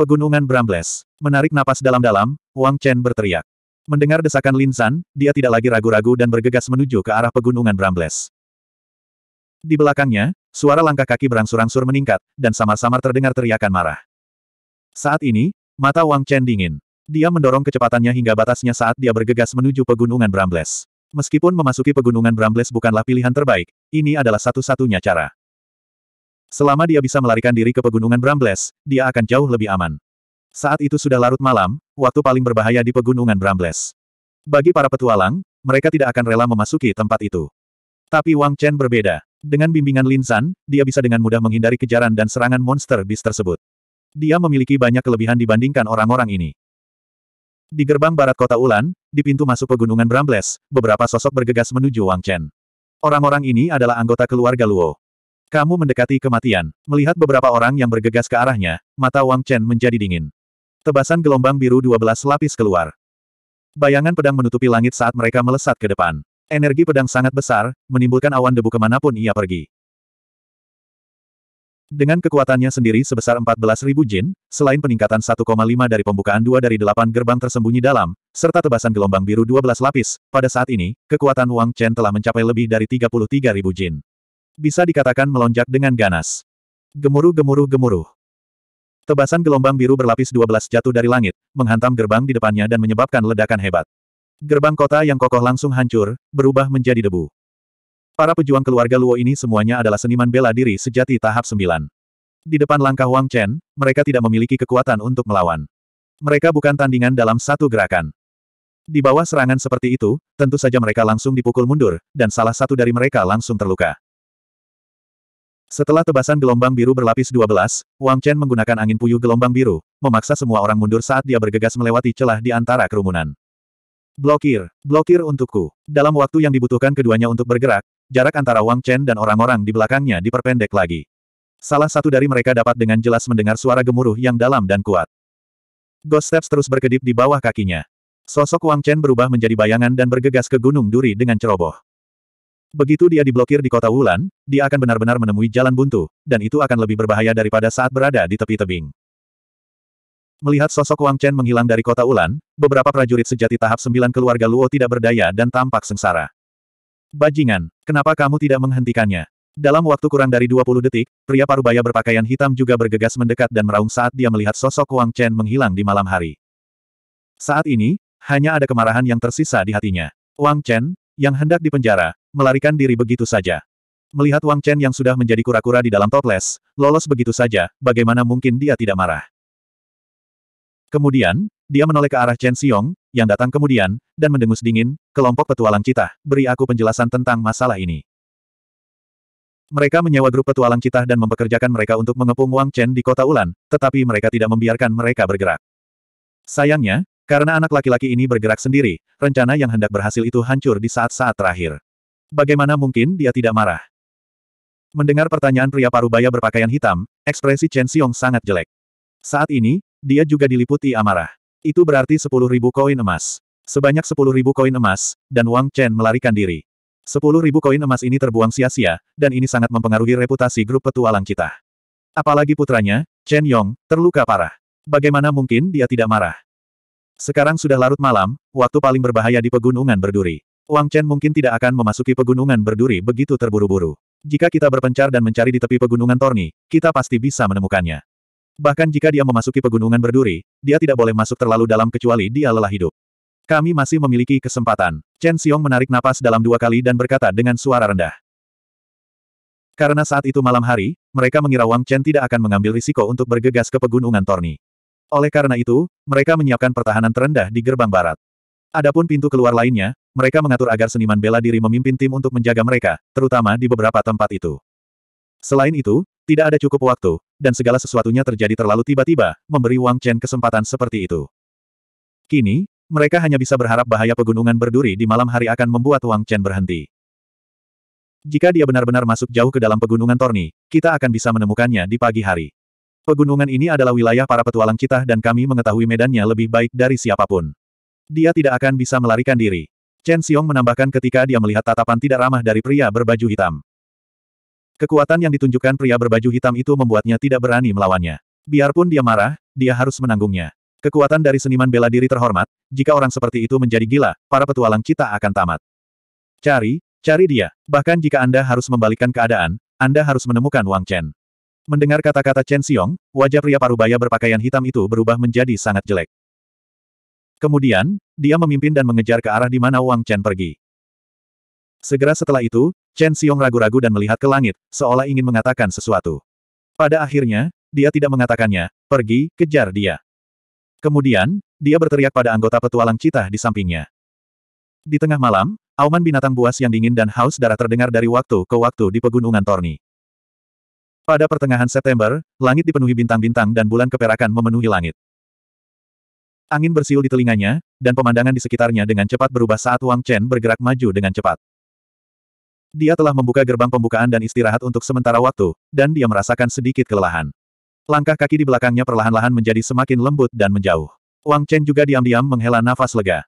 Pegunungan Brambles. Menarik napas dalam-dalam, Wang Chen berteriak. Mendengar desakan Lin San, dia tidak lagi ragu-ragu dan bergegas menuju ke arah pegunungan Brambles. Di belakangnya, suara langkah kaki berangsur-angsur meningkat, dan samar-samar terdengar teriakan marah. Saat ini, mata Wang Chen dingin. Dia mendorong kecepatannya hingga batasnya saat dia bergegas menuju pegunungan Brambles. Meskipun memasuki pegunungan Brambles bukanlah pilihan terbaik, ini adalah satu-satunya cara. Selama dia bisa melarikan diri ke pegunungan Brambles, dia akan jauh lebih aman. Saat itu sudah larut malam, waktu paling berbahaya di pegunungan Brambles. Bagi para petualang, mereka tidak akan rela memasuki tempat itu. Tapi Wang Chen berbeda. Dengan bimbingan Lin San, dia bisa dengan mudah menghindari kejaran dan serangan monster bis tersebut. Dia memiliki banyak kelebihan dibandingkan orang-orang ini. Di gerbang barat kota Ulan, di pintu masuk pegunungan Brambles, beberapa sosok bergegas menuju Wang Chen. Orang-orang ini adalah anggota keluarga Luo. Kamu mendekati kematian. Melihat beberapa orang yang bergegas ke arahnya, mata Wang Chen menjadi dingin. Tebasan gelombang biru 12 lapis keluar. Bayangan pedang menutupi langit saat mereka melesat ke depan. Energi pedang sangat besar, menimbulkan awan debu kemanapun ia pergi. Dengan kekuatannya sendiri sebesar 14.000 jin, selain peningkatan 1,5 dari pembukaan dua dari delapan gerbang tersembunyi dalam, serta tebasan gelombang biru 12 lapis, pada saat ini, kekuatan Wang Chen telah mencapai lebih dari 33.000 jin. Bisa dikatakan melonjak dengan ganas. Gemuruh gemuruh gemuruh. Tebasan gelombang biru berlapis 12 jatuh dari langit, menghantam gerbang di depannya dan menyebabkan ledakan hebat. Gerbang kota yang kokoh langsung hancur, berubah menjadi debu. Para pejuang keluarga Luo ini semuanya adalah seniman bela diri sejati tahap 9. Di depan langkah Wang Chen, mereka tidak memiliki kekuatan untuk melawan. Mereka bukan tandingan dalam satu gerakan. Di bawah serangan seperti itu, tentu saja mereka langsung dipukul mundur, dan salah satu dari mereka langsung terluka. Setelah tebasan gelombang biru berlapis 12, Wang Chen menggunakan angin puyuh gelombang biru, memaksa semua orang mundur saat dia bergegas melewati celah di antara kerumunan. Blokir, blokir untukku. Dalam waktu yang dibutuhkan keduanya untuk bergerak, jarak antara Wang Chen dan orang-orang di belakangnya diperpendek lagi. Salah satu dari mereka dapat dengan jelas mendengar suara gemuruh yang dalam dan kuat. Ghost Steps terus berkedip di bawah kakinya. Sosok Wang Chen berubah menjadi bayangan dan bergegas ke Gunung Duri dengan ceroboh. Begitu dia diblokir di kota Wulan, dia akan benar-benar menemui jalan buntu, dan itu akan lebih berbahaya daripada saat berada di tepi tebing. Melihat sosok Wang Chen menghilang dari kota Wulan, beberapa prajurit sejati tahap sembilan keluarga Luo tidak berdaya dan tampak sengsara. Bajingan, kenapa kamu tidak menghentikannya? Dalam waktu kurang dari 20 detik, pria parubaya berpakaian hitam juga bergegas mendekat dan meraung saat dia melihat sosok Wang Chen menghilang di malam hari. Saat ini, hanya ada kemarahan yang tersisa di hatinya. Wang Chen, yang hendak dipenjara, melarikan diri begitu saja. Melihat Wang Chen yang sudah menjadi kura-kura di dalam toples, lolos begitu saja, bagaimana mungkin dia tidak marah. Kemudian, dia menoleh ke arah Chen Xiong, yang datang kemudian, dan mendengus dingin, kelompok petualang citah, beri aku penjelasan tentang masalah ini. Mereka menyewa grup petualang citah dan mempekerjakan mereka untuk mengepung Wang Chen di kota Ulan, tetapi mereka tidak membiarkan mereka bergerak. Sayangnya, karena anak laki-laki ini bergerak sendiri, rencana yang hendak berhasil itu hancur di saat-saat terakhir. Bagaimana mungkin dia tidak marah? Mendengar pertanyaan pria parubaya berpakaian hitam, ekspresi Chen Xiong sangat jelek. Saat ini, dia juga diliputi amarah. Itu berarti 10.000 koin emas. Sebanyak 10.000 koin emas, dan Wang Chen melarikan diri. 10.000 koin emas ini terbuang sia-sia, dan ini sangat mempengaruhi reputasi grup petualang kita. Apalagi putranya, Chen Yong, terluka parah. Bagaimana mungkin dia tidak marah? Sekarang sudah larut malam, waktu paling berbahaya di pegunungan berduri. Wang Chen mungkin tidak akan memasuki pegunungan berduri begitu terburu-buru. Jika kita berpencar dan mencari di tepi pegunungan Torni, kita pasti bisa menemukannya. Bahkan jika dia memasuki pegunungan berduri, dia tidak boleh masuk terlalu dalam kecuali dia lelah hidup. Kami masih memiliki kesempatan. Chen Xiong menarik napas dalam dua kali dan berkata dengan suara rendah. Karena saat itu malam hari, mereka mengira Wang Chen tidak akan mengambil risiko untuk bergegas ke pegunungan Torni. Oleh karena itu, mereka menyiapkan pertahanan terendah di gerbang barat. Adapun pintu keluar lainnya, mereka mengatur agar seniman bela diri memimpin tim untuk menjaga mereka, terutama di beberapa tempat itu. Selain itu, tidak ada cukup waktu, dan segala sesuatunya terjadi terlalu tiba-tiba, memberi Wang Chen kesempatan seperti itu. Kini, mereka hanya bisa berharap bahaya pegunungan berduri di malam hari akan membuat Wang Chen berhenti. Jika dia benar-benar masuk jauh ke dalam pegunungan Torni, kita akan bisa menemukannya di pagi hari. Pegunungan ini adalah wilayah para petualang kita dan kami mengetahui medannya lebih baik dari siapapun. Dia tidak akan bisa melarikan diri. Chen Xiong menambahkan ketika dia melihat tatapan tidak ramah dari pria berbaju hitam. Kekuatan yang ditunjukkan pria berbaju hitam itu membuatnya tidak berani melawannya. Biarpun dia marah, dia harus menanggungnya. Kekuatan dari seniman bela diri terhormat, jika orang seperti itu menjadi gila, para petualang kita akan tamat. Cari, cari dia. Bahkan jika Anda harus membalikkan keadaan, Anda harus menemukan Wang Chen. Mendengar kata-kata Chen Xiong, wajah pria parubaya berpakaian hitam itu berubah menjadi sangat jelek. Kemudian, dia memimpin dan mengejar ke arah di mana Wang Chen pergi. Segera setelah itu, Chen Xiong ragu-ragu dan melihat ke langit, seolah ingin mengatakan sesuatu. Pada akhirnya, dia tidak mengatakannya, pergi, kejar dia. Kemudian, dia berteriak pada anggota petualang citah di sampingnya. Di tengah malam, auman binatang buas yang dingin dan haus darah terdengar dari waktu ke waktu di pegunungan Torni. Pada pertengahan September, langit dipenuhi bintang-bintang dan bulan keperakan memenuhi langit. Angin bersiul di telinganya, dan pemandangan di sekitarnya dengan cepat berubah saat Wang Chen bergerak maju dengan cepat. Dia telah membuka gerbang pembukaan dan istirahat untuk sementara waktu, dan dia merasakan sedikit kelelahan. Langkah kaki di belakangnya perlahan-lahan menjadi semakin lembut dan menjauh. Wang Chen juga diam-diam menghela nafas lega.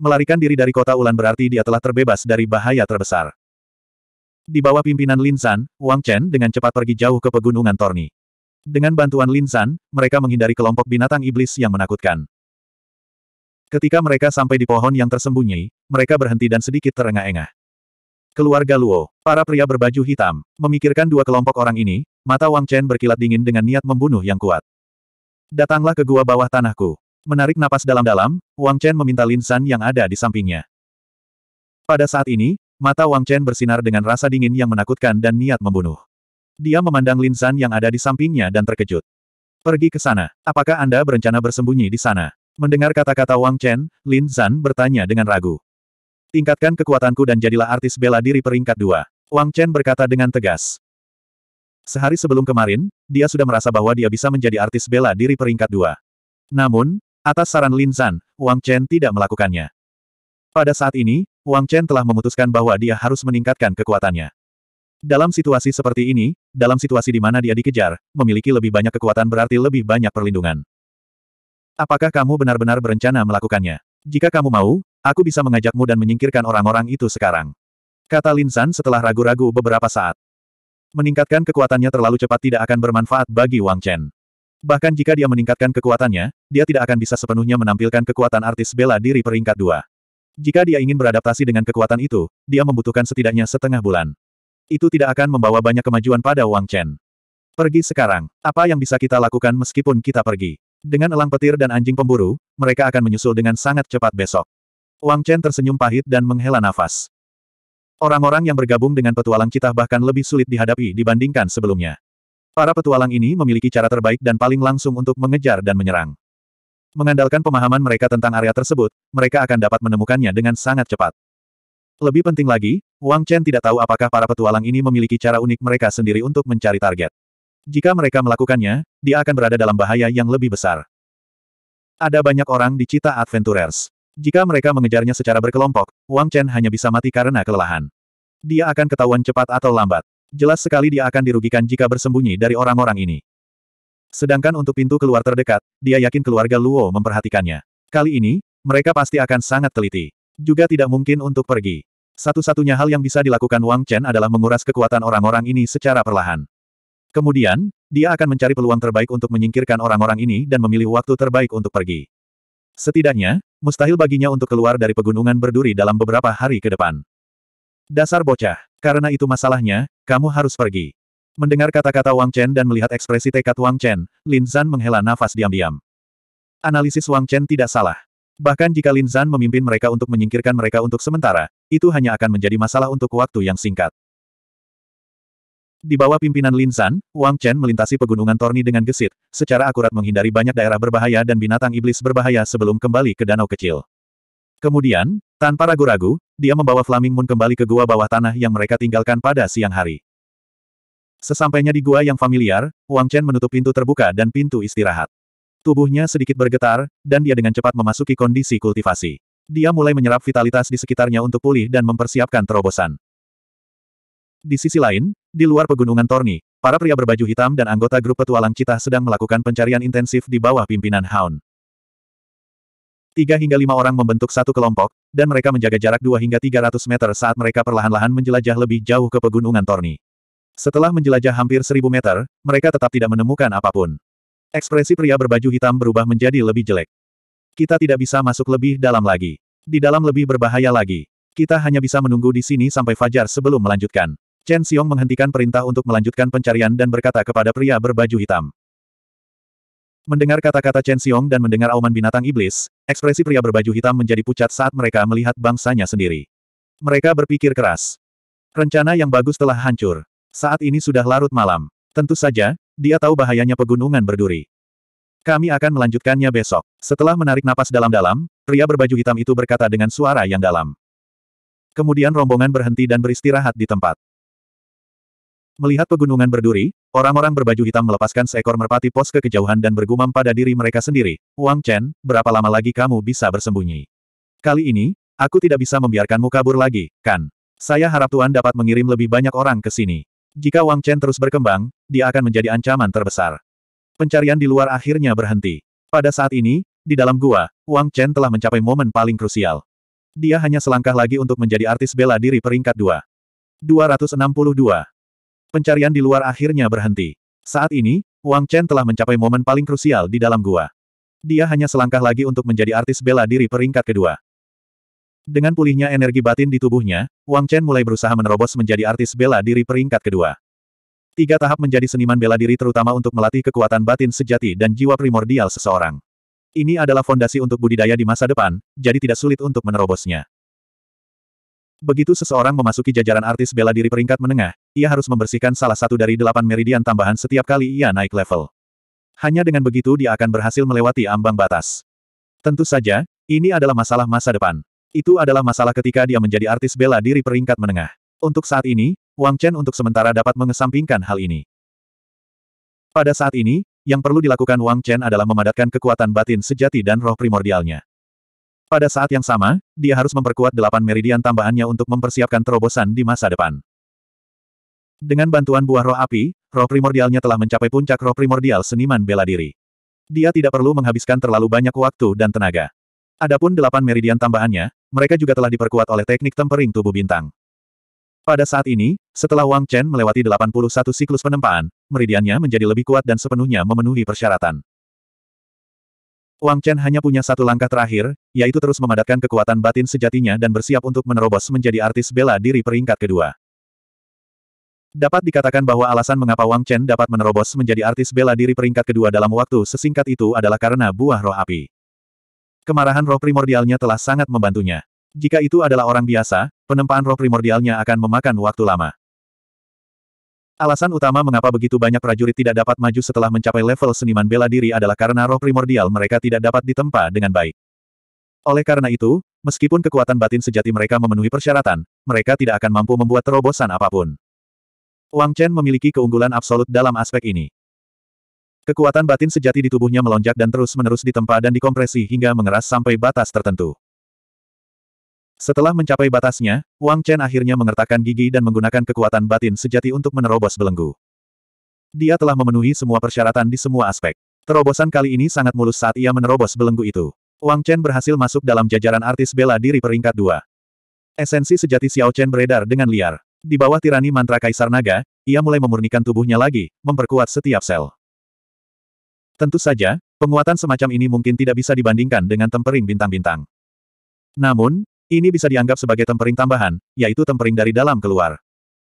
Melarikan diri dari kota Ulan berarti dia telah terbebas dari bahaya terbesar. Di bawah pimpinan Lin San, Wang Chen dengan cepat pergi jauh ke pegunungan Torni. Dengan bantuan Lin San, mereka menghindari kelompok binatang iblis yang menakutkan. Ketika mereka sampai di pohon yang tersembunyi, mereka berhenti dan sedikit terengah-engah. Keluarga Luo, para pria berbaju hitam, memikirkan dua kelompok orang ini, mata Wang Chen berkilat dingin dengan niat membunuh yang kuat. Datanglah ke gua bawah tanahku. Menarik napas dalam-dalam, Wang Chen meminta Lin San yang ada di sampingnya. Pada saat ini, mata Wang Chen bersinar dengan rasa dingin yang menakutkan dan niat membunuh. Dia memandang Lin San yang ada di sampingnya dan terkejut. Pergi ke sana. Apakah Anda berencana bersembunyi di sana? Mendengar kata-kata Wang Chen, Lin San bertanya dengan ragu. Tingkatkan kekuatanku dan jadilah artis bela diri peringkat dua. Wang Chen berkata dengan tegas. Sehari sebelum kemarin, dia sudah merasa bahwa dia bisa menjadi artis bela diri peringkat dua. Namun, atas saran Lin San, Wang Chen tidak melakukannya. Pada saat ini, Wang Chen telah memutuskan bahwa dia harus meningkatkan kekuatannya. Dalam situasi seperti ini, dalam situasi di mana dia dikejar, memiliki lebih banyak kekuatan berarti lebih banyak perlindungan. Apakah kamu benar-benar berencana melakukannya? Jika kamu mau, Aku bisa mengajakmu dan menyingkirkan orang-orang itu sekarang. Kata Linsan setelah ragu-ragu beberapa saat. Meningkatkan kekuatannya terlalu cepat tidak akan bermanfaat bagi Wang Chen. Bahkan jika dia meningkatkan kekuatannya, dia tidak akan bisa sepenuhnya menampilkan kekuatan artis bela diri peringkat dua. Jika dia ingin beradaptasi dengan kekuatan itu, dia membutuhkan setidaknya setengah bulan. Itu tidak akan membawa banyak kemajuan pada Wang Chen. Pergi sekarang. Apa yang bisa kita lakukan meskipun kita pergi? Dengan elang petir dan anjing pemburu, mereka akan menyusul dengan sangat cepat besok. Wang Chen tersenyum pahit dan menghela nafas. Orang-orang yang bergabung dengan petualang kita bahkan lebih sulit dihadapi dibandingkan sebelumnya. Para petualang ini memiliki cara terbaik dan paling langsung untuk mengejar dan menyerang. Mengandalkan pemahaman mereka tentang area tersebut, mereka akan dapat menemukannya dengan sangat cepat. Lebih penting lagi, Wang Chen tidak tahu apakah para petualang ini memiliki cara unik mereka sendiri untuk mencari target. Jika mereka melakukannya, dia akan berada dalam bahaya yang lebih besar. Ada banyak orang di Cita Adventurers. Jika mereka mengejarnya secara berkelompok, Wang Chen hanya bisa mati karena kelelahan. Dia akan ketahuan cepat atau lambat. Jelas sekali dia akan dirugikan jika bersembunyi dari orang-orang ini. Sedangkan untuk pintu keluar terdekat, dia yakin keluarga Luo memperhatikannya. Kali ini, mereka pasti akan sangat teliti. Juga tidak mungkin untuk pergi. Satu-satunya hal yang bisa dilakukan Wang Chen adalah menguras kekuatan orang-orang ini secara perlahan. Kemudian, dia akan mencari peluang terbaik untuk menyingkirkan orang-orang ini dan memilih waktu terbaik untuk pergi. Setidaknya, mustahil baginya untuk keluar dari pegunungan berduri dalam beberapa hari ke depan. Dasar bocah, karena itu masalahnya, kamu harus pergi. Mendengar kata-kata Wang Chen dan melihat ekspresi tekad Wang Chen, Lin Zan menghela nafas diam-diam. Analisis Wang Chen tidak salah. Bahkan jika Lin Zan memimpin mereka untuk menyingkirkan mereka untuk sementara, itu hanya akan menjadi masalah untuk waktu yang singkat. Di bawah pimpinan Lin Zan, Wang Chen melintasi pegunungan Torni dengan gesit, secara akurat menghindari banyak daerah berbahaya dan binatang iblis berbahaya sebelum kembali ke danau kecil. Kemudian, tanpa ragu-ragu, dia membawa Flaming Moon kembali ke gua bawah tanah yang mereka tinggalkan pada siang hari. Sesampainya di gua yang familiar, Wang Chen menutup pintu terbuka dan pintu istirahat. Tubuhnya sedikit bergetar, dan dia dengan cepat memasuki kondisi kultivasi. Dia mulai menyerap vitalitas di sekitarnya untuk pulih dan mempersiapkan terobosan. Di sisi lain, di luar pegunungan Torni, Para pria berbaju hitam dan anggota grup petualang cita sedang melakukan pencarian intensif di bawah pimpinan Haun. Tiga hingga lima orang membentuk satu kelompok, dan mereka menjaga jarak dua hingga tiga ratus meter saat mereka perlahan-lahan menjelajah lebih jauh ke pegunungan Torni. Setelah menjelajah hampir seribu meter, mereka tetap tidak menemukan apapun. Ekspresi pria berbaju hitam berubah menjadi lebih jelek. Kita tidak bisa masuk lebih dalam lagi. Di dalam lebih berbahaya lagi. Kita hanya bisa menunggu di sini sampai fajar sebelum melanjutkan. Chen Xiong menghentikan perintah untuk melanjutkan pencarian dan berkata kepada pria berbaju hitam. Mendengar kata-kata Chen Xiong dan mendengar auman binatang iblis, ekspresi pria berbaju hitam menjadi pucat saat mereka melihat bangsanya sendiri. Mereka berpikir keras. Rencana yang bagus telah hancur. Saat ini sudah larut malam. Tentu saja, dia tahu bahayanya pegunungan berduri. Kami akan melanjutkannya besok. Setelah menarik napas dalam-dalam, pria berbaju hitam itu berkata dengan suara yang dalam. Kemudian rombongan berhenti dan beristirahat di tempat. Melihat pegunungan berduri, orang-orang berbaju hitam melepaskan seekor merpati pos ke kejauhan dan bergumam pada diri mereka sendiri, Wang Chen, berapa lama lagi kamu bisa bersembunyi? Kali ini, aku tidak bisa membiarkanmu kabur lagi, kan? Saya harap Tuan dapat mengirim lebih banyak orang ke sini. Jika Wang Chen terus berkembang, dia akan menjadi ancaman terbesar. Pencarian di luar akhirnya berhenti. Pada saat ini, di dalam gua, Wang Chen telah mencapai momen paling krusial. Dia hanya selangkah lagi untuk menjadi artis bela diri peringkat dua. 262. Pencarian di luar akhirnya berhenti. Saat ini, Wang Chen telah mencapai momen paling krusial di dalam gua. Dia hanya selangkah lagi untuk menjadi artis bela diri peringkat kedua. Dengan pulihnya energi batin di tubuhnya, Wang Chen mulai berusaha menerobos menjadi artis bela diri peringkat kedua. Tiga tahap menjadi seniman bela diri terutama untuk melatih kekuatan batin sejati dan jiwa primordial seseorang. Ini adalah fondasi untuk budidaya di masa depan, jadi tidak sulit untuk menerobosnya. Begitu seseorang memasuki jajaran artis bela diri peringkat menengah, ia harus membersihkan salah satu dari delapan meridian tambahan setiap kali ia naik level. Hanya dengan begitu dia akan berhasil melewati ambang batas. Tentu saja, ini adalah masalah masa depan. Itu adalah masalah ketika dia menjadi artis bela diri peringkat menengah. Untuk saat ini, Wang Chen untuk sementara dapat mengesampingkan hal ini. Pada saat ini, yang perlu dilakukan Wang Chen adalah memadatkan kekuatan batin sejati dan roh primordialnya. Pada saat yang sama, dia harus memperkuat delapan meridian tambahannya untuk mempersiapkan terobosan di masa depan. Dengan bantuan buah roh api, roh primordialnya telah mencapai puncak roh primordial seniman bela diri. Dia tidak perlu menghabiskan terlalu banyak waktu dan tenaga. Adapun delapan meridian tambahannya, mereka juga telah diperkuat oleh teknik tempering tubuh bintang. Pada saat ini, setelah Wang Chen melewati 81 siklus penempaan, meridiannya menjadi lebih kuat dan sepenuhnya memenuhi persyaratan. Wang Chen hanya punya satu langkah terakhir, yaitu terus memadatkan kekuatan batin sejatinya dan bersiap untuk menerobos menjadi artis bela diri peringkat kedua. Dapat dikatakan bahwa alasan mengapa Wang Chen dapat menerobos menjadi artis bela diri peringkat kedua dalam waktu sesingkat itu adalah karena buah roh api. Kemarahan roh primordialnya telah sangat membantunya. Jika itu adalah orang biasa, penempaan roh primordialnya akan memakan waktu lama. Alasan utama mengapa begitu banyak prajurit tidak dapat maju setelah mencapai level seniman bela diri adalah karena roh primordial mereka tidak dapat ditempa dengan baik. Oleh karena itu, meskipun kekuatan batin sejati mereka memenuhi persyaratan, mereka tidak akan mampu membuat terobosan apapun. Wang Chen memiliki keunggulan absolut dalam aspek ini. Kekuatan batin sejati di tubuhnya melonjak dan terus-menerus ditempa dan dikompresi hingga mengeras sampai batas tertentu. Setelah mencapai batasnya, Wang Chen akhirnya mengertakkan gigi dan menggunakan kekuatan batin sejati untuk menerobos belenggu. Dia telah memenuhi semua persyaratan di semua aspek. Terobosan kali ini sangat mulus saat ia menerobos belenggu itu. Wang Chen berhasil masuk dalam jajaran artis bela diri peringkat dua. Esensi sejati Xiao Chen beredar dengan liar. Di bawah tirani mantra Kaisar Naga, ia mulai memurnikan tubuhnya lagi, memperkuat setiap sel. Tentu saja, penguatan semacam ini mungkin tidak bisa dibandingkan dengan tempering bintang-bintang. Namun, ini bisa dianggap sebagai tempering tambahan, yaitu tempering dari dalam keluar.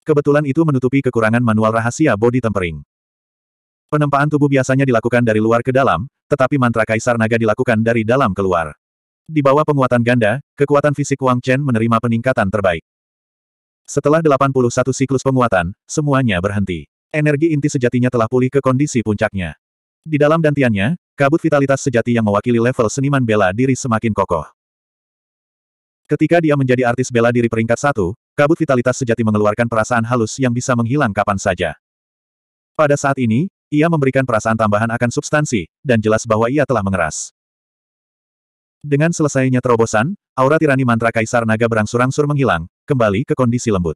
Kebetulan itu menutupi kekurangan manual rahasia body tempering. Penempaan tubuh biasanya dilakukan dari luar ke dalam, tetapi mantra Kaisar Naga dilakukan dari dalam keluar. Di bawah penguatan ganda, kekuatan fisik Wang Chen menerima peningkatan terbaik. Setelah 81 siklus penguatan, semuanya berhenti. Energi inti sejatinya telah pulih ke kondisi puncaknya. Di dalam dantiannya, kabut vitalitas sejati yang mewakili level seniman bela diri semakin kokoh. Ketika dia menjadi artis bela diri peringkat satu, kabut vitalitas sejati mengeluarkan perasaan halus yang bisa menghilang kapan saja. Pada saat ini, ia memberikan perasaan tambahan akan substansi, dan jelas bahwa ia telah mengeras. Dengan selesainya terobosan, aura tirani mantra Kaisar Naga berangsur-angsur menghilang, kembali ke kondisi lembut.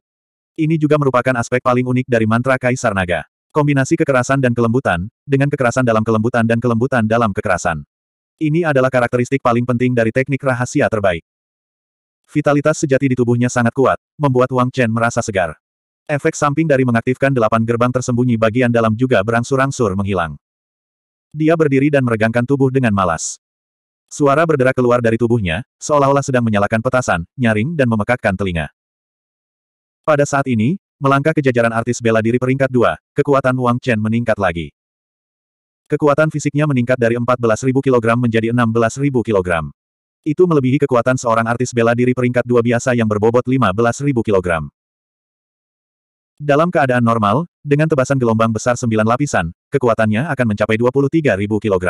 Ini juga merupakan aspek paling unik dari mantra Kaisar Naga. Kombinasi kekerasan dan kelembutan, dengan kekerasan dalam kelembutan dan kelembutan dalam kekerasan. Ini adalah karakteristik paling penting dari teknik rahasia terbaik. Vitalitas sejati di tubuhnya sangat kuat, membuat Wang Chen merasa segar. Efek samping dari mengaktifkan delapan gerbang tersembunyi bagian dalam juga berangsur-angsur menghilang. Dia berdiri dan meregangkan tubuh dengan malas. Suara berderak keluar dari tubuhnya, seolah-olah sedang menyalakan petasan, nyaring dan memekakkan telinga. Pada saat ini, melangkah ke jajaran artis bela diri peringkat dua, kekuatan Wang Chen meningkat lagi. Kekuatan fisiknya meningkat dari 14.000 kg menjadi 16.000 kg. Itu melebihi kekuatan seorang artis bela diri peringkat dua biasa yang berbobot 15.000 kg. Dalam keadaan normal, dengan tebasan gelombang besar 9 lapisan, kekuatannya akan mencapai 23.000 kg.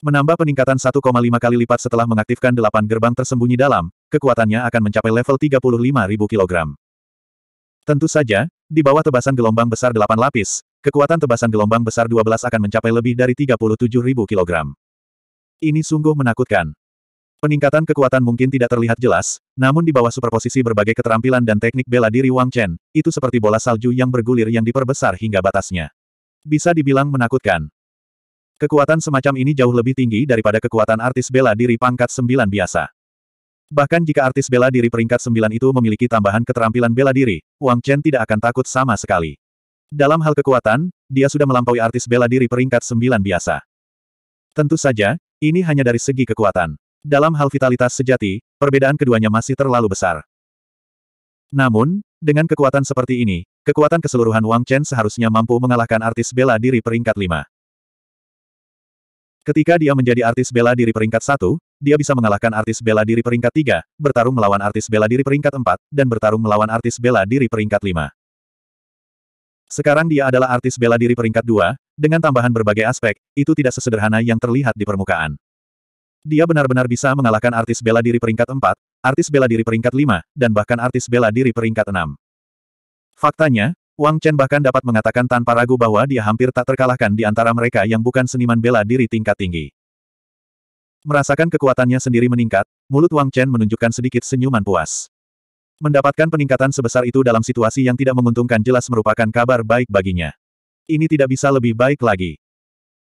Menambah peningkatan 1,5 kali lipat setelah mengaktifkan delapan gerbang tersembunyi dalam, kekuatannya akan mencapai level 35.000 kg. Tentu saja, di bawah tebasan gelombang besar 8 lapis, kekuatan tebasan gelombang besar 12 akan mencapai lebih dari 37.000 kg. Ini sungguh menakutkan. Peningkatan kekuatan mungkin tidak terlihat jelas, namun di bawah superposisi berbagai keterampilan dan teknik bela diri Wang Chen, itu seperti bola salju yang bergulir yang diperbesar hingga batasnya. Bisa dibilang menakutkan. Kekuatan semacam ini jauh lebih tinggi daripada kekuatan artis bela diri pangkat sembilan biasa. Bahkan jika artis bela diri peringkat sembilan itu memiliki tambahan keterampilan bela diri, Wang Chen tidak akan takut sama sekali. Dalam hal kekuatan, dia sudah melampaui artis bela diri peringkat sembilan biasa. Tentu saja, ini hanya dari segi kekuatan. Dalam hal vitalitas sejati, perbedaan keduanya masih terlalu besar. Namun, dengan kekuatan seperti ini, kekuatan keseluruhan Wang Chen seharusnya mampu mengalahkan artis bela diri peringkat 5. Ketika dia menjadi artis bela diri peringkat 1, dia bisa mengalahkan artis bela diri peringkat 3, bertarung melawan artis bela diri peringkat 4, dan bertarung melawan artis bela diri peringkat 5. Sekarang dia adalah artis bela diri peringkat 2, dengan tambahan berbagai aspek, itu tidak sesederhana yang terlihat di permukaan. Dia benar-benar bisa mengalahkan artis bela diri peringkat 4, artis bela diri peringkat 5, dan bahkan artis bela diri peringkat 6. Faktanya, Wang Chen bahkan dapat mengatakan tanpa ragu bahwa dia hampir tak terkalahkan di antara mereka yang bukan seniman bela diri tingkat tinggi. Merasakan kekuatannya sendiri meningkat, mulut Wang Chen menunjukkan sedikit senyuman puas. Mendapatkan peningkatan sebesar itu dalam situasi yang tidak menguntungkan jelas merupakan kabar baik baginya ini tidak bisa lebih baik lagi.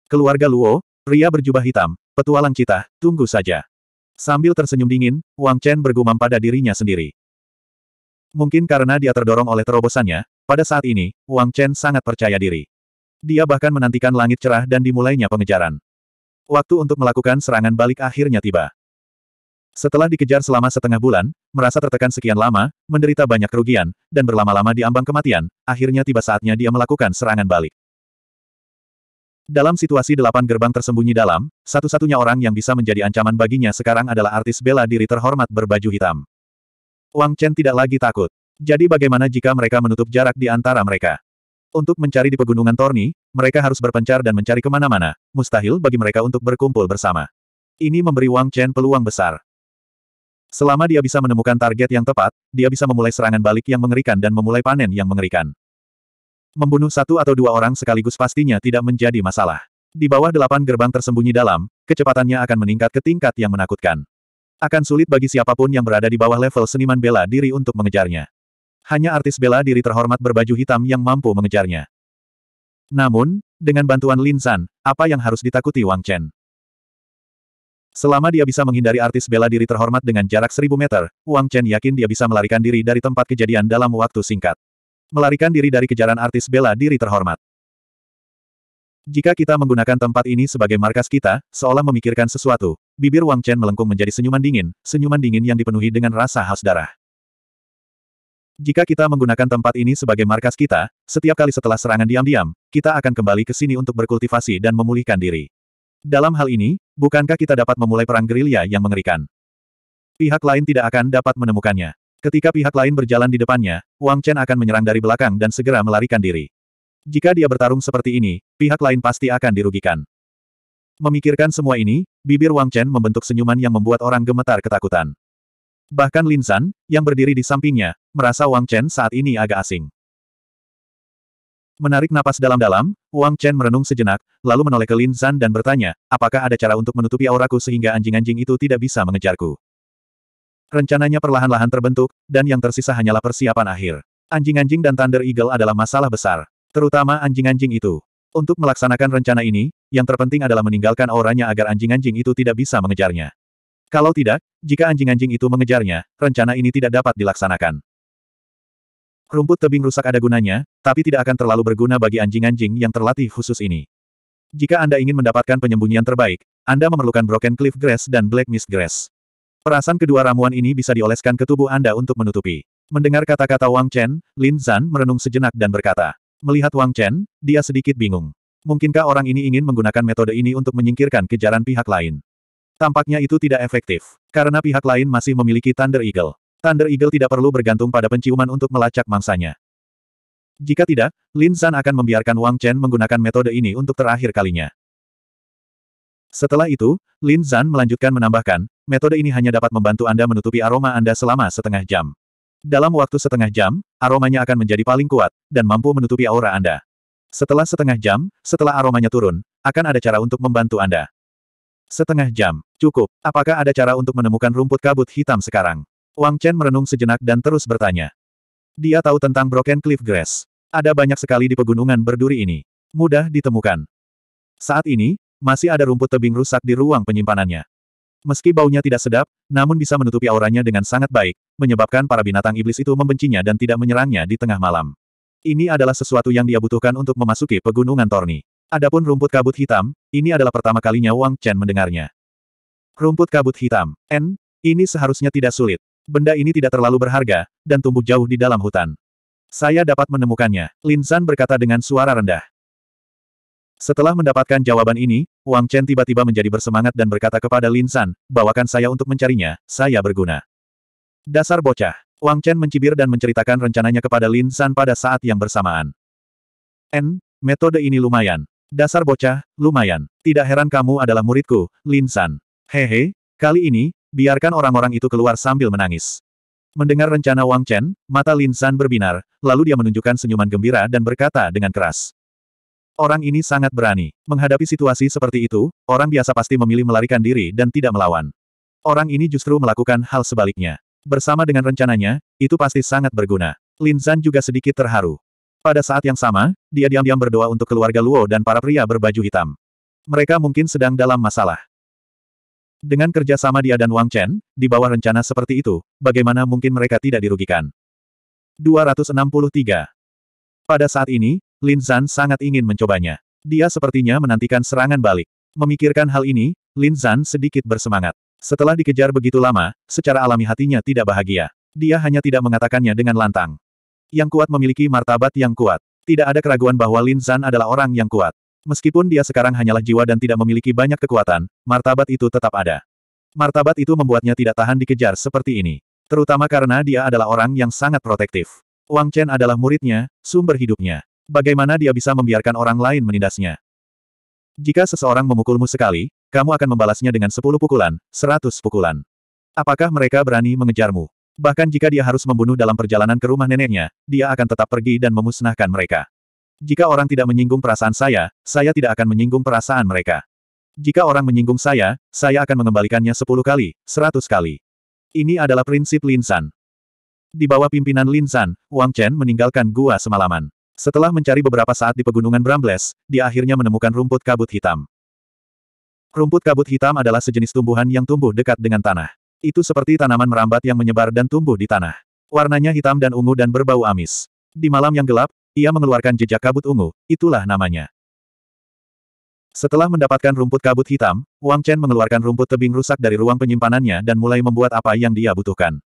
Keluarga Luo, pria berjubah hitam, petualang cita, tunggu saja. Sambil tersenyum dingin, Wang Chen bergumam pada dirinya sendiri. Mungkin karena dia terdorong oleh terobosannya, pada saat ini, Wang Chen sangat percaya diri. Dia bahkan menantikan langit cerah dan dimulainya pengejaran. Waktu untuk melakukan serangan balik akhirnya tiba. Setelah dikejar selama setengah bulan, merasa tertekan sekian lama, menderita banyak kerugian, dan berlama-lama di ambang kematian, akhirnya tiba saatnya dia melakukan serangan balik. Dalam situasi delapan gerbang tersembunyi dalam, satu-satunya orang yang bisa menjadi ancaman baginya sekarang adalah artis bela diri terhormat berbaju hitam. Wang Chen tidak lagi takut. Jadi bagaimana jika mereka menutup jarak di antara mereka? Untuk mencari di pegunungan Torni, mereka harus berpencar dan mencari kemana-mana, mustahil bagi mereka untuk berkumpul bersama. Ini memberi Wang Chen peluang besar. Selama dia bisa menemukan target yang tepat, dia bisa memulai serangan balik yang mengerikan dan memulai panen yang mengerikan. Membunuh satu atau dua orang sekaligus pastinya tidak menjadi masalah. Di bawah delapan gerbang tersembunyi dalam, kecepatannya akan meningkat ke tingkat yang menakutkan. Akan sulit bagi siapapun yang berada di bawah level seniman bela diri untuk mengejarnya. Hanya artis bela diri terhormat berbaju hitam yang mampu mengejarnya. Namun, dengan bantuan Lin San, apa yang harus ditakuti Wang Chen? Selama dia bisa menghindari artis bela diri terhormat dengan jarak seribu meter, Wang Chen yakin dia bisa melarikan diri dari tempat kejadian dalam waktu singkat. Melarikan diri dari kejaran artis bela diri terhormat. Jika kita menggunakan tempat ini sebagai markas kita, seolah memikirkan sesuatu, bibir Wang Chen melengkung menjadi senyuman dingin, senyuman dingin yang dipenuhi dengan rasa haus darah. Jika kita menggunakan tempat ini sebagai markas kita, setiap kali setelah serangan diam-diam, kita akan kembali ke sini untuk berkultivasi dan memulihkan diri. Dalam hal ini, bukankah kita dapat memulai perang gerilya yang mengerikan? Pihak lain tidak akan dapat menemukannya. Ketika pihak lain berjalan di depannya, Wang Chen akan menyerang dari belakang dan segera melarikan diri. Jika dia bertarung seperti ini, pihak lain pasti akan dirugikan. Memikirkan semua ini, bibir Wang Chen membentuk senyuman yang membuat orang gemetar ketakutan. Bahkan Lin San, yang berdiri di sampingnya, merasa Wang Chen saat ini agak asing. Menarik napas dalam-dalam, Wang Chen merenung sejenak, lalu menoleh ke Lin Zhan dan bertanya, apakah ada cara untuk menutupi auraku sehingga anjing-anjing itu tidak bisa mengejarku? Rencananya perlahan-lahan terbentuk, dan yang tersisa hanyalah persiapan akhir. Anjing-anjing dan Thunder Eagle adalah masalah besar. Terutama anjing-anjing itu. Untuk melaksanakan rencana ini, yang terpenting adalah meninggalkan auranya agar anjing-anjing itu tidak bisa mengejarnya. Kalau tidak, jika anjing-anjing itu mengejarnya, rencana ini tidak dapat dilaksanakan. Rumput tebing rusak ada gunanya, tapi tidak akan terlalu berguna bagi anjing-anjing yang terlatih khusus ini. Jika Anda ingin mendapatkan penyembunyian terbaik, Anda memerlukan Broken Cliff Grass dan Black Mist Grass. Perasan kedua ramuan ini bisa dioleskan ke tubuh Anda untuk menutupi. Mendengar kata-kata Wang Chen, Lin Zan merenung sejenak dan berkata. Melihat Wang Chen, dia sedikit bingung. Mungkinkah orang ini ingin menggunakan metode ini untuk menyingkirkan kejaran pihak lain? Tampaknya itu tidak efektif, karena pihak lain masih memiliki Thunder Eagle. Thunder Eagle tidak perlu bergantung pada penciuman untuk melacak mangsanya. Jika tidak, Lin San akan membiarkan Wang Chen menggunakan metode ini untuk terakhir kalinya. Setelah itu, Lin Zan melanjutkan menambahkan, metode ini hanya dapat membantu Anda menutupi aroma Anda selama setengah jam. Dalam waktu setengah jam, aromanya akan menjadi paling kuat, dan mampu menutupi aura Anda. Setelah setengah jam, setelah aromanya turun, akan ada cara untuk membantu Anda. Setengah jam, cukup. Apakah ada cara untuk menemukan rumput kabut hitam sekarang? Wang Chen merenung sejenak dan terus bertanya. Dia tahu tentang Broken Cliff Grass. Ada banyak sekali di pegunungan berduri ini. Mudah ditemukan. Saat ini, masih ada rumput tebing rusak di ruang penyimpanannya. Meski baunya tidak sedap, namun bisa menutupi auranya dengan sangat baik, menyebabkan para binatang iblis itu membencinya dan tidak menyerangnya di tengah malam. Ini adalah sesuatu yang dia butuhkan untuk memasuki pegunungan Torni. Adapun rumput kabut hitam, ini adalah pertama kalinya Wang Chen mendengarnya. Rumput kabut hitam, N, ini seharusnya tidak sulit. Benda ini tidak terlalu berharga, dan tumbuh jauh di dalam hutan. Saya dapat menemukannya, Lin San berkata dengan suara rendah. Setelah mendapatkan jawaban ini, Wang Chen tiba-tiba menjadi bersemangat dan berkata kepada Lin San, bawakan saya untuk mencarinya, saya berguna. Dasar bocah. Wang Chen mencibir dan menceritakan rencananya kepada Lin San pada saat yang bersamaan. N, metode ini lumayan. Dasar bocah, lumayan. Tidak heran kamu adalah muridku, Lin San. Hehe, kali ini, Biarkan orang-orang itu keluar sambil menangis. Mendengar rencana Wang Chen, mata Lin San berbinar, lalu dia menunjukkan senyuman gembira dan berkata dengan keras. Orang ini sangat berani. Menghadapi situasi seperti itu, orang biasa pasti memilih melarikan diri dan tidak melawan. Orang ini justru melakukan hal sebaliknya. Bersama dengan rencananya, itu pasti sangat berguna. Lin San juga sedikit terharu. Pada saat yang sama, dia diam-diam berdoa untuk keluarga Luo dan para pria berbaju hitam. Mereka mungkin sedang dalam masalah. Dengan kerjasama dia dan Wang Chen, di bawah rencana seperti itu, bagaimana mungkin mereka tidak dirugikan? 263. Pada saat ini, Lin Zan sangat ingin mencobanya. Dia sepertinya menantikan serangan balik. Memikirkan hal ini, Lin Zan sedikit bersemangat. Setelah dikejar begitu lama, secara alami hatinya tidak bahagia. Dia hanya tidak mengatakannya dengan lantang. Yang kuat memiliki martabat yang kuat. Tidak ada keraguan bahwa Lin Zan adalah orang yang kuat. Meskipun dia sekarang hanyalah jiwa dan tidak memiliki banyak kekuatan, martabat itu tetap ada. Martabat itu membuatnya tidak tahan dikejar seperti ini. Terutama karena dia adalah orang yang sangat protektif. Wang Chen adalah muridnya, sumber hidupnya. Bagaimana dia bisa membiarkan orang lain menindasnya? Jika seseorang memukulmu sekali, kamu akan membalasnya dengan sepuluh pukulan, seratus pukulan. Apakah mereka berani mengejarmu? Bahkan jika dia harus membunuh dalam perjalanan ke rumah neneknya, dia akan tetap pergi dan memusnahkan mereka. Jika orang tidak menyinggung perasaan saya, saya tidak akan menyinggung perasaan mereka. Jika orang menyinggung saya, saya akan mengembalikannya sepuluh kali, seratus kali. Ini adalah prinsip Linsan. Di bawah pimpinan Linsan, Wang Chen meninggalkan gua semalaman. Setelah mencari beberapa saat di pegunungan Brambles, dia akhirnya menemukan rumput kabut hitam. Rumput kabut hitam adalah sejenis tumbuhan yang tumbuh dekat dengan tanah. Itu seperti tanaman merambat yang menyebar dan tumbuh di tanah. Warnanya hitam dan ungu dan berbau amis. Di malam yang gelap, ia mengeluarkan jejak kabut ungu, itulah namanya. Setelah mendapatkan rumput kabut hitam, Wang Chen mengeluarkan rumput tebing rusak dari ruang penyimpanannya dan mulai membuat apa yang dia butuhkan.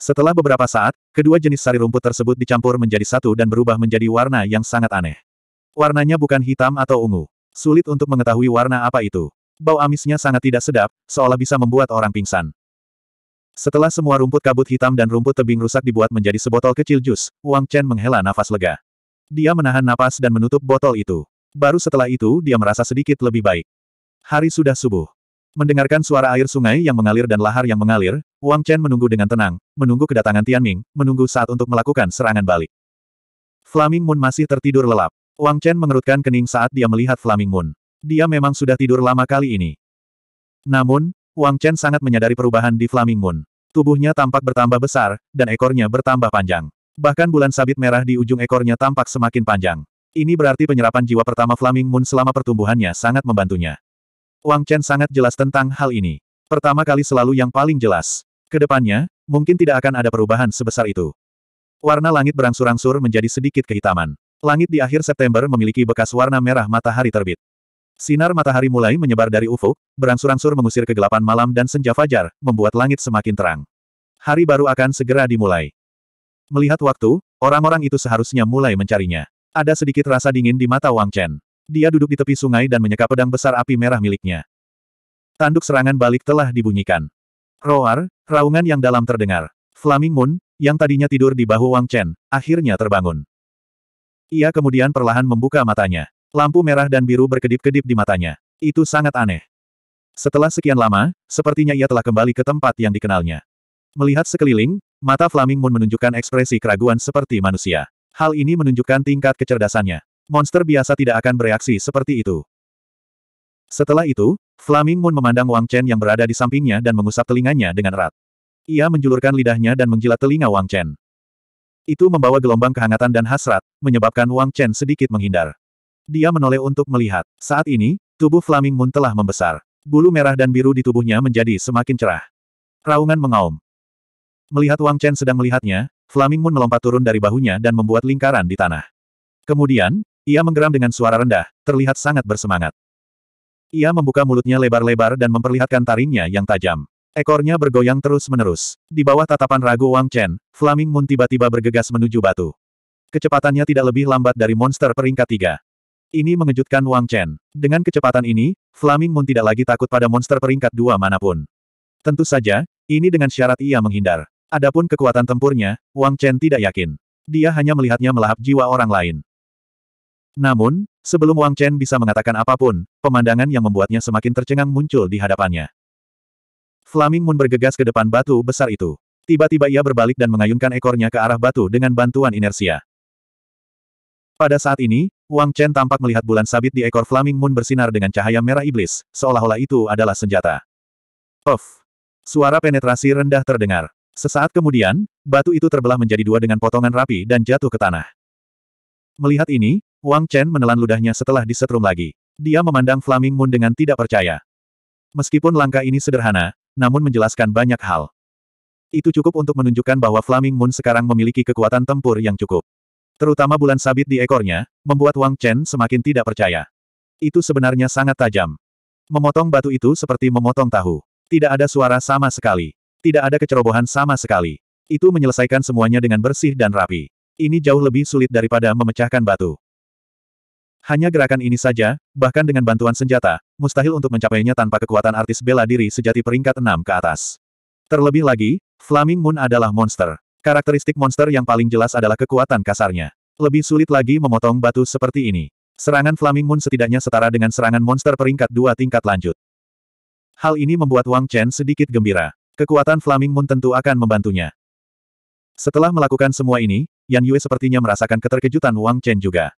Setelah beberapa saat, kedua jenis sari rumput tersebut dicampur menjadi satu dan berubah menjadi warna yang sangat aneh. Warnanya bukan hitam atau ungu. Sulit untuk mengetahui warna apa itu. Bau amisnya sangat tidak sedap, seolah bisa membuat orang pingsan. Setelah semua rumput kabut hitam dan rumput tebing rusak dibuat menjadi sebotol kecil jus, Wang Chen menghela nafas lega. Dia menahan napas dan menutup botol itu. Baru setelah itu dia merasa sedikit lebih baik. Hari sudah subuh. Mendengarkan suara air sungai yang mengalir dan lahar yang mengalir, Wang Chen menunggu dengan tenang, menunggu kedatangan Tian Ming, menunggu saat untuk melakukan serangan balik. Flaming Moon masih tertidur lelap. Wang Chen mengerutkan kening saat dia melihat Flaming Moon. Dia memang sudah tidur lama kali ini. Namun, Wang Chen sangat menyadari perubahan di Flaming Moon. Tubuhnya tampak bertambah besar, dan ekornya bertambah panjang. Bahkan bulan sabit merah di ujung ekornya tampak semakin panjang. Ini berarti penyerapan jiwa pertama Flaming Moon selama pertumbuhannya sangat membantunya. Wang Chen sangat jelas tentang hal ini. Pertama kali selalu yang paling jelas. Kedepannya, mungkin tidak akan ada perubahan sebesar itu. Warna langit berangsur-angsur menjadi sedikit kehitaman. Langit di akhir September memiliki bekas warna merah matahari terbit. Sinar matahari mulai menyebar dari ufuk, berangsur-angsur mengusir kegelapan malam dan senja fajar, membuat langit semakin terang. Hari baru akan segera dimulai. Melihat waktu, orang-orang itu seharusnya mulai mencarinya. Ada sedikit rasa dingin di mata Wang Chen. Dia duduk di tepi sungai dan menyeka pedang besar api merah miliknya. Tanduk serangan balik telah dibunyikan. Roar, raungan yang dalam terdengar. Flaming Moon, yang tadinya tidur di bahu Wang Chen, akhirnya terbangun. Ia kemudian perlahan membuka matanya. Lampu merah dan biru berkedip-kedip di matanya. Itu sangat aneh. Setelah sekian lama, sepertinya ia telah kembali ke tempat yang dikenalnya. Melihat sekeliling, mata Flaming Moon menunjukkan ekspresi keraguan seperti manusia. Hal ini menunjukkan tingkat kecerdasannya. Monster biasa tidak akan bereaksi seperti itu. Setelah itu, Flaming Moon memandang Wang Chen yang berada di sampingnya dan mengusap telinganya dengan erat. Ia menjulurkan lidahnya dan menjilat telinga Wang Chen. Itu membawa gelombang kehangatan dan hasrat, menyebabkan Wang Chen sedikit menghindar. Dia menoleh untuk melihat. Saat ini, tubuh Flaming Moon telah membesar. Bulu merah dan biru di tubuhnya menjadi semakin cerah. Raungan mengaum. Melihat Wang Chen sedang melihatnya, Flaming Moon melompat turun dari bahunya dan membuat lingkaran di tanah. Kemudian, ia menggeram dengan suara rendah, terlihat sangat bersemangat. Ia membuka mulutnya lebar-lebar dan memperlihatkan taringnya yang tajam. Ekornya bergoyang terus-menerus. Di bawah tatapan ragu Wang Chen, Flaming Moon tiba-tiba bergegas menuju batu. Kecepatannya tidak lebih lambat dari monster peringkat tiga. Ini mengejutkan Wang Chen. Dengan kecepatan ini, Flaming Moon tidak lagi takut pada monster peringkat dua manapun. Tentu saja, ini dengan syarat ia menghindar. Adapun kekuatan tempurnya, Wang Chen tidak yakin. Dia hanya melihatnya melahap jiwa orang lain. Namun, sebelum Wang Chen bisa mengatakan apapun, pemandangan yang membuatnya semakin tercengang muncul di hadapannya. Flaming Moon bergegas ke depan batu besar itu. Tiba-tiba ia berbalik dan mengayunkan ekornya ke arah batu dengan bantuan inersia. Pada saat ini, Wang Chen tampak melihat bulan sabit di ekor Flaming Moon bersinar dengan cahaya merah iblis, seolah-olah itu adalah senjata. Of! Suara penetrasi rendah terdengar. Sesaat kemudian, batu itu terbelah menjadi dua dengan potongan rapi dan jatuh ke tanah. Melihat ini, Wang Chen menelan ludahnya setelah disetrum lagi. Dia memandang Flaming Moon dengan tidak percaya. Meskipun langkah ini sederhana, namun menjelaskan banyak hal. Itu cukup untuk menunjukkan bahwa Flaming Moon sekarang memiliki kekuatan tempur yang cukup terutama bulan sabit di ekornya, membuat Wang Chen semakin tidak percaya. Itu sebenarnya sangat tajam. Memotong batu itu seperti memotong tahu. Tidak ada suara sama sekali. Tidak ada kecerobohan sama sekali. Itu menyelesaikan semuanya dengan bersih dan rapi. Ini jauh lebih sulit daripada memecahkan batu. Hanya gerakan ini saja, bahkan dengan bantuan senjata, mustahil untuk mencapainya tanpa kekuatan artis bela diri sejati peringkat 6 ke atas. Terlebih lagi, Flaming Moon adalah monster. Karakteristik monster yang paling jelas adalah kekuatan kasarnya. Lebih sulit lagi memotong batu seperti ini. Serangan Flaming Moon setidaknya setara dengan serangan monster peringkat dua tingkat lanjut. Hal ini membuat Wang Chen sedikit gembira. Kekuatan Flaming Moon tentu akan membantunya. Setelah melakukan semua ini, Yan Yue sepertinya merasakan keterkejutan Wang Chen juga.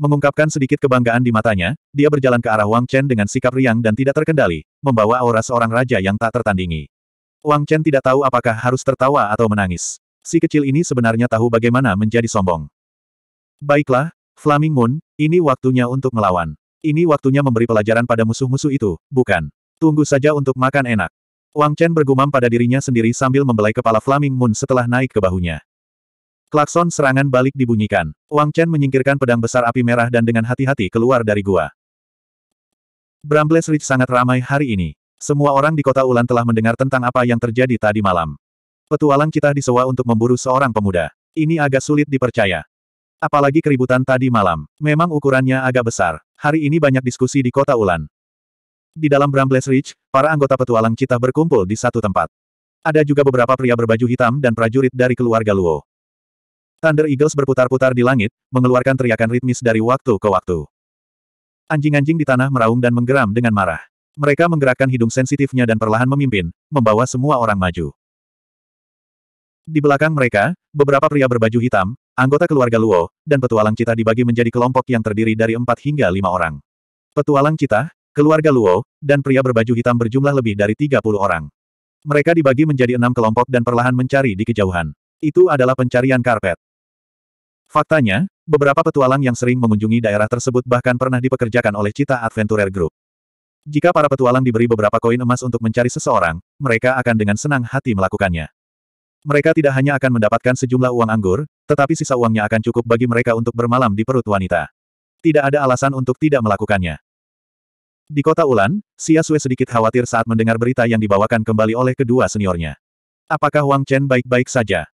Mengungkapkan sedikit kebanggaan di matanya, dia berjalan ke arah Wang Chen dengan sikap riang dan tidak terkendali, membawa aura seorang raja yang tak tertandingi. Wang Chen tidak tahu apakah harus tertawa atau menangis. Si kecil ini sebenarnya tahu bagaimana menjadi sombong. Baiklah, Flaming Moon, ini waktunya untuk melawan. Ini waktunya memberi pelajaran pada musuh-musuh itu, bukan? Tunggu saja untuk makan enak. Wang Chen bergumam pada dirinya sendiri sambil membelai kepala Flaming Moon setelah naik ke bahunya. Klakson serangan balik dibunyikan. Wang Chen menyingkirkan pedang besar api merah dan dengan hati-hati keluar dari gua. Brambles Ridge sangat ramai hari ini. Semua orang di kota Ulan telah mendengar tentang apa yang terjadi tadi malam. Petualang kita disewa untuk memburu seorang pemuda. Ini agak sulit dipercaya. Apalagi keributan tadi malam. Memang ukurannya agak besar. Hari ini banyak diskusi di kota Ulan. Di dalam Brambles Ridge, para anggota petualang kita berkumpul di satu tempat. Ada juga beberapa pria berbaju hitam dan prajurit dari keluarga Luo. Thunder Eagles berputar-putar di langit, mengeluarkan teriakan ritmis dari waktu ke waktu. Anjing-anjing di tanah meraung dan menggeram dengan marah. Mereka menggerakkan hidung sensitifnya dan perlahan memimpin, membawa semua orang maju. Di belakang mereka, beberapa pria berbaju hitam, anggota keluarga Luo, dan petualang cita dibagi menjadi kelompok yang terdiri dari empat hingga lima orang. Petualang cita, keluarga Luo, dan pria berbaju hitam berjumlah lebih dari 30 orang. Mereka dibagi menjadi enam kelompok dan perlahan mencari di kejauhan. Itu adalah pencarian karpet. Faktanya, beberapa petualang yang sering mengunjungi daerah tersebut bahkan pernah dipekerjakan oleh Cita Adventurer Group. Jika para petualang diberi beberapa koin emas untuk mencari seseorang, mereka akan dengan senang hati melakukannya. Mereka tidak hanya akan mendapatkan sejumlah uang anggur, tetapi sisa uangnya akan cukup bagi mereka untuk bermalam di perut wanita. Tidak ada alasan untuk tidak melakukannya. Di kota Ulan, Xia Sui sedikit khawatir saat mendengar berita yang dibawakan kembali oleh kedua seniornya. Apakah Wang Chen baik-baik saja?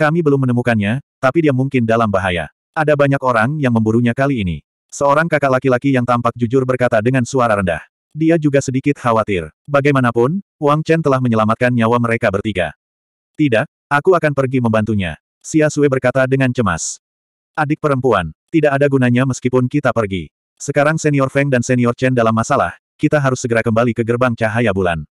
Kami belum menemukannya, tapi dia mungkin dalam bahaya. Ada banyak orang yang memburunya kali ini. Seorang kakak laki-laki yang tampak jujur berkata dengan suara rendah. Dia juga sedikit khawatir. Bagaimanapun, Wang Chen telah menyelamatkan nyawa mereka bertiga. Tidak, aku akan pergi membantunya. Xia Sui berkata dengan cemas. Adik perempuan, tidak ada gunanya meskipun kita pergi. Sekarang senior Feng dan senior Chen dalam masalah, kita harus segera kembali ke gerbang cahaya bulan.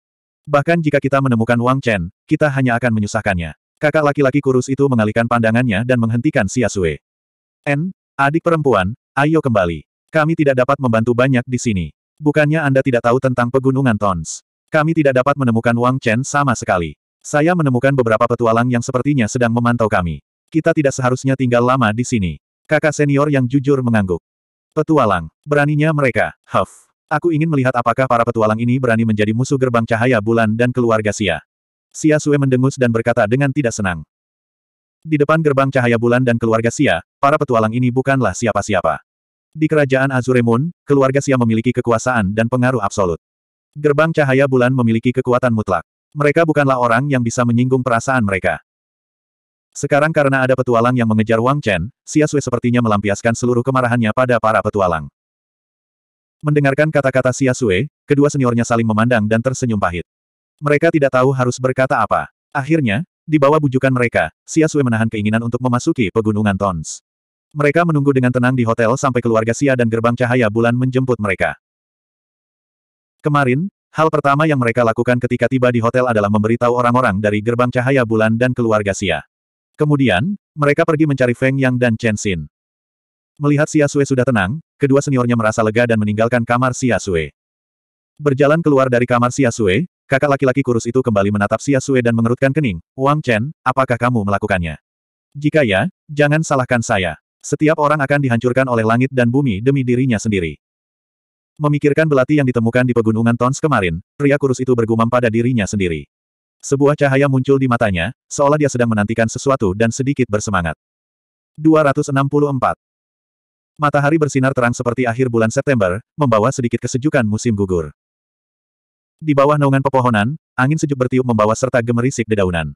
Bahkan jika kita menemukan Wang Chen, kita hanya akan menyusahkannya. Kakak laki-laki kurus itu mengalihkan pandangannya dan menghentikan Xia Sui. N, adik perempuan, ayo kembali. Kami tidak dapat membantu banyak di sini. Bukannya Anda tidak tahu tentang pegunungan Tons. Kami tidak dapat menemukan Wang Chen sama sekali. Saya menemukan beberapa petualang yang sepertinya sedang memantau kami. Kita tidak seharusnya tinggal lama di sini. Kakak senior yang jujur mengangguk. Petualang. Beraninya mereka. Huff. Aku ingin melihat apakah para petualang ini berani menjadi musuh gerbang cahaya bulan dan keluarga Sia. Sia Sue mendengus dan berkata dengan tidak senang. Di depan gerbang cahaya bulan dan keluarga Sia, para petualang ini bukanlah siapa-siapa. Di kerajaan Azuremun, keluarga Sia memiliki kekuasaan dan pengaruh absolut. Gerbang cahaya bulan memiliki kekuatan mutlak. Mereka bukanlah orang yang bisa menyinggung perasaan mereka. Sekarang karena ada petualang yang mengejar Wang Chen, Sia Sui sepertinya melampiaskan seluruh kemarahannya pada para petualang. Mendengarkan kata-kata Sia Sui, kedua seniornya saling memandang dan tersenyum pahit. Mereka tidak tahu harus berkata apa. Akhirnya, di bawah bujukan mereka, Sia Sui menahan keinginan untuk memasuki pegunungan Tons. Mereka menunggu dengan tenang di hotel sampai keluarga Sia dan gerbang cahaya bulan menjemput mereka. Kemarin, hal pertama yang mereka lakukan ketika tiba di hotel adalah memberitahu orang-orang dari gerbang cahaya bulan dan keluarga Sia. Kemudian, mereka pergi mencari Feng Yang dan Chen Xin. Melihat Sia Sui sudah tenang, kedua seniornya merasa lega dan meninggalkan kamar Sia Sui. Berjalan keluar dari kamar Sia Sui, Kakak laki-laki kurus itu kembali menatap Xia Sui dan mengerutkan kening. Wang Chen, apakah kamu melakukannya? Jika ya, jangan salahkan saya. Setiap orang akan dihancurkan oleh langit dan bumi demi dirinya sendiri. Memikirkan belati yang ditemukan di pegunungan Tons kemarin, pria kurus itu bergumam pada dirinya sendiri. Sebuah cahaya muncul di matanya, seolah dia sedang menantikan sesuatu dan sedikit bersemangat. 264. Matahari bersinar terang seperti akhir bulan September, membawa sedikit kesejukan musim gugur. Di bawah naungan pepohonan, angin sejuk bertiup membawa serta gemerisik dedaunan.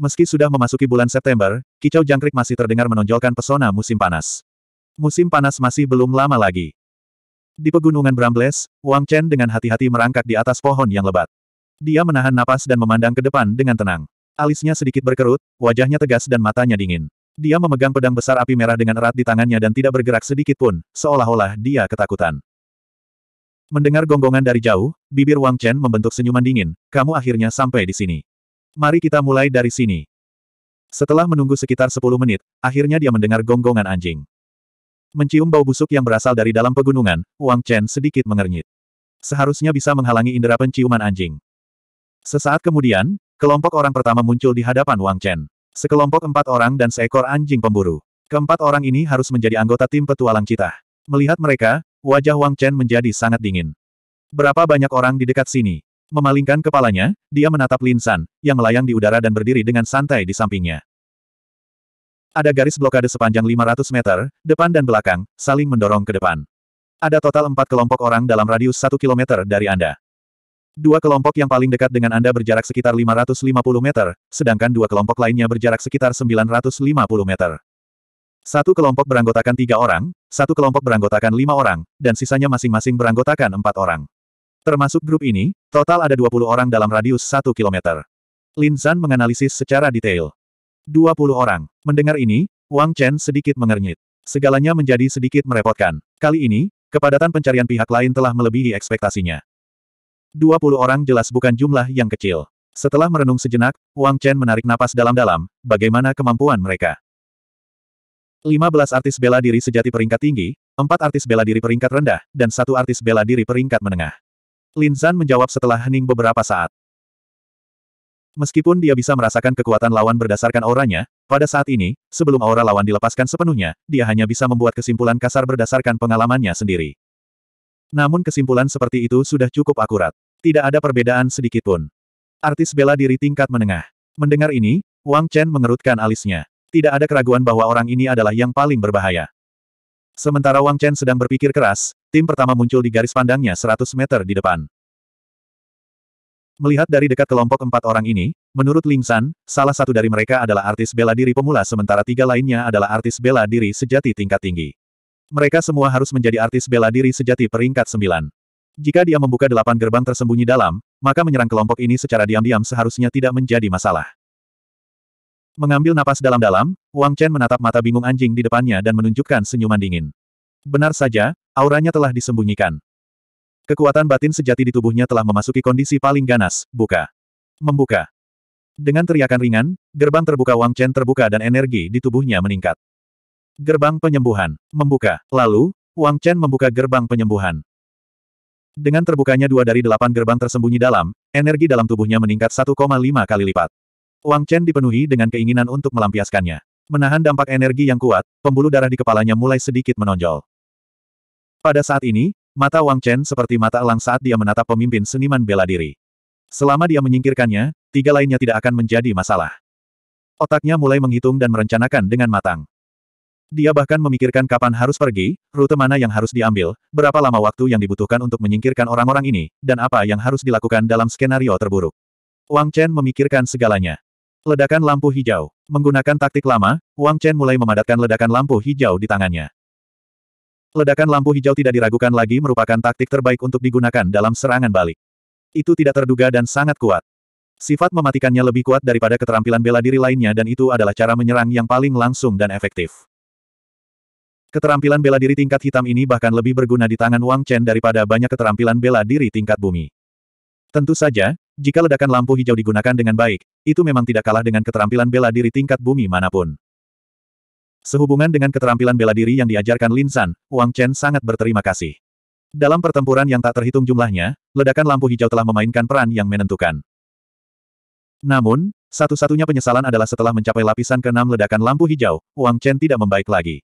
Meski sudah memasuki bulan September, kicau jangkrik masih terdengar menonjolkan pesona musim panas. Musim panas masih belum lama lagi. Di pegunungan Brambles, Wang Chen dengan hati-hati merangkak di atas pohon yang lebat. Dia menahan napas dan memandang ke depan dengan tenang. Alisnya sedikit berkerut, wajahnya tegas dan matanya dingin. Dia memegang pedang besar api merah dengan erat di tangannya dan tidak bergerak sedikit pun, seolah-olah dia ketakutan. Mendengar gonggongan dari jauh, bibir Wang Chen membentuk senyuman dingin, kamu akhirnya sampai di sini. Mari kita mulai dari sini. Setelah menunggu sekitar 10 menit, akhirnya dia mendengar gonggongan anjing. Mencium bau busuk yang berasal dari dalam pegunungan, Wang Chen sedikit mengernyit. Seharusnya bisa menghalangi indera penciuman anjing. Sesaat kemudian, kelompok orang pertama muncul di hadapan Wang Chen. Sekelompok empat orang dan seekor anjing pemburu. Keempat orang ini harus menjadi anggota tim petualang cita. Melihat mereka, wajah Wang Chen menjadi sangat dingin. Berapa banyak orang di dekat sini? Memalingkan kepalanya, dia menatap Linsan, yang melayang di udara dan berdiri dengan santai di sampingnya. Ada garis blokade sepanjang 500 meter, depan dan belakang, saling mendorong ke depan. Ada total empat kelompok orang dalam radius satu kilometer dari Anda. Dua kelompok yang paling dekat dengan Anda berjarak sekitar 550 meter, sedangkan dua kelompok lainnya berjarak sekitar 950 meter. Satu kelompok beranggotakan tiga orang, satu kelompok beranggotakan lima orang, dan sisanya masing-masing beranggotakan empat orang. Termasuk grup ini, total ada 20 orang dalam radius 1 km. Lin Zan menganalisis secara detail. 20 orang. Mendengar ini, Wang Chen sedikit mengernyit. Segalanya menjadi sedikit merepotkan. Kali ini, kepadatan pencarian pihak lain telah melebihi ekspektasinya. 20 orang jelas bukan jumlah yang kecil. Setelah merenung sejenak, Wang Chen menarik napas dalam-dalam, bagaimana kemampuan mereka. 15 artis bela diri sejati peringkat tinggi, 4 artis bela diri peringkat rendah, dan satu artis bela diri peringkat menengah. Lin Zan menjawab setelah hening beberapa saat. Meskipun dia bisa merasakan kekuatan lawan berdasarkan auranya, pada saat ini, sebelum aura lawan dilepaskan sepenuhnya, dia hanya bisa membuat kesimpulan kasar berdasarkan pengalamannya sendiri. Namun kesimpulan seperti itu sudah cukup akurat. Tidak ada perbedaan sedikitpun. Artis bela diri tingkat menengah. Mendengar ini, Wang Chen mengerutkan alisnya. Tidak ada keraguan bahwa orang ini adalah yang paling berbahaya. Sementara Wang Chen sedang berpikir keras, tim pertama muncul di garis pandangnya 100 meter di depan. Melihat dari dekat kelompok empat orang ini, menurut Ling San, salah satu dari mereka adalah artis bela diri pemula sementara tiga lainnya adalah artis bela diri sejati tingkat tinggi. Mereka semua harus menjadi artis bela diri sejati peringkat sembilan. Jika dia membuka delapan gerbang tersembunyi dalam, maka menyerang kelompok ini secara diam-diam seharusnya tidak menjadi masalah. Mengambil napas dalam-dalam, Wang Chen menatap mata bingung anjing di depannya dan menunjukkan senyuman dingin. Benar saja, auranya telah disembunyikan. Kekuatan batin sejati di tubuhnya telah memasuki kondisi paling ganas, buka. Membuka. Dengan teriakan ringan, gerbang terbuka Wang Chen terbuka dan energi di tubuhnya meningkat. Gerbang penyembuhan. Membuka. Lalu, Wang Chen membuka gerbang penyembuhan. Dengan terbukanya dua dari delapan gerbang tersembunyi dalam, energi dalam tubuhnya meningkat 1,5 kali lipat. Wang Chen dipenuhi dengan keinginan untuk melampiaskannya. Menahan dampak energi yang kuat, pembuluh darah di kepalanya mulai sedikit menonjol. Pada saat ini, mata Wang Chen seperti mata elang saat dia menatap pemimpin seniman bela diri. Selama dia menyingkirkannya, tiga lainnya tidak akan menjadi masalah. Otaknya mulai menghitung dan merencanakan dengan matang. Dia bahkan memikirkan kapan harus pergi, rute mana yang harus diambil, berapa lama waktu yang dibutuhkan untuk menyingkirkan orang-orang ini, dan apa yang harus dilakukan dalam skenario terburuk. Wang Chen memikirkan segalanya. Ledakan lampu hijau. Menggunakan taktik lama, Wang Chen mulai memadatkan ledakan lampu hijau di tangannya. Ledakan lampu hijau tidak diragukan lagi merupakan taktik terbaik untuk digunakan dalam serangan balik. Itu tidak terduga dan sangat kuat. Sifat mematikannya lebih kuat daripada keterampilan bela diri lainnya dan itu adalah cara menyerang yang paling langsung dan efektif. Keterampilan bela diri tingkat hitam ini bahkan lebih berguna di tangan Wang Chen daripada banyak keterampilan bela diri tingkat bumi. Tentu saja, jika ledakan lampu hijau digunakan dengan baik, itu memang tidak kalah dengan keterampilan bela diri tingkat bumi manapun. Sehubungan dengan keterampilan bela diri yang diajarkan Lin San, Wang Chen sangat berterima kasih. Dalam pertempuran yang tak terhitung jumlahnya, ledakan lampu hijau telah memainkan peran yang menentukan. Namun, satu-satunya penyesalan adalah setelah mencapai lapisan ke-6 ledakan lampu hijau, Wang Chen tidak membaik lagi.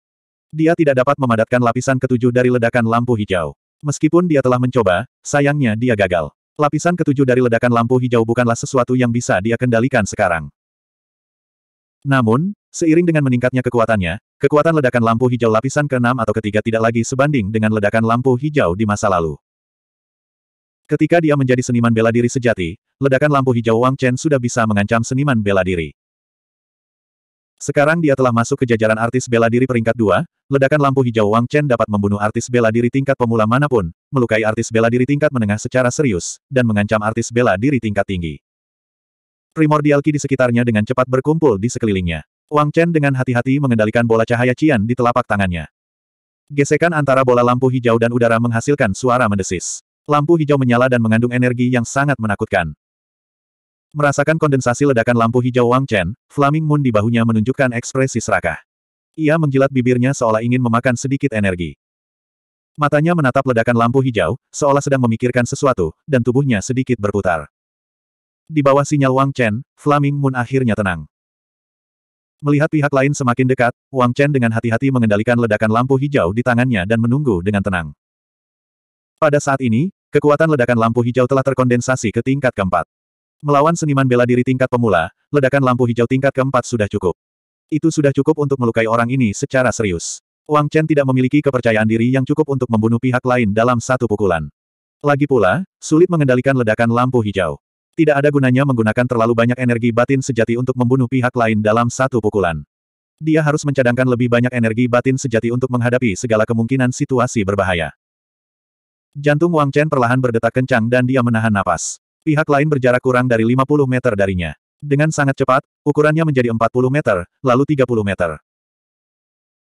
Dia tidak dapat memadatkan lapisan ketujuh dari ledakan lampu hijau. Meskipun dia telah mencoba, sayangnya dia gagal. Lapisan ketujuh dari ledakan lampu hijau bukanlah sesuatu yang bisa dia kendalikan sekarang. Namun, seiring dengan meningkatnya kekuatannya, kekuatan ledakan lampu hijau lapisan keenam atau ketiga tidak lagi sebanding dengan ledakan lampu hijau di masa lalu. Ketika dia menjadi seniman bela diri sejati, ledakan lampu hijau Wang Chen sudah bisa mengancam seniman bela diri. Sekarang dia telah masuk ke jajaran artis bela diri peringkat 2, ledakan lampu hijau Wang Chen dapat membunuh artis bela diri tingkat pemula manapun, melukai artis bela diri tingkat menengah secara serius, dan mengancam artis bela diri tingkat tinggi. Primordial Ki di sekitarnya dengan cepat berkumpul di sekelilingnya. Wang Chen dengan hati-hati mengendalikan bola cahaya cian di telapak tangannya. Gesekan antara bola lampu hijau dan udara menghasilkan suara mendesis. Lampu hijau menyala dan mengandung energi yang sangat menakutkan. Merasakan kondensasi ledakan lampu hijau Wang Chen, Flaming Moon di bahunya menunjukkan ekspresi serakah. Ia menjilat bibirnya seolah ingin memakan sedikit energi. Matanya menatap ledakan lampu hijau, seolah sedang memikirkan sesuatu, dan tubuhnya sedikit berputar. Di bawah sinyal Wang Chen, Flaming Moon akhirnya tenang. Melihat pihak lain semakin dekat, Wang Chen dengan hati-hati mengendalikan ledakan lampu hijau di tangannya dan menunggu dengan tenang. Pada saat ini, kekuatan ledakan lampu hijau telah terkondensasi ke tingkat keempat. Melawan seniman bela diri tingkat pemula, ledakan lampu hijau tingkat keempat sudah cukup. Itu sudah cukup untuk melukai orang ini secara serius. Wang Chen tidak memiliki kepercayaan diri yang cukup untuk membunuh pihak lain dalam satu pukulan. Lagi pula, sulit mengendalikan ledakan lampu hijau. Tidak ada gunanya menggunakan terlalu banyak energi batin sejati untuk membunuh pihak lain dalam satu pukulan. Dia harus mencadangkan lebih banyak energi batin sejati untuk menghadapi segala kemungkinan situasi berbahaya. Jantung Wang Chen perlahan berdetak kencang dan dia menahan napas. Pihak lain berjarak kurang dari 50 meter darinya. Dengan sangat cepat, ukurannya menjadi 40 meter, lalu 30 meter.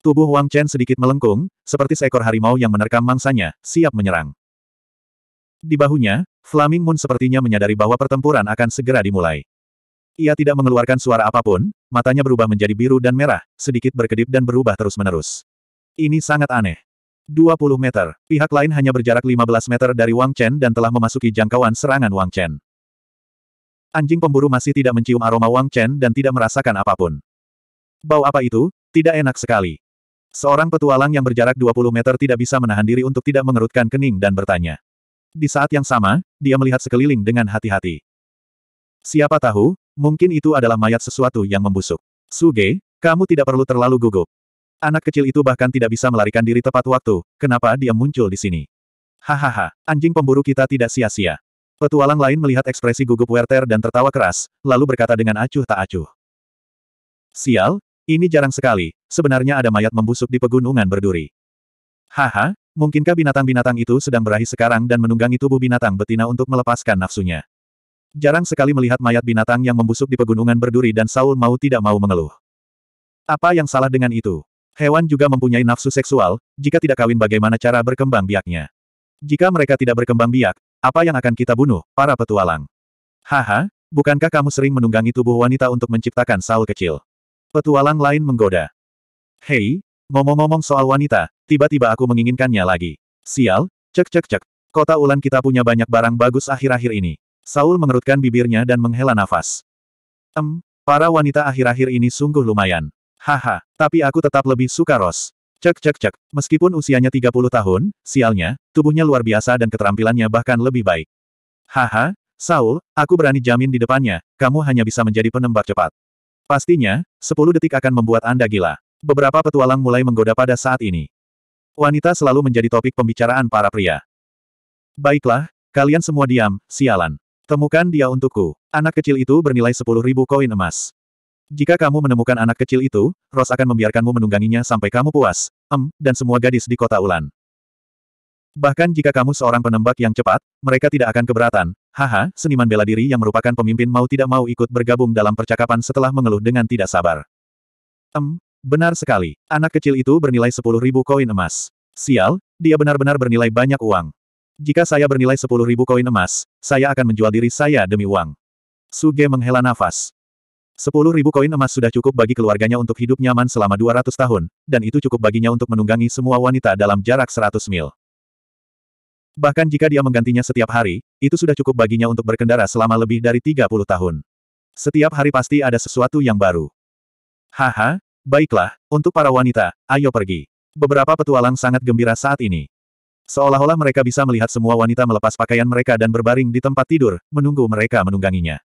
Tubuh Wang Chen sedikit melengkung, seperti seekor harimau yang menerkam mangsanya, siap menyerang. Di bahunya, Flaming Moon sepertinya menyadari bahwa pertempuran akan segera dimulai. Ia tidak mengeluarkan suara apapun, matanya berubah menjadi biru dan merah, sedikit berkedip dan berubah terus-menerus. Ini sangat aneh. 20 meter. Pihak lain hanya berjarak 15 meter dari Wang Chen dan telah memasuki jangkauan serangan Wang Chen. Anjing pemburu masih tidak mencium aroma Wang Chen dan tidak merasakan apapun. Bau apa itu? Tidak enak sekali. Seorang petualang yang berjarak 20 meter tidak bisa menahan diri untuk tidak mengerutkan kening dan bertanya. Di saat yang sama, dia melihat sekeliling dengan hati-hati. Siapa tahu, mungkin itu adalah mayat sesuatu yang membusuk. Suge, kamu tidak perlu terlalu gugup. Anak kecil itu bahkan tidak bisa melarikan diri tepat waktu, kenapa dia muncul di sini? Hahaha, anjing pemburu kita tidak sia-sia. Petualang lain melihat ekspresi gugup Werther dan tertawa keras, lalu berkata dengan acuh tak acuh. Sial, ini jarang sekali, sebenarnya ada mayat membusuk di pegunungan berduri. Haha, mungkinkah binatang-binatang itu sedang berahi sekarang dan menunggangi tubuh binatang betina untuk melepaskan nafsunya? Jarang sekali melihat mayat binatang yang membusuk di pegunungan berduri dan Saul mau tidak mau mengeluh. Apa yang salah dengan itu? Hewan juga mempunyai nafsu seksual, jika tidak kawin bagaimana cara berkembang biaknya. Jika mereka tidak berkembang biak, apa yang akan kita bunuh, para petualang? Haha, bukankah kamu sering menunggangi tubuh wanita untuk menciptakan saul kecil? Petualang lain menggoda. Hei, ngomong-ngomong soal wanita, tiba-tiba aku menginginkannya lagi. Sial, cek cek cek, kota ulan kita punya banyak barang bagus akhir-akhir ini. Saul mengerutkan bibirnya dan menghela nafas. Em, para wanita akhir-akhir ini sungguh lumayan. Haha, tapi aku tetap lebih suka Ross. Cek cek cek, meskipun usianya 30 tahun, sialnya, tubuhnya luar biasa dan keterampilannya bahkan lebih baik. Haha, Saul, aku berani jamin di depannya, kamu hanya bisa menjadi penembak cepat. Pastinya, 10 detik akan membuat Anda gila. Beberapa petualang mulai menggoda pada saat ini. Wanita selalu menjadi topik pembicaraan para pria. Baiklah, kalian semua diam, sialan. Temukan dia untukku. Anak kecil itu bernilai 10.000 koin emas. Jika kamu menemukan anak kecil itu, Ros akan membiarkanmu menungganginya sampai kamu puas, em, dan semua gadis di kota Ulan. Bahkan jika kamu seorang penembak yang cepat, mereka tidak akan keberatan. Haha, seniman bela diri yang merupakan pemimpin mau tidak mau ikut bergabung dalam percakapan setelah mengeluh dengan tidak sabar. Em, benar sekali. Anak kecil itu bernilai sepuluh ribu koin emas. Sial, dia benar-benar bernilai banyak uang. Jika saya bernilai sepuluh ribu koin emas, saya akan menjual diri saya demi uang. Suge menghela nafas. Sepuluh ribu koin emas sudah cukup bagi keluarganya untuk hidup nyaman selama 200 tahun, dan itu cukup baginya untuk menunggangi semua wanita dalam jarak 100 mil. Bahkan jika dia menggantinya setiap hari, itu sudah cukup baginya untuk berkendara selama lebih dari 30 tahun. Setiap hari pasti ada sesuatu yang baru. Haha, baiklah, untuk para wanita, ayo pergi. Beberapa petualang sangat gembira saat ini. Seolah-olah mereka bisa melihat semua wanita melepas pakaian mereka dan berbaring di tempat tidur, menunggu mereka menungganginya.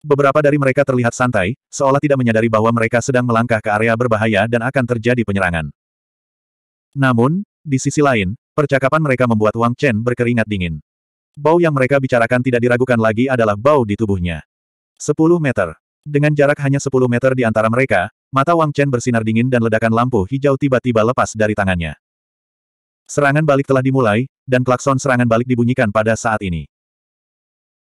Beberapa dari mereka terlihat santai, seolah tidak menyadari bahwa mereka sedang melangkah ke area berbahaya dan akan terjadi penyerangan. Namun, di sisi lain, percakapan mereka membuat Wang Chen berkeringat dingin. Bau yang mereka bicarakan tidak diragukan lagi adalah bau di tubuhnya. 10 meter. Dengan jarak hanya 10 meter di antara mereka, mata Wang Chen bersinar dingin dan ledakan lampu hijau tiba-tiba lepas dari tangannya. Serangan balik telah dimulai, dan klakson serangan balik dibunyikan pada saat ini.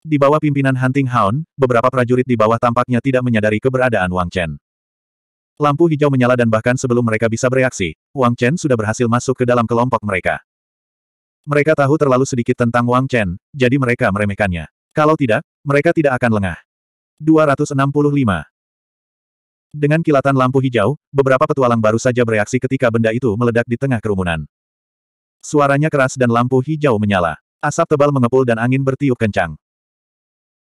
Di bawah pimpinan Hunting Hound, beberapa prajurit di bawah tampaknya tidak menyadari keberadaan Wang Chen. Lampu hijau menyala dan bahkan sebelum mereka bisa bereaksi, Wang Chen sudah berhasil masuk ke dalam kelompok mereka. Mereka tahu terlalu sedikit tentang Wang Chen, jadi mereka meremehkannya. Kalau tidak, mereka tidak akan lengah. 265. Dengan kilatan lampu hijau, beberapa petualang baru saja bereaksi ketika benda itu meledak di tengah kerumunan. Suaranya keras dan lampu hijau menyala. Asap tebal mengepul dan angin bertiup kencang.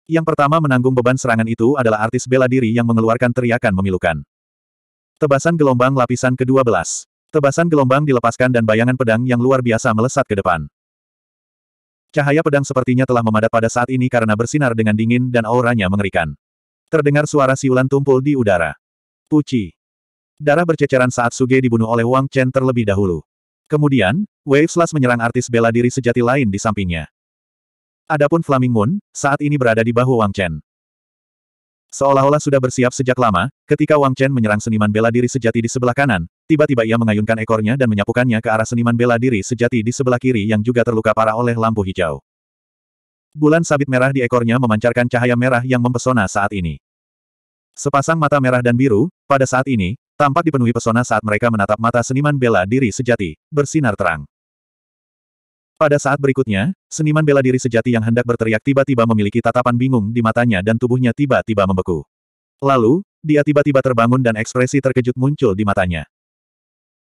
Yang pertama menanggung beban serangan itu adalah artis bela diri yang mengeluarkan teriakan memilukan. Tebasan gelombang lapisan kedua belas. Tebasan gelombang dilepaskan dan bayangan pedang yang luar biasa melesat ke depan. Cahaya pedang sepertinya telah memadat pada saat ini karena bersinar dengan dingin dan auranya mengerikan. Terdengar suara siulan tumpul di udara. Puci. Darah berceceran saat Suge dibunuh oleh Wang Chen terlebih dahulu. Kemudian, Wave Slash menyerang artis bela diri sejati lain di sampingnya. Adapun Flaming Moon, saat ini berada di bahu Wang Chen. Seolah-olah sudah bersiap sejak lama, ketika Wang Chen menyerang seniman bela diri sejati di sebelah kanan, tiba-tiba ia mengayunkan ekornya dan menyapukannya ke arah seniman bela diri sejati di sebelah kiri yang juga terluka parah oleh lampu hijau. Bulan sabit merah di ekornya memancarkan cahaya merah yang mempesona saat ini. Sepasang mata merah dan biru, pada saat ini, tampak dipenuhi pesona saat mereka menatap mata seniman bela diri sejati, bersinar terang. Pada saat berikutnya, seniman bela diri sejati yang hendak berteriak tiba-tiba memiliki tatapan bingung di matanya dan tubuhnya tiba-tiba membeku. Lalu, dia tiba-tiba terbangun dan ekspresi terkejut muncul di matanya.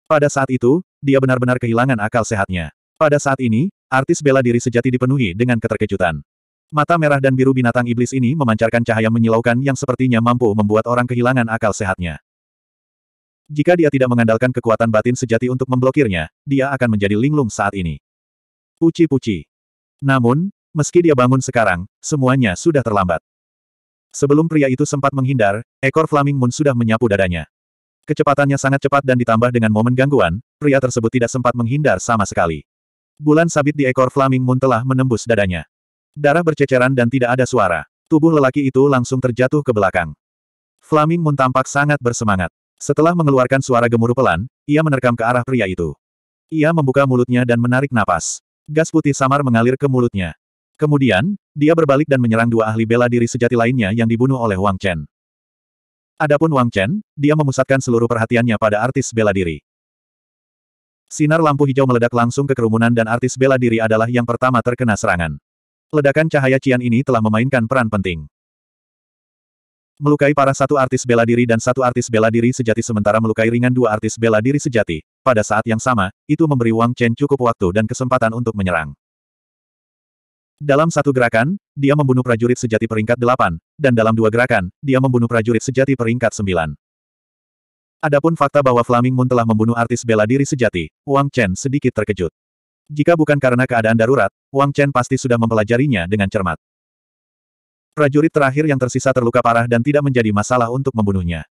Pada saat itu, dia benar-benar kehilangan akal sehatnya. Pada saat ini, artis bela diri sejati dipenuhi dengan keterkejutan. Mata merah dan biru binatang iblis ini memancarkan cahaya menyilaukan yang sepertinya mampu membuat orang kehilangan akal sehatnya. Jika dia tidak mengandalkan kekuatan batin sejati untuk memblokirnya, dia akan menjadi linglung saat ini puci puci Namun, meski dia bangun sekarang, semuanya sudah terlambat. Sebelum pria itu sempat menghindar, ekor Flaming Moon sudah menyapu dadanya. Kecepatannya sangat cepat dan ditambah dengan momen gangguan, pria tersebut tidak sempat menghindar sama sekali. Bulan sabit di ekor Flaming Moon telah menembus dadanya. Darah berceceran dan tidak ada suara. Tubuh lelaki itu langsung terjatuh ke belakang. Flaming Moon tampak sangat bersemangat. Setelah mengeluarkan suara gemuruh pelan, ia menerkam ke arah pria itu. Ia membuka mulutnya dan menarik napas. Gas putih samar mengalir ke mulutnya. Kemudian, dia berbalik dan menyerang dua ahli bela diri sejati lainnya yang dibunuh oleh Wang Chen. Adapun Wang Chen, dia memusatkan seluruh perhatiannya pada artis bela diri. Sinar lampu hijau meledak langsung ke kerumunan dan artis bela diri adalah yang pertama terkena serangan. Ledakan cahaya Cian ini telah memainkan peran penting. Melukai para satu artis bela diri dan satu artis bela diri sejati sementara melukai ringan dua artis bela diri sejati. Pada saat yang sama, itu memberi Wang Chen cukup waktu dan kesempatan untuk menyerang. Dalam satu gerakan, dia membunuh prajurit sejati peringkat delapan, dan dalam dua gerakan, dia membunuh prajurit sejati peringkat sembilan. Adapun fakta bahwa Flaming Moon telah membunuh artis bela diri sejati, Wang Chen sedikit terkejut. Jika bukan karena keadaan darurat, Wang Chen pasti sudah mempelajarinya dengan cermat. Prajurit terakhir yang tersisa terluka parah dan tidak menjadi masalah untuk membunuhnya.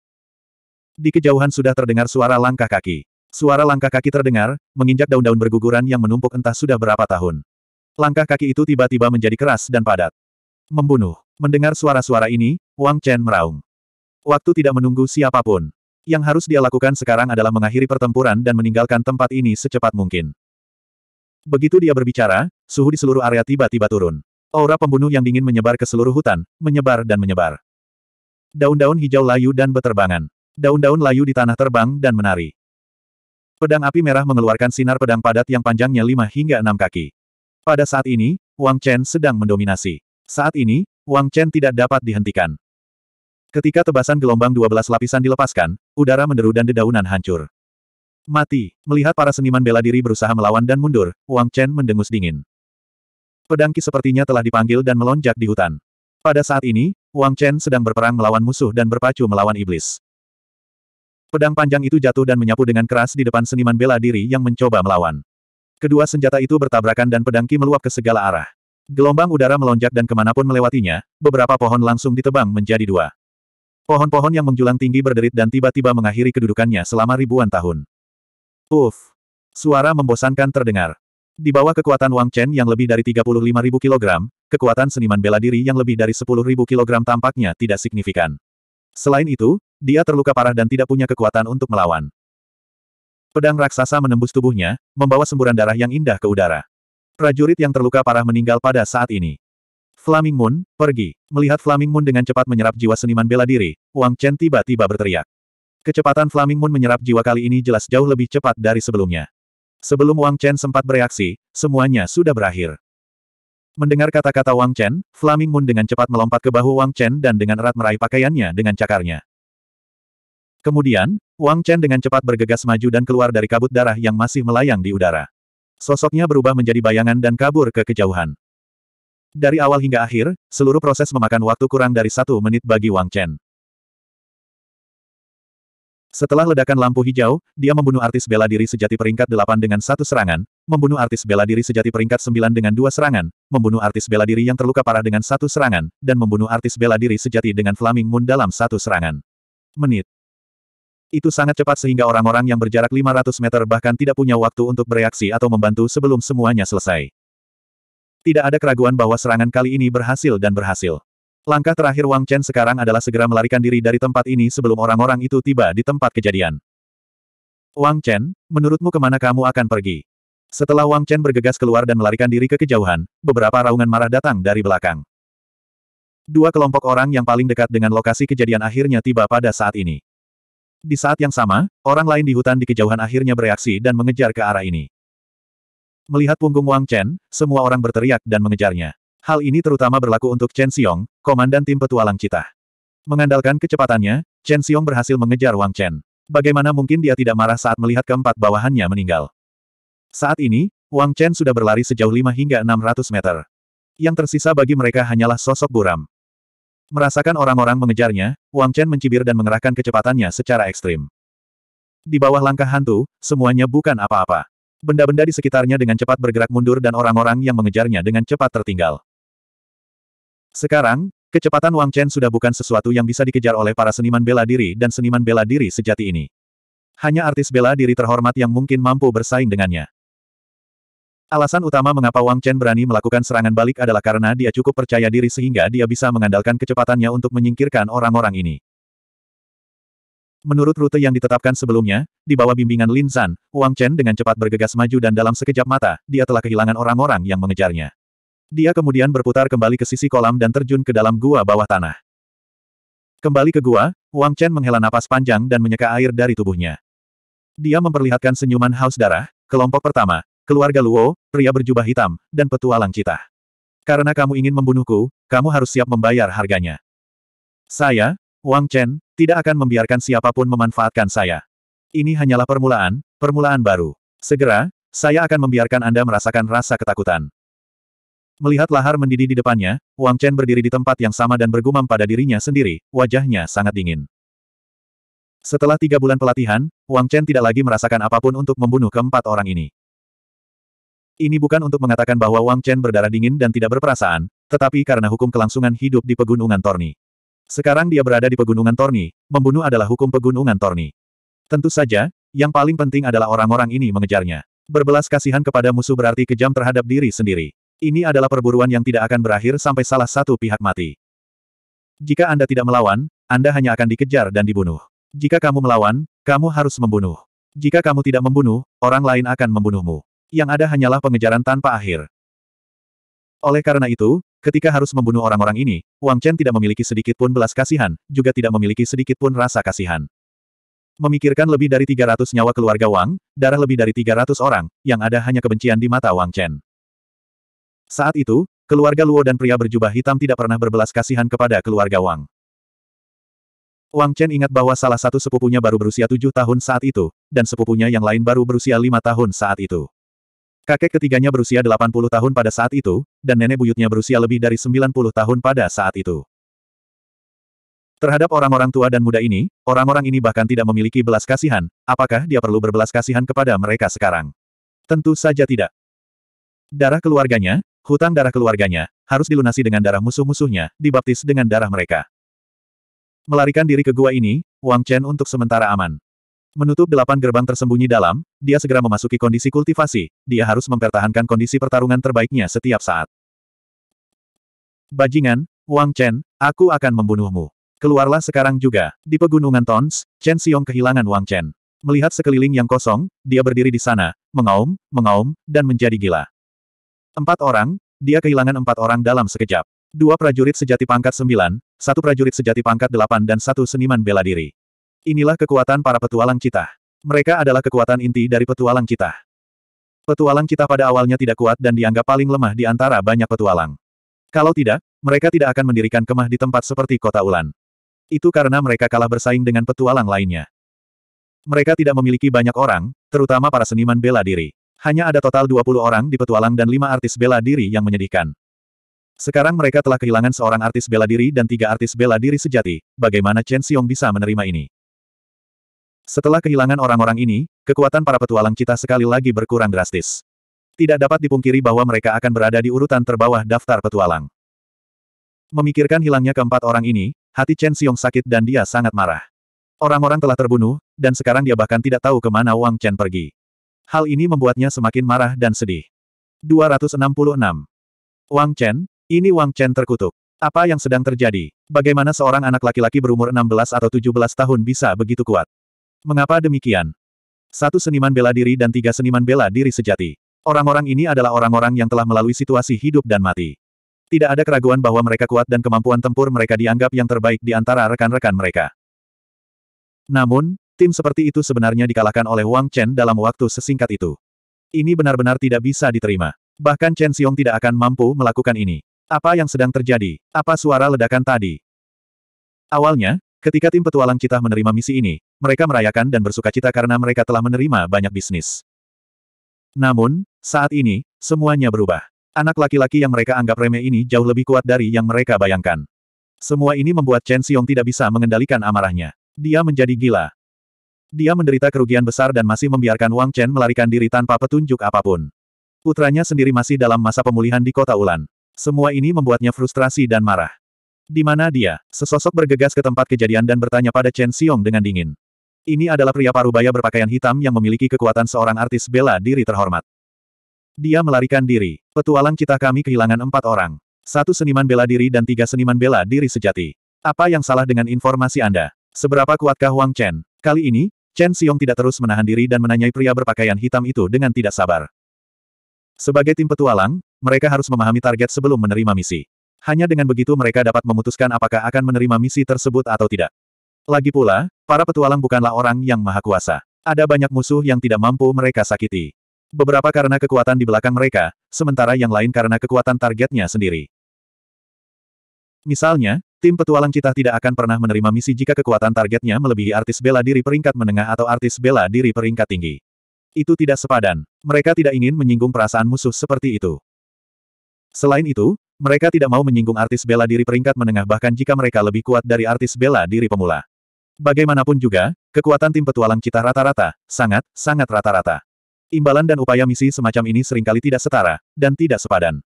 Di kejauhan sudah terdengar suara langkah kaki. Suara langkah kaki terdengar, menginjak daun-daun berguguran yang menumpuk entah sudah berapa tahun. Langkah kaki itu tiba-tiba menjadi keras dan padat. Membunuh. Mendengar suara-suara ini, Wang Chen meraung. Waktu tidak menunggu siapapun. Yang harus dia lakukan sekarang adalah mengakhiri pertempuran dan meninggalkan tempat ini secepat mungkin. Begitu dia berbicara, suhu di seluruh area tiba-tiba turun. Aura pembunuh yang dingin menyebar ke seluruh hutan, menyebar dan menyebar. Daun-daun hijau layu dan beterbangan. Daun-daun layu di tanah terbang dan menari. Pedang api merah mengeluarkan sinar pedang padat yang panjangnya lima hingga enam kaki. Pada saat ini, Wang Chen sedang mendominasi. Saat ini, Wang Chen tidak dapat dihentikan. Ketika tebasan gelombang dua belas lapisan dilepaskan, udara menderu dan dedaunan hancur. Mati. Melihat para seniman bela diri berusaha melawan dan mundur, Wang Chen mendengus dingin. Pedangki sepertinya telah dipanggil dan melonjak di hutan. Pada saat ini, Wang Chen sedang berperang melawan musuh dan berpacu melawan iblis. Pedang panjang itu jatuh dan menyapu dengan keras di depan seniman bela diri yang mencoba melawan. Kedua senjata itu bertabrakan dan pedangki meluap ke segala arah. Gelombang udara melonjak dan kemanapun melewatinya, beberapa pohon langsung ditebang menjadi dua. Pohon-pohon yang menjulang tinggi berderit dan tiba-tiba mengakhiri kedudukannya selama ribuan tahun. Uff! Suara membosankan terdengar. Di bawah kekuatan Wang Chen yang lebih dari 35.000 kg, kekuatan seniman bela diri yang lebih dari 10.000 kg tampaknya tidak signifikan. Selain itu, dia terluka parah dan tidak punya kekuatan untuk melawan. Pedang raksasa menembus tubuhnya, membawa semburan darah yang indah ke udara. Prajurit yang terluka parah meninggal pada saat ini. Flaming Moon, pergi. Melihat Flaming Moon dengan cepat menyerap jiwa seniman bela diri, Wang Chen tiba-tiba berteriak. Kecepatan Flaming Moon menyerap jiwa kali ini jelas jauh lebih cepat dari sebelumnya. Sebelum Wang Chen sempat bereaksi, semuanya sudah berakhir. Mendengar kata-kata Wang Chen, Flaming Moon dengan cepat melompat ke bahu Wang Chen dan dengan erat meraih pakaiannya dengan cakarnya. Kemudian, Wang Chen dengan cepat bergegas maju dan keluar dari kabut darah yang masih melayang di udara. Sosoknya berubah menjadi bayangan dan kabur ke kejauhan. Dari awal hingga akhir, seluruh proses memakan waktu kurang dari satu menit bagi Wang Chen. Setelah ledakan lampu hijau, dia membunuh artis bela diri sejati peringkat 8 dengan satu serangan, membunuh artis bela diri sejati peringkat 9 dengan dua serangan, membunuh artis bela diri yang terluka parah dengan satu serangan, dan membunuh artis bela diri sejati dengan Flaming Moon dalam satu serangan. Menit. Itu sangat cepat sehingga orang-orang yang berjarak 500 meter bahkan tidak punya waktu untuk bereaksi atau membantu sebelum semuanya selesai. Tidak ada keraguan bahwa serangan kali ini berhasil dan berhasil. Langkah terakhir Wang Chen sekarang adalah segera melarikan diri dari tempat ini sebelum orang-orang itu tiba di tempat kejadian. Wang Chen, menurutmu kemana kamu akan pergi? Setelah Wang Chen bergegas keluar dan melarikan diri ke kejauhan, beberapa raungan marah datang dari belakang. Dua kelompok orang yang paling dekat dengan lokasi kejadian akhirnya tiba pada saat ini. Di saat yang sama, orang lain di hutan di kejauhan akhirnya bereaksi dan mengejar ke arah ini. Melihat punggung Wang Chen, semua orang berteriak dan mengejarnya. Hal ini terutama berlaku untuk Chen Xiong, komandan tim petualang cita. Mengandalkan kecepatannya, Chen Xiong berhasil mengejar Wang Chen. Bagaimana mungkin dia tidak marah saat melihat keempat bawahannya meninggal? Saat ini, Wang Chen sudah berlari sejauh 5 hingga 600 meter. Yang tersisa bagi mereka hanyalah sosok buram. Merasakan orang-orang mengejarnya, Wang Chen mencibir dan mengerahkan kecepatannya secara ekstrim. Di bawah langkah hantu, semuanya bukan apa-apa. Benda-benda di sekitarnya dengan cepat bergerak mundur dan orang-orang yang mengejarnya dengan cepat tertinggal. Sekarang, kecepatan Wang Chen sudah bukan sesuatu yang bisa dikejar oleh para seniman bela diri dan seniman bela diri sejati ini. Hanya artis bela diri terhormat yang mungkin mampu bersaing dengannya. Alasan utama mengapa Wang Chen berani melakukan serangan balik adalah karena dia cukup percaya diri sehingga dia bisa mengandalkan kecepatannya untuk menyingkirkan orang-orang ini. Menurut rute yang ditetapkan sebelumnya, di bawah bimbingan Lin San, Wang Chen dengan cepat bergegas maju dan dalam sekejap mata, dia telah kehilangan orang-orang yang mengejarnya. Dia kemudian berputar kembali ke sisi kolam dan terjun ke dalam gua bawah tanah. Kembali ke gua, Wang Chen menghela napas panjang dan menyeka air dari tubuhnya. Dia memperlihatkan senyuman haus darah, kelompok pertama, keluarga Luo, pria berjubah hitam, dan petualang cita. Karena kamu ingin membunuhku, kamu harus siap membayar harganya. Saya, Wang Chen, tidak akan membiarkan siapapun memanfaatkan saya. Ini hanyalah permulaan, permulaan baru. Segera, saya akan membiarkan Anda merasakan rasa ketakutan. Melihat lahar mendidih di depannya, Wang Chen berdiri di tempat yang sama dan bergumam pada dirinya sendiri, wajahnya sangat dingin. Setelah tiga bulan pelatihan, Wang Chen tidak lagi merasakan apapun untuk membunuh keempat orang ini. Ini bukan untuk mengatakan bahwa Wang Chen berdarah dingin dan tidak berperasaan, tetapi karena hukum kelangsungan hidup di Pegunungan Torni. Sekarang dia berada di Pegunungan Torni, membunuh adalah hukum Pegunungan Torni. Tentu saja, yang paling penting adalah orang-orang ini mengejarnya. Berbelas kasihan kepada musuh berarti kejam terhadap diri sendiri. Ini adalah perburuan yang tidak akan berakhir sampai salah satu pihak mati. Jika Anda tidak melawan, Anda hanya akan dikejar dan dibunuh. Jika kamu melawan, kamu harus membunuh. Jika kamu tidak membunuh, orang lain akan membunuhmu. Yang ada hanyalah pengejaran tanpa akhir. Oleh karena itu, ketika harus membunuh orang-orang ini, Wang Chen tidak memiliki sedikit pun belas kasihan, juga tidak memiliki sedikit pun rasa kasihan. Memikirkan lebih dari 300 nyawa keluarga Wang, darah lebih dari 300 orang, yang ada hanya kebencian di mata Wang Chen. Saat itu, keluarga Luo dan pria berjubah hitam tidak pernah berbelas kasihan kepada keluarga Wang. Wang Chen ingat bahwa salah satu sepupunya baru berusia tujuh tahun saat itu, dan sepupunya yang lain baru berusia lima tahun saat itu. Kakek ketiganya berusia delapan puluh tahun pada saat itu, dan nenek buyutnya berusia lebih dari sembilan puluh tahun pada saat itu. Terhadap orang-orang tua dan muda ini, orang-orang ini bahkan tidak memiliki belas kasihan, apakah dia perlu berbelas kasihan kepada mereka sekarang? Tentu saja tidak. Darah keluarganya, hutang darah keluarganya, harus dilunasi dengan darah musuh-musuhnya, dibaptis dengan darah mereka. Melarikan diri ke gua ini, Wang Chen untuk sementara aman. Menutup delapan gerbang tersembunyi dalam, dia segera memasuki kondisi kultivasi, dia harus mempertahankan kondisi pertarungan terbaiknya setiap saat. Bajingan, Wang Chen, aku akan membunuhmu. Keluarlah sekarang juga. Di pegunungan Tons, Chen Xiong kehilangan Wang Chen. Melihat sekeliling yang kosong, dia berdiri di sana, mengaum, mengaum, dan menjadi gila. Empat orang, dia kehilangan empat orang dalam sekejap. Dua prajurit sejati pangkat sembilan, satu prajurit sejati pangkat delapan dan satu seniman bela diri. Inilah kekuatan para petualang cita. Mereka adalah kekuatan inti dari petualang cita. Petualang kita pada awalnya tidak kuat dan dianggap paling lemah di antara banyak petualang. Kalau tidak, mereka tidak akan mendirikan kemah di tempat seperti kota Ulan. Itu karena mereka kalah bersaing dengan petualang lainnya. Mereka tidak memiliki banyak orang, terutama para seniman bela diri. Hanya ada total 20 orang di petualang dan lima artis bela diri yang menyedihkan. Sekarang mereka telah kehilangan seorang artis bela diri dan tiga artis bela diri sejati, bagaimana Chen Xiong bisa menerima ini? Setelah kehilangan orang-orang ini, kekuatan para petualang cita sekali lagi berkurang drastis. Tidak dapat dipungkiri bahwa mereka akan berada di urutan terbawah daftar petualang. Memikirkan hilangnya keempat orang ini, hati Chen Xiong sakit dan dia sangat marah. Orang-orang telah terbunuh, dan sekarang dia bahkan tidak tahu kemana Wang Chen pergi. Hal ini membuatnya semakin marah dan sedih. 266. Wang Chen, ini Wang Chen terkutuk. Apa yang sedang terjadi? Bagaimana seorang anak laki-laki berumur 16 atau 17 tahun bisa begitu kuat? Mengapa demikian? Satu seniman bela diri dan tiga seniman bela diri sejati. Orang-orang ini adalah orang-orang yang telah melalui situasi hidup dan mati. Tidak ada keraguan bahwa mereka kuat dan kemampuan tempur mereka dianggap yang terbaik di antara rekan-rekan mereka. Namun, Tim seperti itu sebenarnya dikalahkan oleh Wang Chen dalam waktu sesingkat itu. Ini benar-benar tidak bisa diterima. Bahkan Chen Xiong tidak akan mampu melakukan ini. Apa yang sedang terjadi? Apa suara ledakan tadi? Awalnya, ketika tim petualang citah menerima misi ini, mereka merayakan dan bersuka cita karena mereka telah menerima banyak bisnis. Namun, saat ini, semuanya berubah. Anak laki-laki yang mereka anggap remeh ini jauh lebih kuat dari yang mereka bayangkan. Semua ini membuat Chen Xiong tidak bisa mengendalikan amarahnya. Dia menjadi gila. Dia menderita kerugian besar dan masih membiarkan Wang Chen melarikan diri tanpa petunjuk apapun. Putranya sendiri masih dalam masa pemulihan di kota Ulan. Semua ini membuatnya frustrasi dan marah. Di mana dia? Sesosok bergegas ke tempat kejadian dan bertanya pada Chen Xiong dengan dingin. Ini adalah pria parubaya berpakaian hitam yang memiliki kekuatan seorang artis bela diri terhormat. Dia melarikan diri. Petualang cita kami kehilangan empat orang. Satu seniman bela diri dan tiga seniman bela diri sejati. Apa yang salah dengan informasi Anda? Seberapa kuatkah Wang Chen? Kali ini, Chen Xiong tidak terus menahan diri dan menanyai pria berpakaian hitam itu dengan tidak sabar. Sebagai tim petualang, mereka harus memahami target sebelum menerima misi. Hanya dengan begitu mereka dapat memutuskan apakah akan menerima misi tersebut atau tidak. Lagi pula, para petualang bukanlah orang yang maha kuasa. Ada banyak musuh yang tidak mampu mereka sakiti. Beberapa karena kekuatan di belakang mereka, sementara yang lain karena kekuatan targetnya sendiri. Misalnya, tim petualang kita tidak akan pernah menerima misi jika kekuatan targetnya melebihi artis bela diri peringkat menengah atau artis bela diri peringkat tinggi. Itu tidak sepadan. Mereka tidak ingin menyinggung perasaan musuh seperti itu. Selain itu, mereka tidak mau menyinggung artis bela diri peringkat menengah bahkan jika mereka lebih kuat dari artis bela diri pemula. Bagaimanapun juga, kekuatan tim petualang kita rata-rata, sangat, sangat rata-rata. Imbalan dan upaya misi semacam ini seringkali tidak setara, dan tidak sepadan.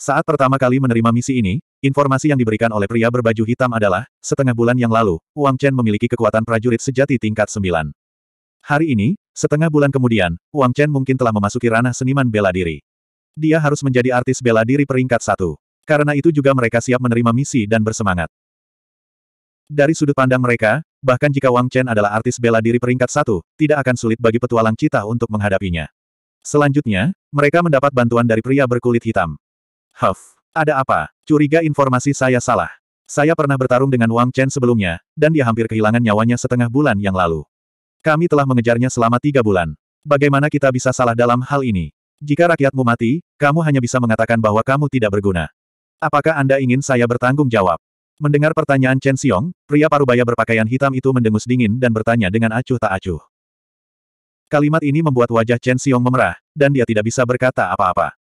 Saat pertama kali menerima misi ini, informasi yang diberikan oleh pria berbaju hitam adalah, setengah bulan yang lalu, Wang Chen memiliki kekuatan prajurit sejati tingkat 9. Hari ini, setengah bulan kemudian, Wang Chen mungkin telah memasuki ranah seniman bela diri. Dia harus menjadi artis bela diri peringkat satu. Karena itu juga mereka siap menerima misi dan bersemangat. Dari sudut pandang mereka, bahkan jika Wang Chen adalah artis bela diri peringkat satu, tidak akan sulit bagi petualang cita untuk menghadapinya. Selanjutnya, mereka mendapat bantuan dari pria berkulit hitam. Huff, ada apa? Curiga informasi saya salah. Saya pernah bertarung dengan Wang Chen sebelumnya, dan dia hampir kehilangan nyawanya setengah bulan yang lalu. Kami telah mengejarnya selama tiga bulan. Bagaimana kita bisa salah dalam hal ini? Jika rakyatmu mati, kamu hanya bisa mengatakan bahwa kamu tidak berguna. Apakah Anda ingin saya bertanggung jawab? Mendengar pertanyaan Chen Xiong, pria parubaya berpakaian hitam itu mendengus dingin dan bertanya dengan acuh tak acuh. Kalimat ini membuat wajah Chen Xiong memerah, dan dia tidak bisa berkata apa-apa.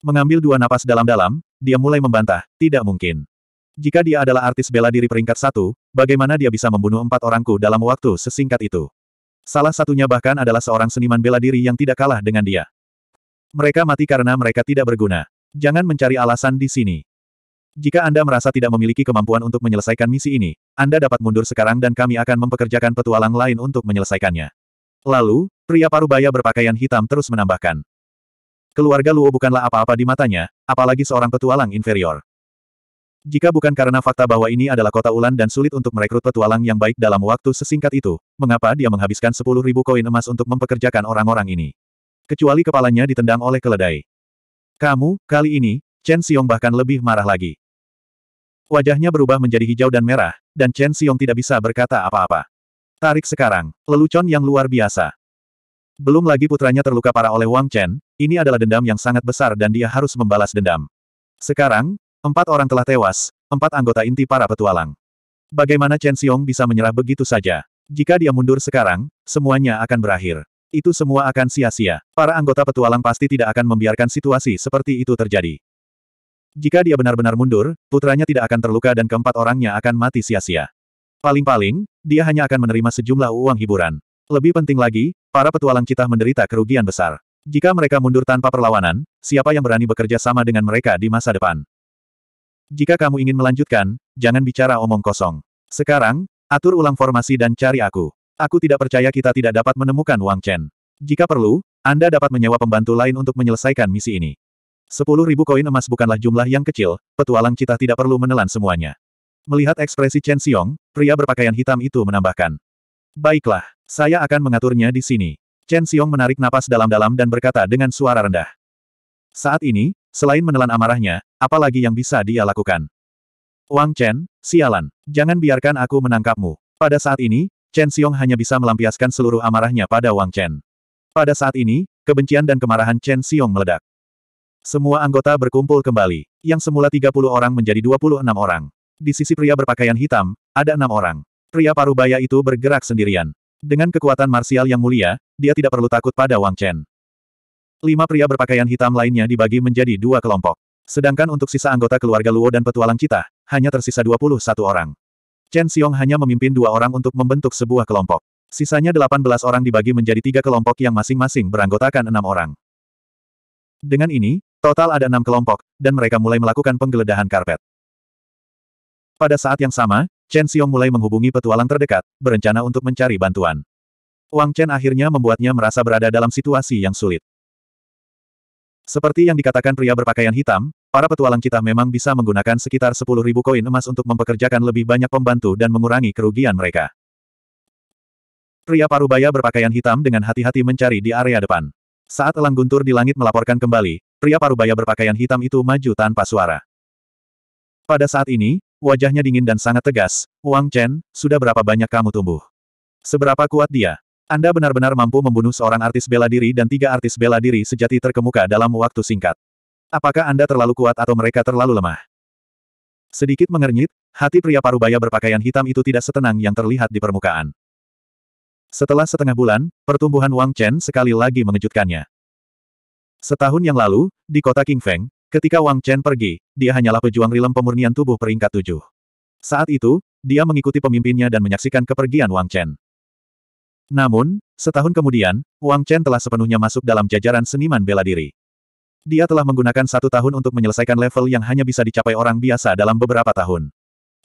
Mengambil dua napas dalam-dalam, dia mulai membantah, tidak mungkin. Jika dia adalah artis bela diri peringkat satu, bagaimana dia bisa membunuh empat orangku dalam waktu sesingkat itu? Salah satunya bahkan adalah seorang seniman bela diri yang tidak kalah dengan dia. Mereka mati karena mereka tidak berguna. Jangan mencari alasan di sini. Jika Anda merasa tidak memiliki kemampuan untuk menyelesaikan misi ini, Anda dapat mundur sekarang dan kami akan mempekerjakan petualang lain untuk menyelesaikannya. Lalu, pria parubaya berpakaian hitam terus menambahkan. Keluarga Luo bukanlah apa-apa di matanya, apalagi seorang petualang inferior. Jika bukan karena fakta bahwa ini adalah kota ulan dan sulit untuk merekrut petualang yang baik dalam waktu sesingkat itu, mengapa dia menghabiskan 10.000 koin emas untuk mempekerjakan orang-orang ini? Kecuali kepalanya ditendang oleh keledai. Kamu, kali ini, Chen Xiong bahkan lebih marah lagi. Wajahnya berubah menjadi hijau dan merah, dan Chen Xiong tidak bisa berkata apa-apa. Tarik sekarang, lelucon yang luar biasa. Belum lagi putranya terluka parah oleh Wang Chen, ini adalah dendam yang sangat besar dan dia harus membalas dendam. Sekarang, empat orang telah tewas, empat anggota inti para petualang. Bagaimana Chen Xiong bisa menyerah begitu saja? Jika dia mundur sekarang, semuanya akan berakhir. Itu semua akan sia-sia. Para anggota petualang pasti tidak akan membiarkan situasi seperti itu terjadi. Jika dia benar-benar mundur, putranya tidak akan terluka dan keempat orangnya akan mati sia-sia. Paling-paling, dia hanya akan menerima sejumlah uang hiburan. Lebih penting lagi, Para petualang kita menderita kerugian besar. Jika mereka mundur tanpa perlawanan, siapa yang berani bekerja sama dengan mereka di masa depan? Jika kamu ingin melanjutkan, jangan bicara omong kosong. Sekarang, atur ulang formasi dan cari aku. Aku tidak percaya kita tidak dapat menemukan Wang Chen. Jika perlu, Anda dapat menyewa pembantu lain untuk menyelesaikan misi ini. Sepuluh ribu koin emas bukanlah jumlah yang kecil, petualang kita tidak perlu menelan semuanya. Melihat ekspresi Chen Xiong, pria berpakaian hitam itu menambahkan. Baiklah, saya akan mengaturnya di sini. Chen Xiong menarik napas dalam-dalam dan berkata dengan suara rendah. Saat ini, selain menelan amarahnya, apa lagi yang bisa dia lakukan? Wang Chen, sialan, jangan biarkan aku menangkapmu. Pada saat ini, Chen Xiong hanya bisa melampiaskan seluruh amarahnya pada Wang Chen. Pada saat ini, kebencian dan kemarahan Chen Xiong meledak. Semua anggota berkumpul kembali, yang semula 30 orang menjadi 26 orang. Di sisi pria berpakaian hitam, ada enam orang. Pria paruh baya itu bergerak sendirian. Dengan kekuatan marsial yang mulia, dia tidak perlu takut pada Wang Chen. Lima pria berpakaian hitam lainnya dibagi menjadi dua kelompok. Sedangkan untuk sisa anggota keluarga Luo dan petualang cita, hanya tersisa 21 orang. Chen Xiong hanya memimpin dua orang untuk membentuk sebuah kelompok. Sisanya 18 orang dibagi menjadi tiga kelompok yang masing-masing beranggotakan enam orang. Dengan ini, total ada enam kelompok, dan mereka mulai melakukan penggeledahan karpet. Pada saat yang sama, Chen Xiong mulai menghubungi petualang terdekat, berencana untuk mencari bantuan. Wang Chen akhirnya membuatnya merasa berada dalam situasi yang sulit. Seperti yang dikatakan pria berpakaian hitam, para petualang kita memang bisa menggunakan sekitar ribu koin emas untuk mempekerjakan lebih banyak pembantu dan mengurangi kerugian mereka. Pria parubaya berpakaian hitam dengan hati-hati mencari di area depan. Saat elang guntur di langit melaporkan kembali, pria parubaya berpakaian hitam itu maju tanpa suara. Pada saat ini, Wajahnya dingin dan sangat tegas. Wang Chen, sudah berapa banyak kamu tumbuh? Seberapa kuat dia? Anda benar-benar mampu membunuh seorang artis bela diri dan tiga artis bela diri sejati terkemuka dalam waktu singkat. Apakah Anda terlalu kuat atau mereka terlalu lemah? Sedikit mengernyit, hati pria parubaya berpakaian hitam itu tidak setenang yang terlihat di permukaan. Setelah setengah bulan, pertumbuhan Wang Chen sekali lagi mengejutkannya. Setahun yang lalu, di kota King Feng. Ketika Wang Chen pergi, dia hanyalah pejuang rilem pemurnian tubuh peringkat tujuh. Saat itu, dia mengikuti pemimpinnya dan menyaksikan kepergian Wang Chen. Namun, setahun kemudian, Wang Chen telah sepenuhnya masuk dalam jajaran seniman bela diri. Dia telah menggunakan satu tahun untuk menyelesaikan level yang hanya bisa dicapai orang biasa dalam beberapa tahun.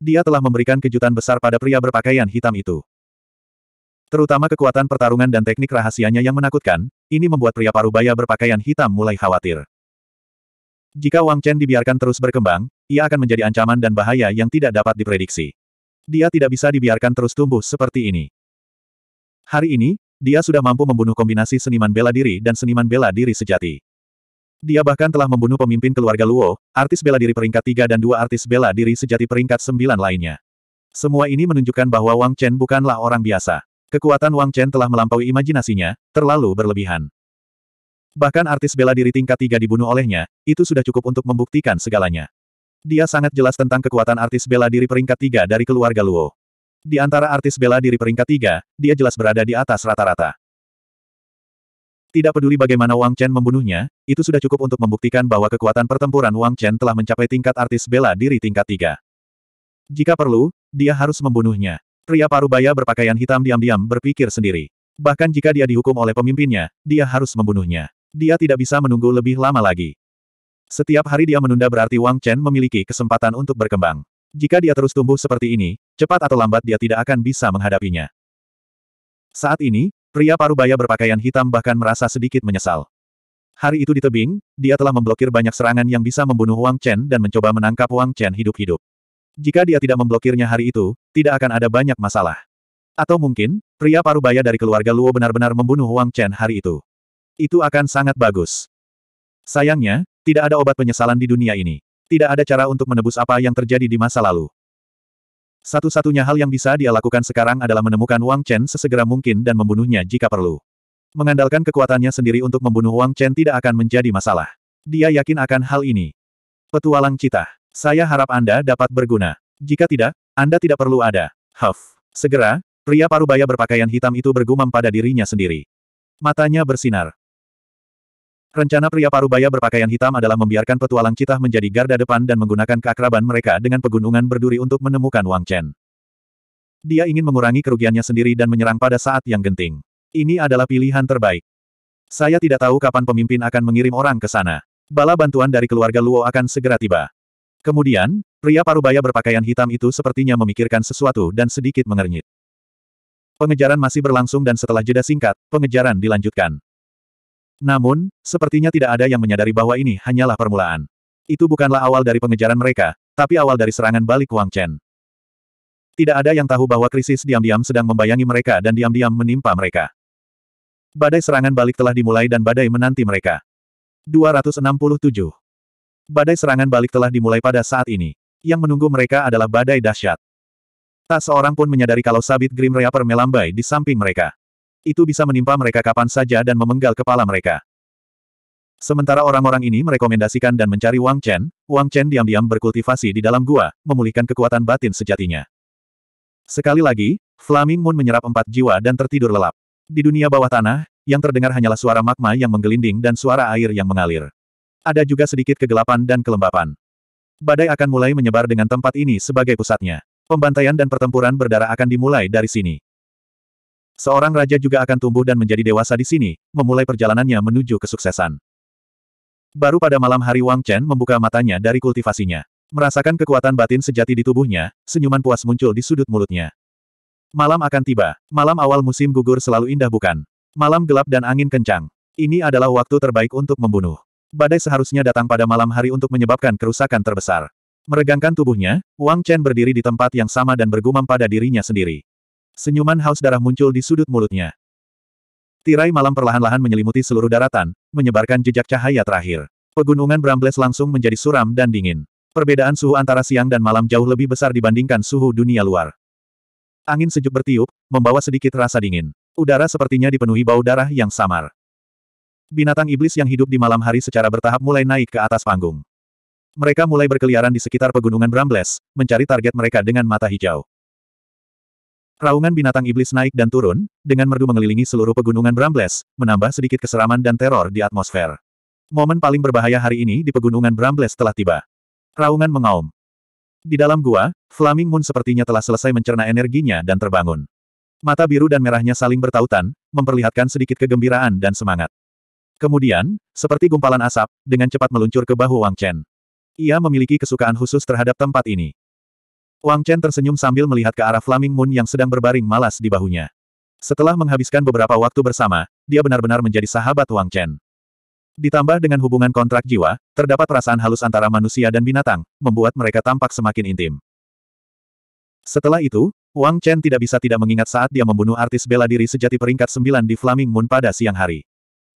Dia telah memberikan kejutan besar pada pria berpakaian hitam itu. Terutama kekuatan pertarungan dan teknik rahasianya yang menakutkan, ini membuat pria parubaya berpakaian hitam mulai khawatir. Jika Wang Chen dibiarkan terus berkembang, ia akan menjadi ancaman dan bahaya yang tidak dapat diprediksi. Dia tidak bisa dibiarkan terus tumbuh seperti ini. Hari ini, dia sudah mampu membunuh kombinasi seniman bela diri dan seniman bela diri sejati. Dia bahkan telah membunuh pemimpin keluarga Luo, artis bela diri peringkat 3 dan dua artis bela diri sejati peringkat 9 lainnya. Semua ini menunjukkan bahwa Wang Chen bukanlah orang biasa. Kekuatan Wang Chen telah melampaui imajinasinya, terlalu berlebihan. Bahkan artis bela diri tingkat tiga dibunuh olehnya, itu sudah cukup untuk membuktikan segalanya. Dia sangat jelas tentang kekuatan artis bela diri peringkat tiga dari keluarga Luo. Di antara artis bela diri peringkat tiga, dia jelas berada di atas rata-rata. Tidak peduli bagaimana Wang Chen membunuhnya, itu sudah cukup untuk membuktikan bahwa kekuatan pertempuran Wang Chen telah mencapai tingkat artis bela diri tingkat tiga. Jika perlu, dia harus membunuhnya. Pria parubaya berpakaian hitam diam-diam berpikir sendiri. Bahkan jika dia dihukum oleh pemimpinnya, dia harus membunuhnya. Dia tidak bisa menunggu lebih lama lagi. Setiap hari dia menunda berarti Wang Chen memiliki kesempatan untuk berkembang. Jika dia terus tumbuh seperti ini, cepat atau lambat dia tidak akan bisa menghadapinya. Saat ini, pria paruh baya berpakaian hitam bahkan merasa sedikit menyesal. Hari itu di tebing, dia telah memblokir banyak serangan yang bisa membunuh Wang Chen dan mencoba menangkap Wang Chen hidup-hidup. Jika dia tidak memblokirnya hari itu, tidak akan ada banyak masalah. Atau mungkin, pria paruh baya dari keluarga Luo benar-benar membunuh Wang Chen hari itu. Itu akan sangat bagus. Sayangnya, tidak ada obat penyesalan di dunia ini. Tidak ada cara untuk menebus apa yang terjadi di masa lalu. Satu-satunya hal yang bisa dia lakukan sekarang adalah menemukan Wang Chen sesegera mungkin dan membunuhnya jika perlu. Mengandalkan kekuatannya sendiri untuk membunuh Wang Chen tidak akan menjadi masalah. Dia yakin akan hal ini. Petualang cita. Saya harap Anda dapat berguna. Jika tidak, Anda tidak perlu ada. Huff. Segera, pria parubaya berpakaian hitam itu bergumam pada dirinya sendiri. Matanya bersinar. Rencana pria parubaya berpakaian hitam adalah membiarkan petualang citah menjadi garda depan dan menggunakan keakraban mereka dengan pegunungan berduri untuk menemukan Wang Chen. Dia ingin mengurangi kerugiannya sendiri dan menyerang pada saat yang genting. Ini adalah pilihan terbaik. Saya tidak tahu kapan pemimpin akan mengirim orang ke sana. Bala bantuan dari keluarga Luo akan segera tiba. Kemudian, pria parubaya berpakaian hitam itu sepertinya memikirkan sesuatu dan sedikit mengernyit. Pengejaran masih berlangsung dan setelah jeda singkat, pengejaran dilanjutkan. Namun, sepertinya tidak ada yang menyadari bahwa ini hanyalah permulaan. Itu bukanlah awal dari pengejaran mereka, tapi awal dari serangan balik Wang Chen. Tidak ada yang tahu bahwa krisis diam-diam sedang membayangi mereka dan diam-diam menimpa mereka. Badai serangan balik telah dimulai dan badai menanti mereka. 267. Badai serangan balik telah dimulai pada saat ini. Yang menunggu mereka adalah badai dahsyat. Tak seorang pun menyadari kalau sabit Grim Reaper melambai di samping mereka itu bisa menimpa mereka kapan saja dan memenggal kepala mereka. Sementara orang-orang ini merekomendasikan dan mencari Wang Chen, Wang Chen diam-diam berkultivasi di dalam gua, memulihkan kekuatan batin sejatinya. Sekali lagi, Flaming Moon menyerap empat jiwa dan tertidur lelap. Di dunia bawah tanah, yang terdengar hanyalah suara magma yang menggelinding dan suara air yang mengalir. Ada juga sedikit kegelapan dan kelembapan. Badai akan mulai menyebar dengan tempat ini sebagai pusatnya. Pembantaian dan pertempuran berdarah akan dimulai dari sini. Seorang raja juga akan tumbuh dan menjadi dewasa di sini, memulai perjalanannya menuju kesuksesan. Baru pada malam hari Wang Chen membuka matanya dari kultivasinya. Merasakan kekuatan batin sejati di tubuhnya, senyuman puas muncul di sudut mulutnya. Malam akan tiba. Malam awal musim gugur selalu indah bukan? Malam gelap dan angin kencang. Ini adalah waktu terbaik untuk membunuh. Badai seharusnya datang pada malam hari untuk menyebabkan kerusakan terbesar. Meregangkan tubuhnya, Wang Chen berdiri di tempat yang sama dan bergumam pada dirinya sendiri. Senyuman haus darah muncul di sudut mulutnya. Tirai malam perlahan-lahan menyelimuti seluruh daratan, menyebarkan jejak cahaya terakhir. Pegunungan Brambles langsung menjadi suram dan dingin. Perbedaan suhu antara siang dan malam jauh lebih besar dibandingkan suhu dunia luar. Angin sejuk bertiup, membawa sedikit rasa dingin. Udara sepertinya dipenuhi bau darah yang samar. Binatang iblis yang hidup di malam hari secara bertahap mulai naik ke atas panggung. Mereka mulai berkeliaran di sekitar pegunungan Brambles, mencari target mereka dengan mata hijau. Raungan binatang iblis naik dan turun, dengan merdu mengelilingi seluruh pegunungan Brambles, menambah sedikit keseraman dan teror di atmosfer. Momen paling berbahaya hari ini di pegunungan Brambles telah tiba. Raungan mengaum. Di dalam gua, Flaming Moon sepertinya telah selesai mencerna energinya dan terbangun. Mata biru dan merahnya saling bertautan, memperlihatkan sedikit kegembiraan dan semangat. Kemudian, seperti gumpalan asap, dengan cepat meluncur ke bahu Wang Chen. Ia memiliki kesukaan khusus terhadap tempat ini. Wang Chen tersenyum sambil melihat ke arah Flaming Moon yang sedang berbaring malas di bahunya. Setelah menghabiskan beberapa waktu bersama, dia benar-benar menjadi sahabat Wang Chen. Ditambah dengan hubungan kontrak jiwa, terdapat perasaan halus antara manusia dan binatang, membuat mereka tampak semakin intim. Setelah itu, Wang Chen tidak bisa tidak mengingat saat dia membunuh artis bela diri sejati peringkat sembilan di Flaming Moon pada siang hari.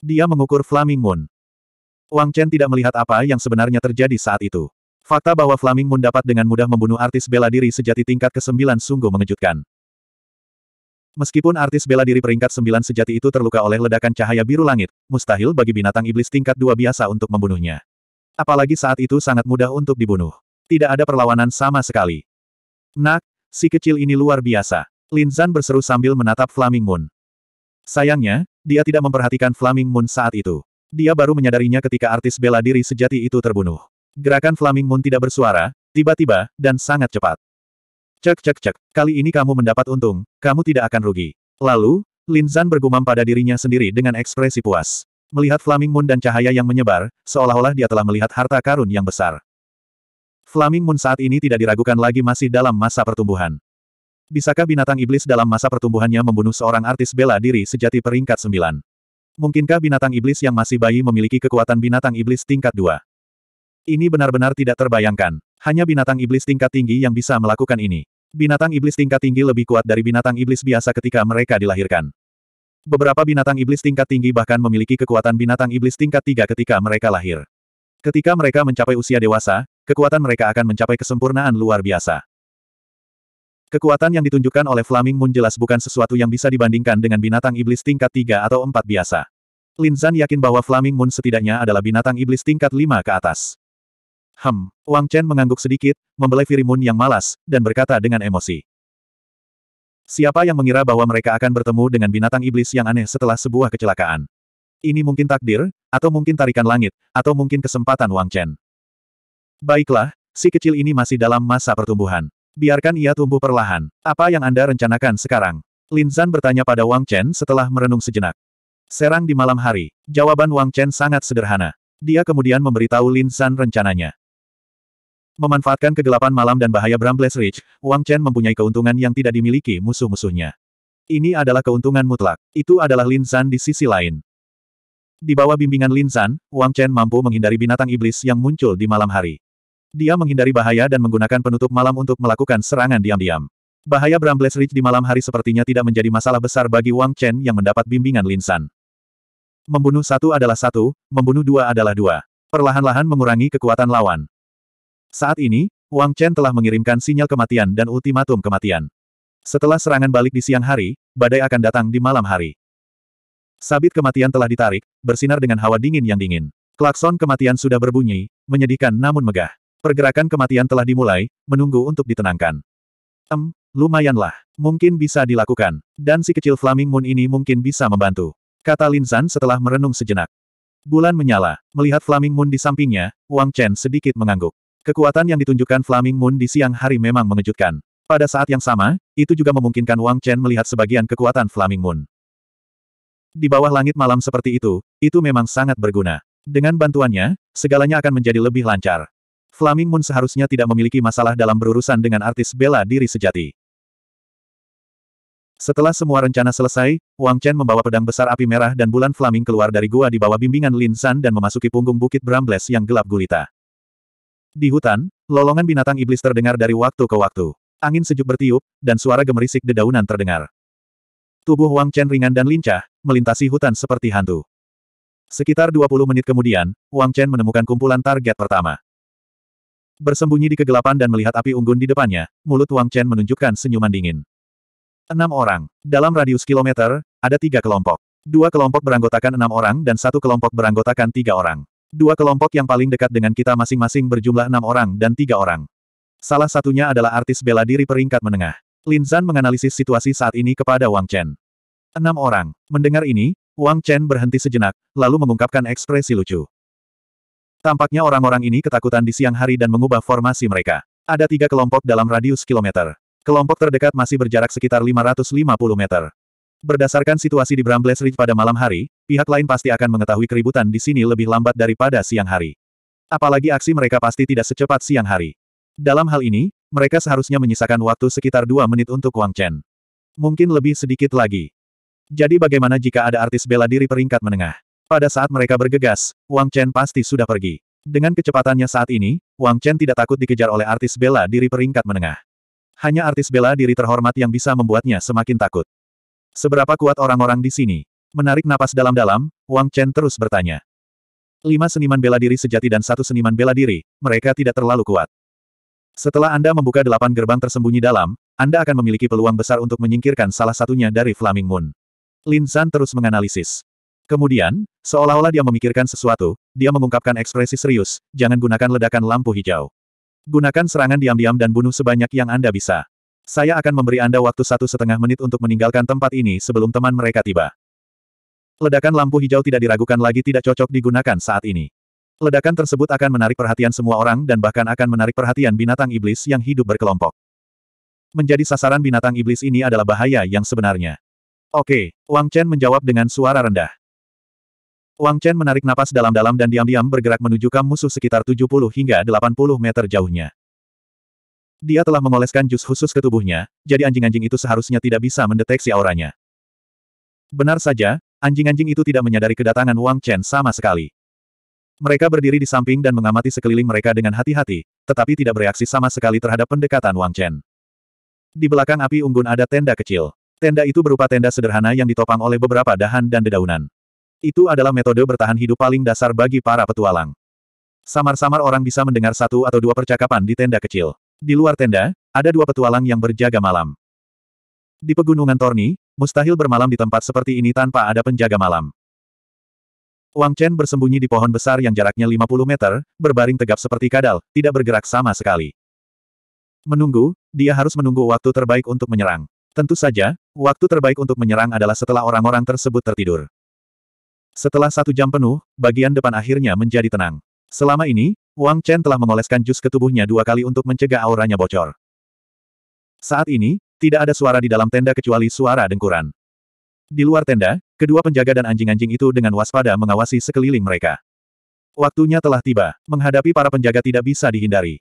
Dia mengukur Flaming Moon. Wang Chen tidak melihat apa yang sebenarnya terjadi saat itu. Fakta bahwa Flaming Moon dapat dengan mudah membunuh artis bela diri sejati tingkat ke-9 sungguh mengejutkan. Meskipun artis bela diri peringkat 9 sejati itu terluka oleh ledakan cahaya biru langit, mustahil bagi binatang iblis tingkat 2 biasa untuk membunuhnya. Apalagi saat itu sangat mudah untuk dibunuh. Tidak ada perlawanan sama sekali. Nak, si kecil ini luar biasa. Lin Zan berseru sambil menatap Flaming Moon. Sayangnya, dia tidak memperhatikan Flaming Moon saat itu. Dia baru menyadarinya ketika artis bela diri sejati itu terbunuh. Gerakan Flaming Moon tidak bersuara, tiba-tiba, dan sangat cepat. Cek cek cek, kali ini kamu mendapat untung, kamu tidak akan rugi. Lalu, Lin Zan bergumam pada dirinya sendiri dengan ekspresi puas. Melihat Flaming Moon dan cahaya yang menyebar, seolah-olah dia telah melihat harta karun yang besar. Flaming Moon saat ini tidak diragukan lagi masih dalam masa pertumbuhan. Bisakah binatang iblis dalam masa pertumbuhannya membunuh seorang artis bela diri sejati peringkat 9? Mungkinkah binatang iblis yang masih bayi memiliki kekuatan binatang iblis tingkat 2? Ini benar-benar tidak terbayangkan. Hanya binatang iblis tingkat tinggi yang bisa melakukan ini. Binatang iblis tingkat tinggi lebih kuat dari binatang iblis biasa ketika mereka dilahirkan. Beberapa binatang iblis tingkat tinggi bahkan memiliki kekuatan binatang iblis tingkat tiga ketika mereka lahir. Ketika mereka mencapai usia dewasa, kekuatan mereka akan mencapai kesempurnaan luar biasa. Kekuatan yang ditunjukkan oleh Flaming Moon jelas bukan sesuatu yang bisa dibandingkan dengan binatang iblis tingkat tiga atau empat biasa. Lin Linzan yakin bahwa Flaming Moon setidaknya adalah binatang iblis tingkat lima ke atas. Hem, Wang Chen mengangguk sedikit, membelai Firimun yang malas, dan berkata dengan emosi. Siapa yang mengira bahwa mereka akan bertemu dengan binatang iblis yang aneh setelah sebuah kecelakaan? Ini mungkin takdir, atau mungkin tarikan langit, atau mungkin kesempatan Wang Chen. Baiklah, si kecil ini masih dalam masa pertumbuhan. Biarkan ia tumbuh perlahan. Apa yang Anda rencanakan sekarang? Lin Zan bertanya pada Wang Chen setelah merenung sejenak. Serang di malam hari. Jawaban Wang Chen sangat sederhana. Dia kemudian memberitahu Lin Zan rencananya. Memanfaatkan kegelapan malam dan bahaya Brambles Ridge, Wang Chen mempunyai keuntungan yang tidak dimiliki musuh-musuhnya. Ini adalah keuntungan mutlak. Itu adalah Lin San di sisi lain. Di bawah bimbingan Lin San, Wang Chen mampu menghindari binatang iblis yang muncul di malam hari. Dia menghindari bahaya dan menggunakan penutup malam untuk melakukan serangan diam-diam. Bahaya Brambles Ridge di malam hari sepertinya tidak menjadi masalah besar bagi Wang Chen yang mendapat bimbingan Lin San. Membunuh satu adalah satu, membunuh dua adalah dua. Perlahan-lahan mengurangi kekuatan lawan. Saat ini, Wang Chen telah mengirimkan sinyal kematian dan ultimatum kematian. Setelah serangan balik di siang hari, badai akan datang di malam hari. Sabit kematian telah ditarik, bersinar dengan hawa dingin yang dingin. Klakson kematian sudah berbunyi, menyedihkan namun megah. Pergerakan kematian telah dimulai, menunggu untuk ditenangkan. Em, lumayanlah, mungkin bisa dilakukan, dan si kecil Flaming Moon ini mungkin bisa membantu. Kata Lin San setelah merenung sejenak. Bulan menyala, melihat Flaming Moon di sampingnya, Wang Chen sedikit mengangguk. Kekuatan yang ditunjukkan Flaming Moon di siang hari memang mengejutkan. Pada saat yang sama, itu juga memungkinkan Wang Chen melihat sebagian kekuatan Flaming Moon. Di bawah langit malam seperti itu, itu memang sangat berguna. Dengan bantuannya, segalanya akan menjadi lebih lancar. Flaming Moon seharusnya tidak memiliki masalah dalam berurusan dengan artis bela diri sejati. Setelah semua rencana selesai, Wang Chen membawa pedang besar api merah dan bulan flaming keluar dari gua di bawah bimbingan Lin San dan memasuki punggung bukit Brambles yang gelap gulita. Di hutan, lolongan binatang iblis terdengar dari waktu ke waktu. Angin sejuk bertiup, dan suara gemerisik dedaunan terdengar. Tubuh Wang Chen ringan dan lincah, melintasi hutan seperti hantu. Sekitar 20 menit kemudian, Wang Chen menemukan kumpulan target pertama. Bersembunyi di kegelapan dan melihat api unggun di depannya, mulut Wang Chen menunjukkan senyuman dingin. Enam orang. Dalam radius kilometer, ada tiga kelompok. Dua kelompok beranggotakan enam orang dan satu kelompok beranggotakan tiga orang. Dua kelompok yang paling dekat dengan kita masing-masing berjumlah enam orang dan tiga orang. Salah satunya adalah artis bela diri peringkat menengah. Lin Zan menganalisis situasi saat ini kepada Wang Chen. Enam orang. Mendengar ini, Wang Chen berhenti sejenak, lalu mengungkapkan ekspresi lucu. Tampaknya orang-orang ini ketakutan di siang hari dan mengubah formasi mereka. Ada tiga kelompok dalam radius kilometer. Kelompok terdekat masih berjarak sekitar 550 meter. Berdasarkan situasi di Brambles Ridge pada malam hari, pihak lain pasti akan mengetahui keributan di sini lebih lambat daripada siang hari. Apalagi aksi mereka pasti tidak secepat siang hari. Dalam hal ini, mereka seharusnya menyisakan waktu sekitar dua menit untuk Wang Chen. Mungkin lebih sedikit lagi. Jadi bagaimana jika ada artis bela diri peringkat menengah? Pada saat mereka bergegas, Wang Chen pasti sudah pergi. Dengan kecepatannya saat ini, Wang Chen tidak takut dikejar oleh artis bela diri peringkat menengah. Hanya artis bela diri terhormat yang bisa membuatnya semakin takut. Seberapa kuat orang-orang di sini? Menarik napas dalam-dalam, Wang Chen terus bertanya. Lima seniman bela diri sejati dan satu seniman bela diri, mereka tidak terlalu kuat. Setelah Anda membuka delapan gerbang tersembunyi dalam, Anda akan memiliki peluang besar untuk menyingkirkan salah satunya dari Flaming Moon. Lin San terus menganalisis. Kemudian, seolah-olah dia memikirkan sesuatu, dia mengungkapkan ekspresi serius, jangan gunakan ledakan lampu hijau. Gunakan serangan diam-diam dan bunuh sebanyak yang Anda bisa. Saya akan memberi Anda waktu satu setengah menit untuk meninggalkan tempat ini sebelum teman mereka tiba. Ledakan lampu hijau tidak diragukan lagi tidak cocok digunakan saat ini. Ledakan tersebut akan menarik perhatian semua orang dan bahkan akan menarik perhatian binatang iblis yang hidup berkelompok. Menjadi sasaran binatang iblis ini adalah bahaya yang sebenarnya. Oke, Wang Chen menjawab dengan suara rendah. Wang Chen menarik napas dalam-dalam dan diam-diam bergerak menuju kam musuh sekitar 70 hingga 80 meter jauhnya. Dia telah mengoleskan jus khusus ke tubuhnya, jadi anjing-anjing itu seharusnya tidak bisa mendeteksi auranya. Benar saja, anjing-anjing itu tidak menyadari kedatangan Wang Chen sama sekali. Mereka berdiri di samping dan mengamati sekeliling mereka dengan hati-hati, tetapi tidak bereaksi sama sekali terhadap pendekatan Wang Chen. Di belakang api unggun ada tenda kecil. Tenda itu berupa tenda sederhana yang ditopang oleh beberapa dahan dan dedaunan. Itu adalah metode bertahan hidup paling dasar bagi para petualang. Samar-samar orang bisa mendengar satu atau dua percakapan di tenda kecil. Di luar tenda, ada dua petualang yang berjaga malam. Di pegunungan Torni, mustahil bermalam di tempat seperti ini tanpa ada penjaga malam. Wang Chen bersembunyi di pohon besar yang jaraknya 50 meter, berbaring tegap seperti kadal, tidak bergerak sama sekali. Menunggu, dia harus menunggu waktu terbaik untuk menyerang. Tentu saja, waktu terbaik untuk menyerang adalah setelah orang-orang tersebut tertidur. Setelah satu jam penuh, bagian depan akhirnya menjadi tenang. Selama ini, Wang Chen telah mengoleskan jus ke tubuhnya dua kali untuk mencegah auranya bocor. Saat ini, tidak ada suara di dalam tenda kecuali suara dengkuran. Di luar tenda, kedua penjaga dan anjing-anjing itu dengan waspada mengawasi sekeliling mereka. Waktunya telah tiba, menghadapi para penjaga tidak bisa dihindari.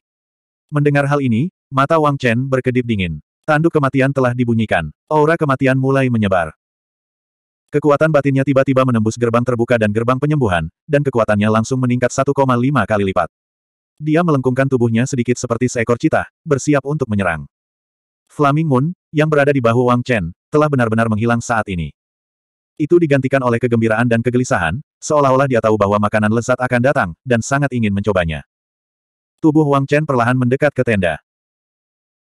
Mendengar hal ini, mata Wang Chen berkedip dingin. Tanduk kematian telah dibunyikan. Aura kematian mulai menyebar. Kekuatan batinnya tiba-tiba menembus gerbang terbuka dan gerbang penyembuhan, dan kekuatannya langsung meningkat 1,5 kali lipat. Dia melengkungkan tubuhnya sedikit seperti seekor cita, bersiap untuk menyerang. Flaming Moon, yang berada di bahu Wang Chen, telah benar-benar menghilang saat ini. Itu digantikan oleh kegembiraan dan kegelisahan, seolah-olah dia tahu bahwa makanan lezat akan datang, dan sangat ingin mencobanya. Tubuh Wang Chen perlahan mendekat ke tenda.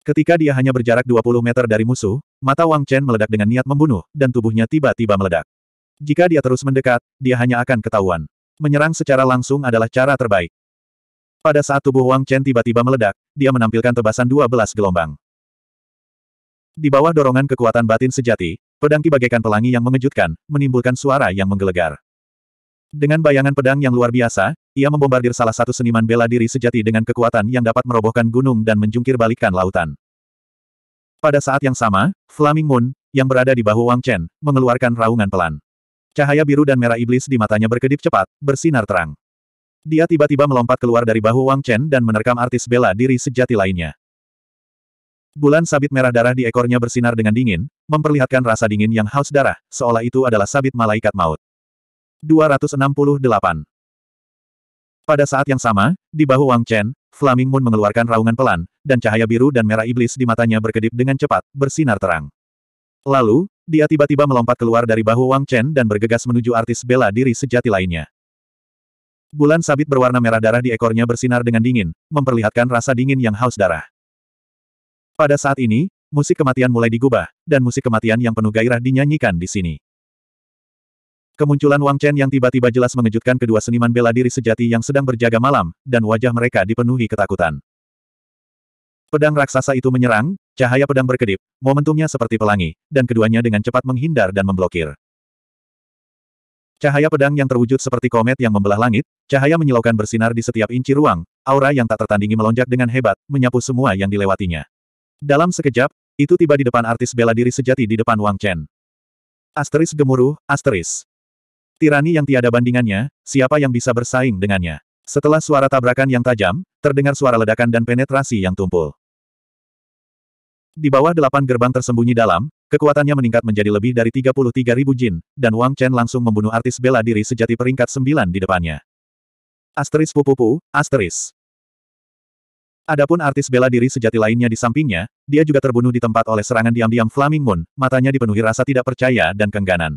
Ketika dia hanya berjarak 20 meter dari musuh, mata Wang Chen meledak dengan niat membunuh, dan tubuhnya tiba-tiba meledak. Jika dia terus mendekat, dia hanya akan ketahuan. Menyerang secara langsung adalah cara terbaik. Pada saat tubuh Wang Chen tiba-tiba meledak, dia menampilkan tebasan 12 gelombang. Di bawah dorongan kekuatan batin sejati, pedang Ki bagaikan pelangi yang mengejutkan, menimbulkan suara yang menggelegar. Dengan bayangan pedang yang luar biasa, ia membombardir salah satu seniman bela diri sejati dengan kekuatan yang dapat merobohkan gunung dan menjungkir balikan lautan. Pada saat yang sama, Flaming Moon, yang berada di bahu Wang Chen, mengeluarkan raungan pelan. Cahaya biru dan merah iblis di matanya berkedip cepat, bersinar terang. Dia tiba-tiba melompat keluar dari bahu Wang Chen dan menerkam artis bela diri sejati lainnya. Bulan sabit merah darah di ekornya bersinar dengan dingin, memperlihatkan rasa dingin yang haus darah, seolah itu adalah sabit malaikat maut. 268. Pada saat yang sama, di bahu Wang Chen, Flaming Moon mengeluarkan raungan pelan, dan cahaya biru dan merah iblis di matanya berkedip dengan cepat, bersinar terang. Lalu, dia tiba-tiba melompat keluar dari bahu Wang Chen dan bergegas menuju artis bela diri sejati lainnya. Bulan sabit berwarna merah darah di ekornya bersinar dengan dingin, memperlihatkan rasa dingin yang haus darah. Pada saat ini, musik kematian mulai digubah, dan musik kematian yang penuh gairah dinyanyikan di sini. Kemunculan Wang Chen yang tiba-tiba jelas mengejutkan kedua seniman bela diri sejati yang sedang berjaga malam, dan wajah mereka dipenuhi ketakutan. Pedang raksasa itu menyerang, cahaya pedang berkedip, momentumnya seperti pelangi, dan keduanya dengan cepat menghindar dan memblokir. Cahaya pedang yang terwujud seperti komet yang membelah langit, cahaya menyilaukan bersinar di setiap inci ruang, aura yang tak tertandingi melonjak dengan hebat, menyapu semua yang dilewatinya. Dalam sekejap, itu tiba di depan artis bela diri sejati di depan Wang Chen. Asteris gemuruh, asteris. Tirani yang tiada bandingannya, siapa yang bisa bersaing dengannya? Setelah suara tabrakan yang tajam, terdengar suara ledakan dan penetrasi yang tumpul. Di bawah delapan gerbang tersembunyi dalam, kekuatannya meningkat menjadi lebih dari ribu jin, dan Wang Chen langsung membunuh artis bela diri sejati peringkat sembilan di depannya. Asteris pupupu, asteris. Adapun artis bela diri sejati lainnya di sampingnya, dia juga terbunuh di tempat oleh serangan diam-diam Flaming Moon, matanya dipenuhi rasa tidak percaya dan kengganan.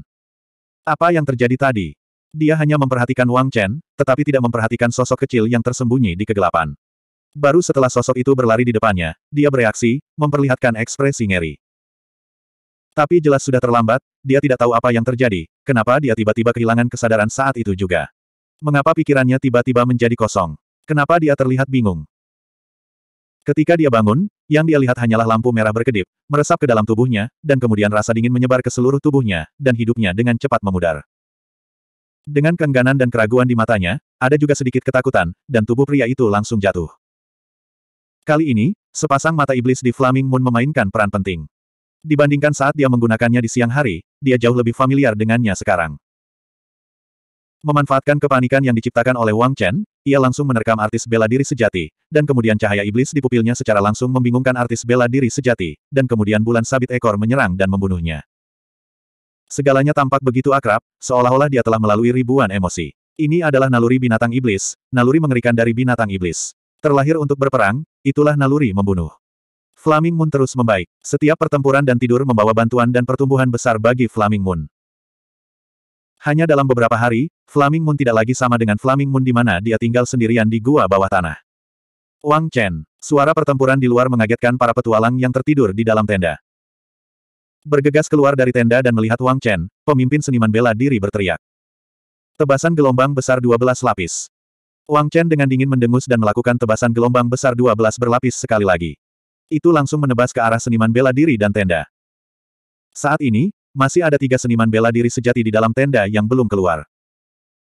Apa yang terjadi tadi? Dia hanya memperhatikan Wang Chen, tetapi tidak memperhatikan sosok kecil yang tersembunyi di kegelapan. Baru setelah sosok itu berlari di depannya, dia bereaksi, memperlihatkan ekspresi ngeri. Tapi jelas sudah terlambat, dia tidak tahu apa yang terjadi, kenapa dia tiba-tiba kehilangan kesadaran saat itu juga. Mengapa pikirannya tiba-tiba menjadi kosong? Kenapa dia terlihat bingung? Ketika dia bangun, yang dia lihat hanyalah lampu merah berkedip, meresap ke dalam tubuhnya, dan kemudian rasa dingin menyebar ke seluruh tubuhnya, dan hidupnya dengan cepat memudar. Dengan keengganan dan keraguan di matanya, ada juga sedikit ketakutan, dan tubuh pria itu langsung jatuh. Kali ini, sepasang mata iblis di Flaming Moon memainkan peran penting. Dibandingkan saat dia menggunakannya di siang hari, dia jauh lebih familiar dengannya sekarang. Memanfaatkan kepanikan yang diciptakan oleh Wang Chen, ia langsung menerkam artis bela diri sejati, dan kemudian cahaya iblis di pupilnya secara langsung membingungkan artis bela diri sejati, dan kemudian bulan sabit ekor menyerang dan membunuhnya. Segalanya tampak begitu akrab, seolah-olah dia telah melalui ribuan emosi. Ini adalah naluri binatang iblis, naluri mengerikan dari binatang iblis. Terlahir untuk berperang, itulah naluri membunuh. Flaming Moon terus membaik. Setiap pertempuran dan tidur membawa bantuan dan pertumbuhan besar bagi Flaming Moon. Hanya dalam beberapa hari, Flaming Moon tidak lagi sama dengan Flaming Moon di mana dia tinggal sendirian di gua bawah tanah. Wang Chen, suara pertempuran di luar mengagetkan para petualang yang tertidur di dalam tenda. Bergegas keluar dari tenda dan melihat Wang Chen, pemimpin seniman bela diri berteriak. Tebasan gelombang besar 12 lapis. Wang Chen dengan dingin mendengus dan melakukan tebasan gelombang besar 12 berlapis sekali lagi. Itu langsung menebas ke arah seniman bela diri dan tenda. Saat ini, masih ada tiga seniman bela diri sejati di dalam tenda yang belum keluar.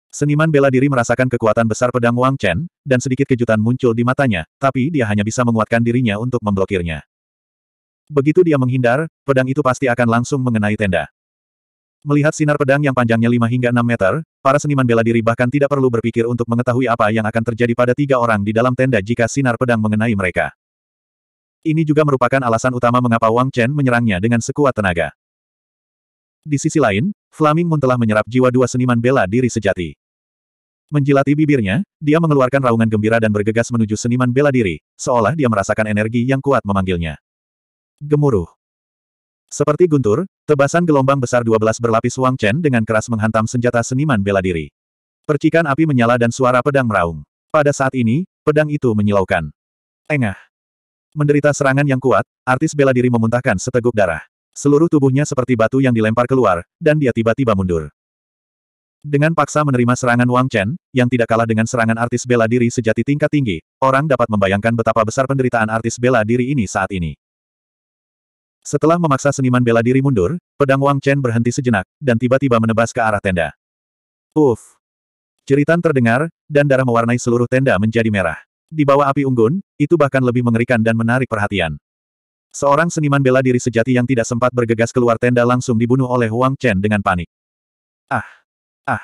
Seniman bela diri merasakan kekuatan besar pedang Wang Chen, dan sedikit kejutan muncul di matanya, tapi dia hanya bisa menguatkan dirinya untuk memblokirnya. Begitu dia menghindar, pedang itu pasti akan langsung mengenai tenda. Melihat sinar pedang yang panjangnya 5 hingga 6 meter, Para seniman bela diri bahkan tidak perlu berpikir untuk mengetahui apa yang akan terjadi pada tiga orang di dalam tenda jika sinar pedang mengenai mereka. Ini juga merupakan alasan utama mengapa Wang Chen menyerangnya dengan sekuat tenaga. Di sisi lain, Flaming Moon telah menyerap jiwa dua seniman bela diri sejati. Menjilati bibirnya, dia mengeluarkan raungan gembira dan bergegas menuju seniman bela diri, seolah dia merasakan energi yang kuat memanggilnya. Gemuruh. Seperti guntur, tebasan gelombang besar 12 berlapis Wang Chen dengan keras menghantam senjata seniman bela diri. Percikan api menyala dan suara pedang meraung. Pada saat ini, pedang itu menyilaukan. Engah. Menderita serangan yang kuat, artis bela diri memuntahkan seteguk darah. Seluruh tubuhnya seperti batu yang dilempar keluar, dan dia tiba-tiba mundur. Dengan paksa menerima serangan Wang Chen, yang tidak kalah dengan serangan artis bela diri sejati tingkat tinggi, orang dapat membayangkan betapa besar penderitaan artis bela diri ini saat ini. Setelah memaksa seniman bela diri mundur, pedang Wang Chen berhenti sejenak, dan tiba-tiba menebas ke arah tenda. Uff! Ceritan terdengar, dan darah mewarnai seluruh tenda menjadi merah. Di bawah api unggun, itu bahkan lebih mengerikan dan menarik perhatian. Seorang seniman bela diri sejati yang tidak sempat bergegas keluar tenda langsung dibunuh oleh Wang Chen dengan panik. Ah! Ah!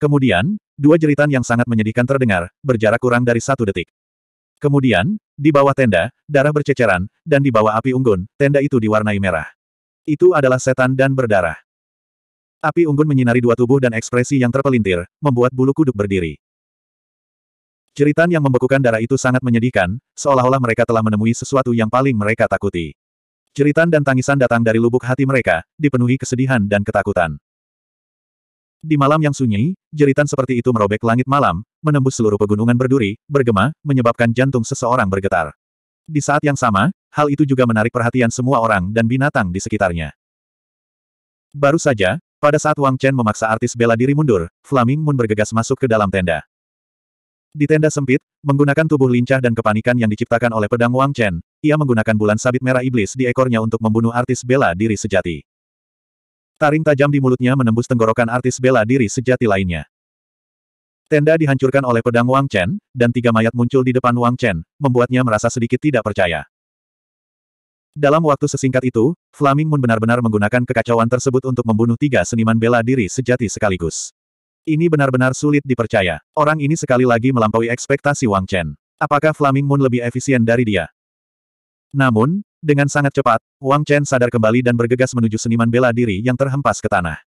Kemudian, dua jeritan yang sangat menyedihkan terdengar, berjarak kurang dari satu detik. Kemudian, di bawah tenda, darah berceceran, dan di bawah api unggun, tenda itu diwarnai merah. Itu adalah setan dan berdarah. Api unggun menyinari dua tubuh dan ekspresi yang terpelintir, membuat bulu kuduk berdiri. Ceritan yang membekukan darah itu sangat menyedihkan, seolah-olah mereka telah menemui sesuatu yang paling mereka takuti. Ceritan dan tangisan datang dari lubuk hati mereka, dipenuhi kesedihan dan ketakutan. Di malam yang sunyi, jeritan seperti itu merobek langit malam, menembus seluruh pegunungan berduri, bergema, menyebabkan jantung seseorang bergetar. Di saat yang sama, hal itu juga menarik perhatian semua orang dan binatang di sekitarnya. Baru saja, pada saat Wang Chen memaksa artis bela diri mundur, Flaming Moon bergegas masuk ke dalam tenda. Di tenda sempit, menggunakan tubuh lincah dan kepanikan yang diciptakan oleh pedang Wang Chen, ia menggunakan bulan sabit merah iblis di ekornya untuk membunuh artis bela diri sejati. Taring tajam di mulutnya menembus tenggorokan artis bela diri sejati lainnya. Tenda dihancurkan oleh pedang Wang Chen, dan tiga mayat muncul di depan Wang Chen, membuatnya merasa sedikit tidak percaya. Dalam waktu sesingkat itu, Flaming Moon benar-benar menggunakan kekacauan tersebut untuk membunuh tiga seniman bela diri sejati sekaligus. Ini benar-benar sulit dipercaya. Orang ini sekali lagi melampaui ekspektasi Wang Chen. Apakah Flaming Moon lebih efisien dari dia? Namun, dengan sangat cepat, Wang Chen sadar kembali dan bergegas menuju seniman bela diri yang terhempas ke tanah.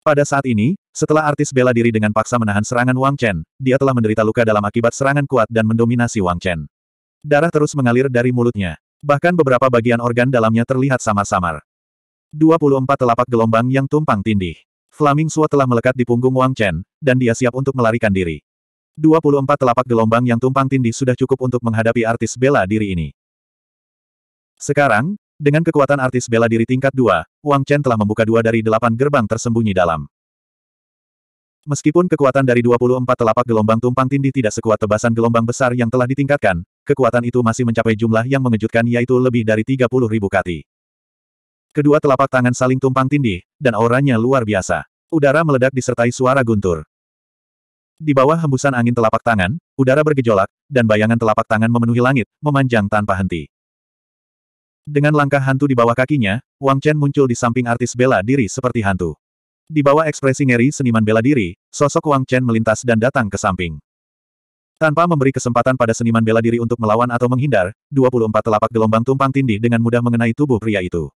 Pada saat ini, setelah artis bela diri dengan paksa menahan serangan Wang Chen, dia telah menderita luka dalam akibat serangan kuat dan mendominasi Wang Chen. Darah terus mengalir dari mulutnya. Bahkan beberapa bagian organ dalamnya terlihat samar-samar. 24 telapak gelombang yang tumpang tindih. Flaming sword telah melekat di punggung Wang Chen, dan dia siap untuk melarikan diri. 24 telapak gelombang yang tumpang tindih sudah cukup untuk menghadapi artis bela diri ini. Sekarang, dengan kekuatan artis bela diri tingkat 2, Wang Chen telah membuka dua dari delapan gerbang tersembunyi dalam. Meskipun kekuatan dari 24 telapak gelombang tumpang tindih tidak sekuat tebasan gelombang besar yang telah ditingkatkan, kekuatan itu masih mencapai jumlah yang mengejutkan yaitu lebih dari 30 ribu kati. Kedua telapak tangan saling tumpang tindih, dan auranya luar biasa. Udara meledak disertai suara guntur. Di bawah hembusan angin telapak tangan, udara bergejolak, dan bayangan telapak tangan memenuhi langit, memanjang tanpa henti. Dengan langkah hantu di bawah kakinya, Wang Chen muncul di samping artis bela diri seperti hantu. Di bawah ekspresi ngeri seniman bela diri, sosok Wang Chen melintas dan datang ke samping. Tanpa memberi kesempatan pada seniman bela diri untuk melawan atau menghindar, 24 telapak gelombang tumpang tindih dengan mudah mengenai tubuh pria itu.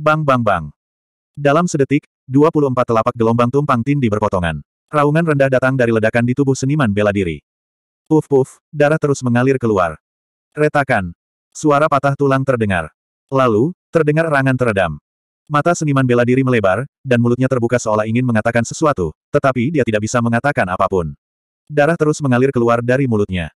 Bang bang bang. Dalam sedetik, 24 telapak gelombang tumpang tindih berpotongan. Raungan rendah datang dari ledakan di tubuh seniman bela diri. Puf puf, darah terus mengalir keluar. Retakan, Suara patah tulang terdengar. Lalu, terdengar erangan teredam. Mata seniman bela diri melebar, dan mulutnya terbuka seolah ingin mengatakan sesuatu, tetapi dia tidak bisa mengatakan apapun. Darah terus mengalir keluar dari mulutnya.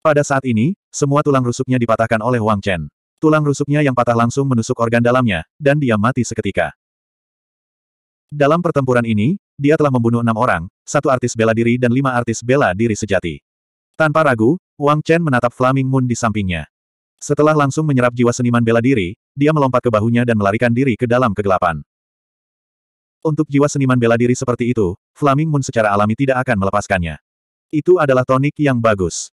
Pada saat ini, semua tulang rusuknya dipatahkan oleh Wang Chen. Tulang rusuknya yang patah langsung menusuk organ dalamnya, dan dia mati seketika. Dalam pertempuran ini, dia telah membunuh enam orang, satu artis bela diri dan lima artis bela diri sejati. Tanpa ragu, Wang Chen menatap Flaming Moon di sampingnya. Setelah langsung menyerap jiwa seniman bela diri, dia melompat ke bahunya dan melarikan diri ke dalam kegelapan. Untuk jiwa seniman bela diri seperti itu, Flaming Moon secara alami tidak akan melepaskannya. Itu adalah tonik yang bagus.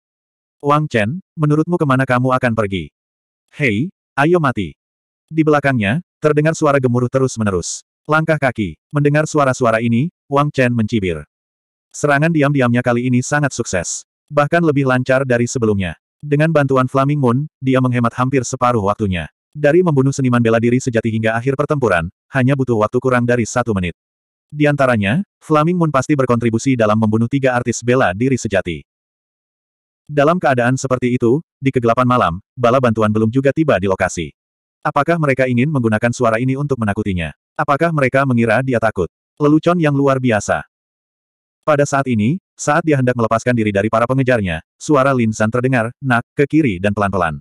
Wang Chen, menurutmu kemana kamu akan pergi? Hei, ayo mati. Di belakangnya, terdengar suara gemuruh terus-menerus. Langkah kaki. Mendengar suara-suara ini, Wang Chen mencibir. Serangan diam-diamnya kali ini sangat sukses. Bahkan lebih lancar dari sebelumnya. Dengan bantuan Flaming Moon, dia menghemat hampir separuh waktunya. Dari membunuh seniman bela diri sejati hingga akhir pertempuran, hanya butuh waktu kurang dari satu menit. Di antaranya, Flaming Moon pasti berkontribusi dalam membunuh tiga artis bela diri sejati. Dalam keadaan seperti itu, di kegelapan malam, bala bantuan belum juga tiba di lokasi. Apakah mereka ingin menggunakan suara ini untuk menakutinya? Apakah mereka mengira dia takut? Lelucon yang luar biasa. Pada saat ini, saat dia hendak melepaskan diri dari para pengejarnya, suara Lin San terdengar, nak, ke kiri dan pelan-pelan.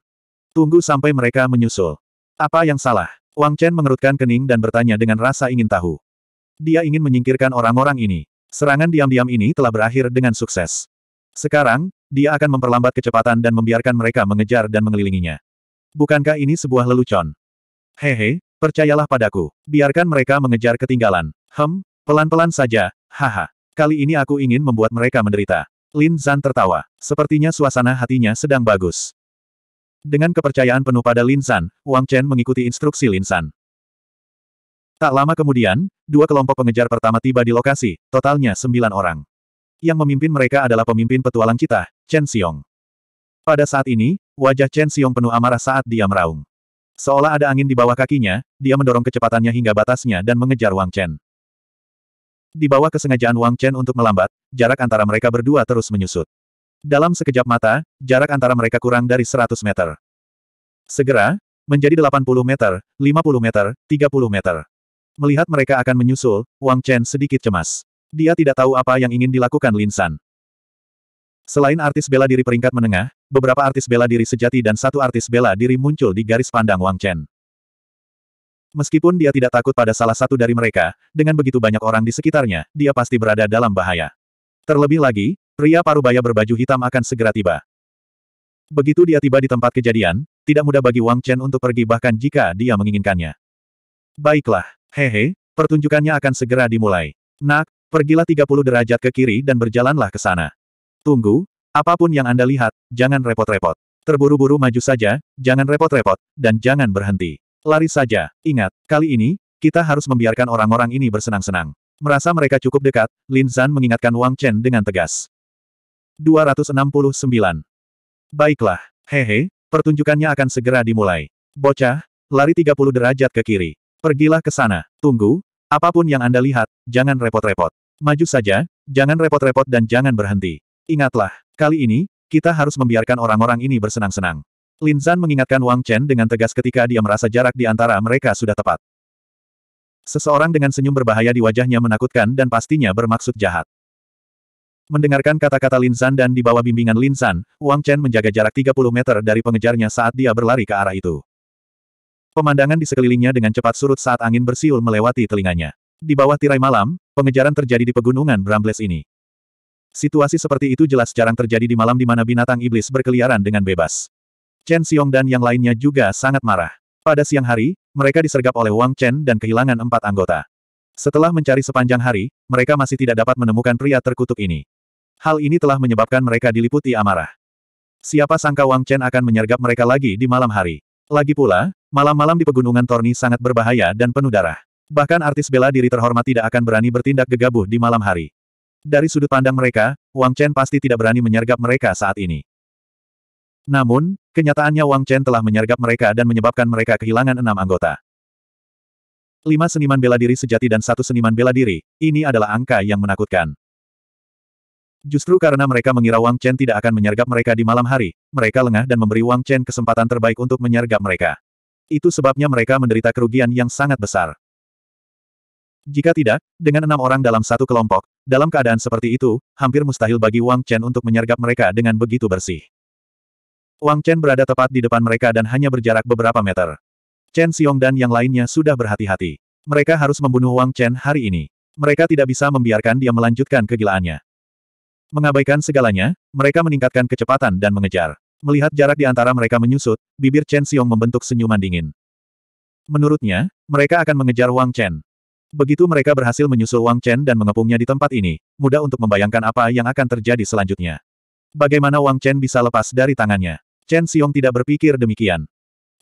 Tunggu sampai mereka menyusul. Apa yang salah? Wang Chen mengerutkan kening dan bertanya dengan rasa ingin tahu. Dia ingin menyingkirkan orang-orang ini. Serangan diam-diam ini telah berakhir dengan sukses. Sekarang, dia akan memperlambat kecepatan dan membiarkan mereka mengejar dan mengelilinginya. Bukankah ini sebuah lelucon? Hehe, percayalah padaku. Biarkan mereka mengejar ketinggalan. Hem, pelan-pelan saja, haha. Kali ini aku ingin membuat mereka menderita. Lin Zhan tertawa. Sepertinya suasana hatinya sedang bagus. Dengan kepercayaan penuh pada Lin Zhan, Wang Chen mengikuti instruksi Lin Zhan. Tak lama kemudian, dua kelompok pengejar pertama tiba di lokasi, totalnya sembilan orang. Yang memimpin mereka adalah pemimpin petualang kita, Chen Xiong. Pada saat ini, wajah Chen Xiong penuh amarah saat dia meraung. Seolah ada angin di bawah kakinya, dia mendorong kecepatannya hingga batasnya dan mengejar Wang Chen. Di bawah kesengajaan Wang Chen untuk melambat, jarak antara mereka berdua terus menyusut. Dalam sekejap mata, jarak antara mereka kurang dari 100 meter. Segera, menjadi 80 meter, 50 meter, 30 meter. Melihat mereka akan menyusul, Wang Chen sedikit cemas. Dia tidak tahu apa yang ingin dilakukan Lin San. Selain artis bela diri peringkat menengah, beberapa artis bela diri sejati dan satu artis bela diri muncul di garis pandang Wang Chen. Meskipun dia tidak takut pada salah satu dari mereka, dengan begitu banyak orang di sekitarnya, dia pasti berada dalam bahaya. Terlebih lagi, pria parubaya berbaju hitam akan segera tiba. Begitu dia tiba di tempat kejadian, tidak mudah bagi Wang Chen untuk pergi bahkan jika dia menginginkannya. Baiklah, hehe, pertunjukannya akan segera dimulai. Nak, pergilah 30 derajat ke kiri dan berjalanlah ke sana. Tunggu, apapun yang Anda lihat, jangan repot-repot. Terburu-buru maju saja, jangan repot-repot, dan jangan berhenti. Lari saja, ingat, kali ini, kita harus membiarkan orang-orang ini bersenang-senang. Merasa mereka cukup dekat, Lin Zan mengingatkan Wang Chen dengan tegas. 269. Baiklah, hehe, pertunjukannya akan segera dimulai. Bocah, lari 30 derajat ke kiri. Pergilah ke sana, tunggu, apapun yang Anda lihat, jangan repot-repot. Maju saja, jangan repot-repot dan jangan berhenti. Ingatlah, kali ini, kita harus membiarkan orang-orang ini bersenang-senang. Lin Zan mengingatkan Wang Chen dengan tegas ketika dia merasa jarak di antara mereka sudah tepat. Seseorang dengan senyum berbahaya di wajahnya menakutkan dan pastinya bermaksud jahat. Mendengarkan kata-kata Lin Zan dan di bawah bimbingan Lin Zan, Wang Chen menjaga jarak 30 meter dari pengejarnya saat dia berlari ke arah itu. Pemandangan di sekelilingnya dengan cepat surut saat angin bersiul melewati telinganya. Di bawah tirai malam, pengejaran terjadi di pegunungan Brambles ini. Situasi seperti itu jelas jarang terjadi di malam di mana binatang iblis berkeliaran dengan bebas. Chen Xiong dan yang lainnya juga sangat marah. Pada siang hari, mereka disergap oleh Wang Chen dan kehilangan empat anggota. Setelah mencari sepanjang hari, mereka masih tidak dapat menemukan pria terkutuk ini. Hal ini telah menyebabkan mereka diliputi amarah. Siapa sangka Wang Chen akan menyergap mereka lagi di malam hari. Lagi pula, malam-malam di pegunungan Torni sangat berbahaya dan penuh darah. Bahkan artis bela diri terhormat tidak akan berani bertindak gegabah di malam hari. Dari sudut pandang mereka, Wang Chen pasti tidak berani menyergap mereka saat ini. Namun, kenyataannya Wang Chen telah menyergap mereka dan menyebabkan mereka kehilangan enam anggota. Lima seniman bela diri sejati dan satu seniman bela diri, ini adalah angka yang menakutkan. Justru karena mereka mengira Wang Chen tidak akan menyergap mereka di malam hari, mereka lengah dan memberi Wang Chen kesempatan terbaik untuk menyergap mereka. Itu sebabnya mereka menderita kerugian yang sangat besar. Jika tidak, dengan enam orang dalam satu kelompok, dalam keadaan seperti itu, hampir mustahil bagi Wang Chen untuk menyergap mereka dengan begitu bersih. Wang Chen berada tepat di depan mereka dan hanya berjarak beberapa meter. Chen Xiong dan yang lainnya sudah berhati-hati. Mereka harus membunuh Wang Chen hari ini. Mereka tidak bisa membiarkan dia melanjutkan kegilaannya. Mengabaikan segalanya, mereka meningkatkan kecepatan dan mengejar. Melihat jarak di antara mereka menyusut, bibir Chen Xiong membentuk senyuman dingin. Menurutnya, mereka akan mengejar Wang Chen. Begitu mereka berhasil menyusul Wang Chen dan mengepungnya di tempat ini, mudah untuk membayangkan apa yang akan terjadi selanjutnya. Bagaimana Wang Chen bisa lepas dari tangannya? Chen Xiong tidak berpikir demikian.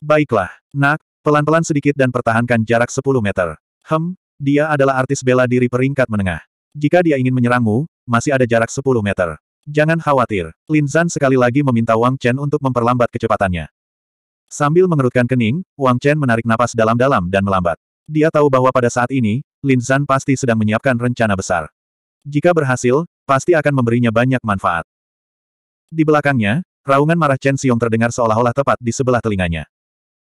Baiklah, nak, pelan-pelan sedikit dan pertahankan jarak 10 meter. Hem, dia adalah artis bela diri peringkat menengah. Jika dia ingin menyerangmu, masih ada jarak 10 meter. Jangan khawatir, Lin Zan sekali lagi meminta Wang Chen untuk memperlambat kecepatannya. Sambil mengerutkan kening, Wang Chen menarik napas dalam-dalam dan melambat. Dia tahu bahwa pada saat ini, Lin Zan pasti sedang menyiapkan rencana besar. Jika berhasil, pasti akan memberinya banyak manfaat. Di belakangnya, Raungan marah Chen Xiong terdengar seolah-olah tepat di sebelah telinganya.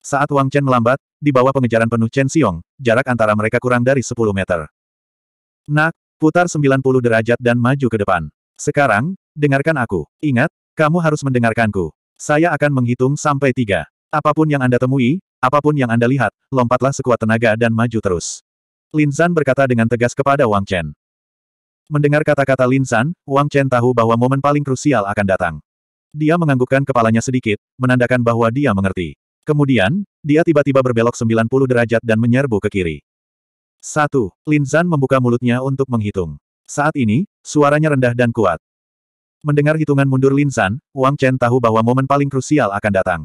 Saat Wang Chen melambat, di bawah pengejaran penuh Chen Xiong, jarak antara mereka kurang dari 10 meter. Nak, putar 90 derajat dan maju ke depan. Sekarang, dengarkan aku. Ingat, kamu harus mendengarkanku. Saya akan menghitung sampai tiga. Apapun yang Anda temui, apapun yang Anda lihat, lompatlah sekuat tenaga dan maju terus. Lin Zan berkata dengan tegas kepada Wang Chen. Mendengar kata-kata Lin Zan, Wang Chen tahu bahwa momen paling krusial akan datang. Dia menganggukkan kepalanya sedikit, menandakan bahwa dia mengerti. Kemudian, dia tiba-tiba berbelok 90 derajat dan menyerbu ke kiri. 1. Lin Zan membuka mulutnya untuk menghitung. Saat ini, suaranya rendah dan kuat. Mendengar hitungan mundur Lin Zan, Wang Chen tahu bahwa momen paling krusial akan datang.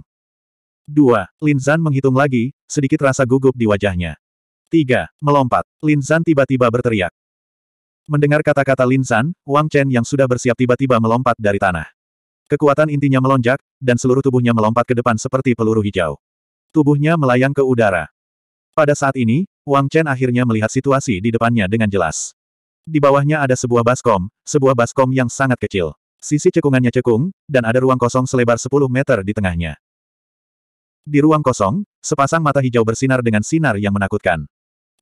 2. Lin Zan menghitung lagi, sedikit rasa gugup di wajahnya. 3. Melompat. Lin Zan tiba-tiba berteriak. Mendengar kata-kata Lin Zan, Wang Chen yang sudah bersiap tiba-tiba melompat dari tanah. Kekuatan intinya melonjak, dan seluruh tubuhnya melompat ke depan seperti peluru hijau. Tubuhnya melayang ke udara. Pada saat ini, Wang Chen akhirnya melihat situasi di depannya dengan jelas. Di bawahnya ada sebuah baskom, sebuah baskom yang sangat kecil. Sisi cekungannya cekung, dan ada ruang kosong selebar 10 meter di tengahnya. Di ruang kosong, sepasang mata hijau bersinar dengan sinar yang menakutkan.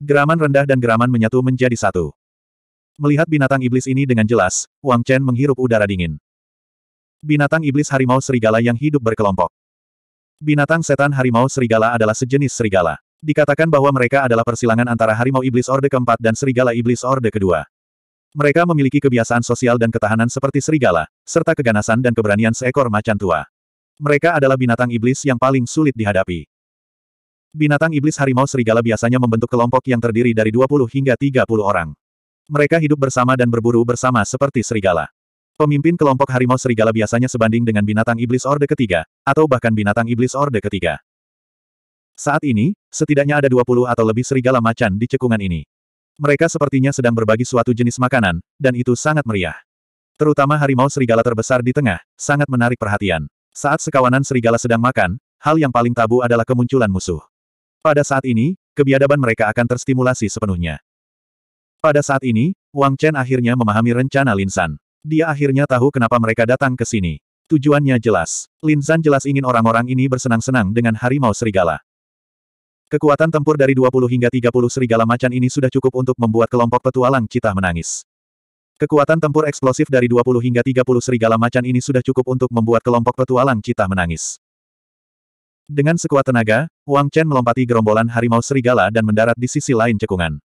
Geraman rendah dan geraman menyatu menjadi satu. Melihat binatang iblis ini dengan jelas, Wang Chen menghirup udara dingin. Binatang iblis harimau serigala yang hidup berkelompok. Binatang setan harimau serigala adalah sejenis serigala. Dikatakan bahwa mereka adalah persilangan antara harimau iblis orde keempat dan serigala iblis orde kedua. Mereka memiliki kebiasaan sosial dan ketahanan seperti serigala, serta keganasan dan keberanian seekor macan tua. Mereka adalah binatang iblis yang paling sulit dihadapi. Binatang iblis harimau serigala biasanya membentuk kelompok yang terdiri dari 20 hingga 30 orang. Mereka hidup bersama dan berburu bersama seperti serigala. Pemimpin kelompok harimau serigala biasanya sebanding dengan binatang iblis orde ketiga, atau bahkan binatang iblis orde ketiga. Saat ini, setidaknya ada 20 atau lebih serigala macan di cekungan ini. Mereka sepertinya sedang berbagi suatu jenis makanan, dan itu sangat meriah. Terutama harimau serigala terbesar di tengah, sangat menarik perhatian. Saat sekawanan serigala sedang makan, hal yang paling tabu adalah kemunculan musuh. Pada saat ini, kebiadaban mereka akan terstimulasi sepenuhnya. Pada saat ini, Wang Chen akhirnya memahami rencana Lin San. Dia akhirnya tahu kenapa mereka datang ke sini. Tujuannya jelas. Lin Zan jelas ingin orang-orang ini bersenang-senang dengan harimau serigala. Kekuatan tempur dari 20 hingga 30 serigala macan ini sudah cukup untuk membuat kelompok petualang cita menangis. Kekuatan tempur eksplosif dari 20 hingga 30 serigala macan ini sudah cukup untuk membuat kelompok petualang cita menangis. Dengan sekuat tenaga, Wang Chen melompati gerombolan harimau serigala dan mendarat di sisi lain cekungan.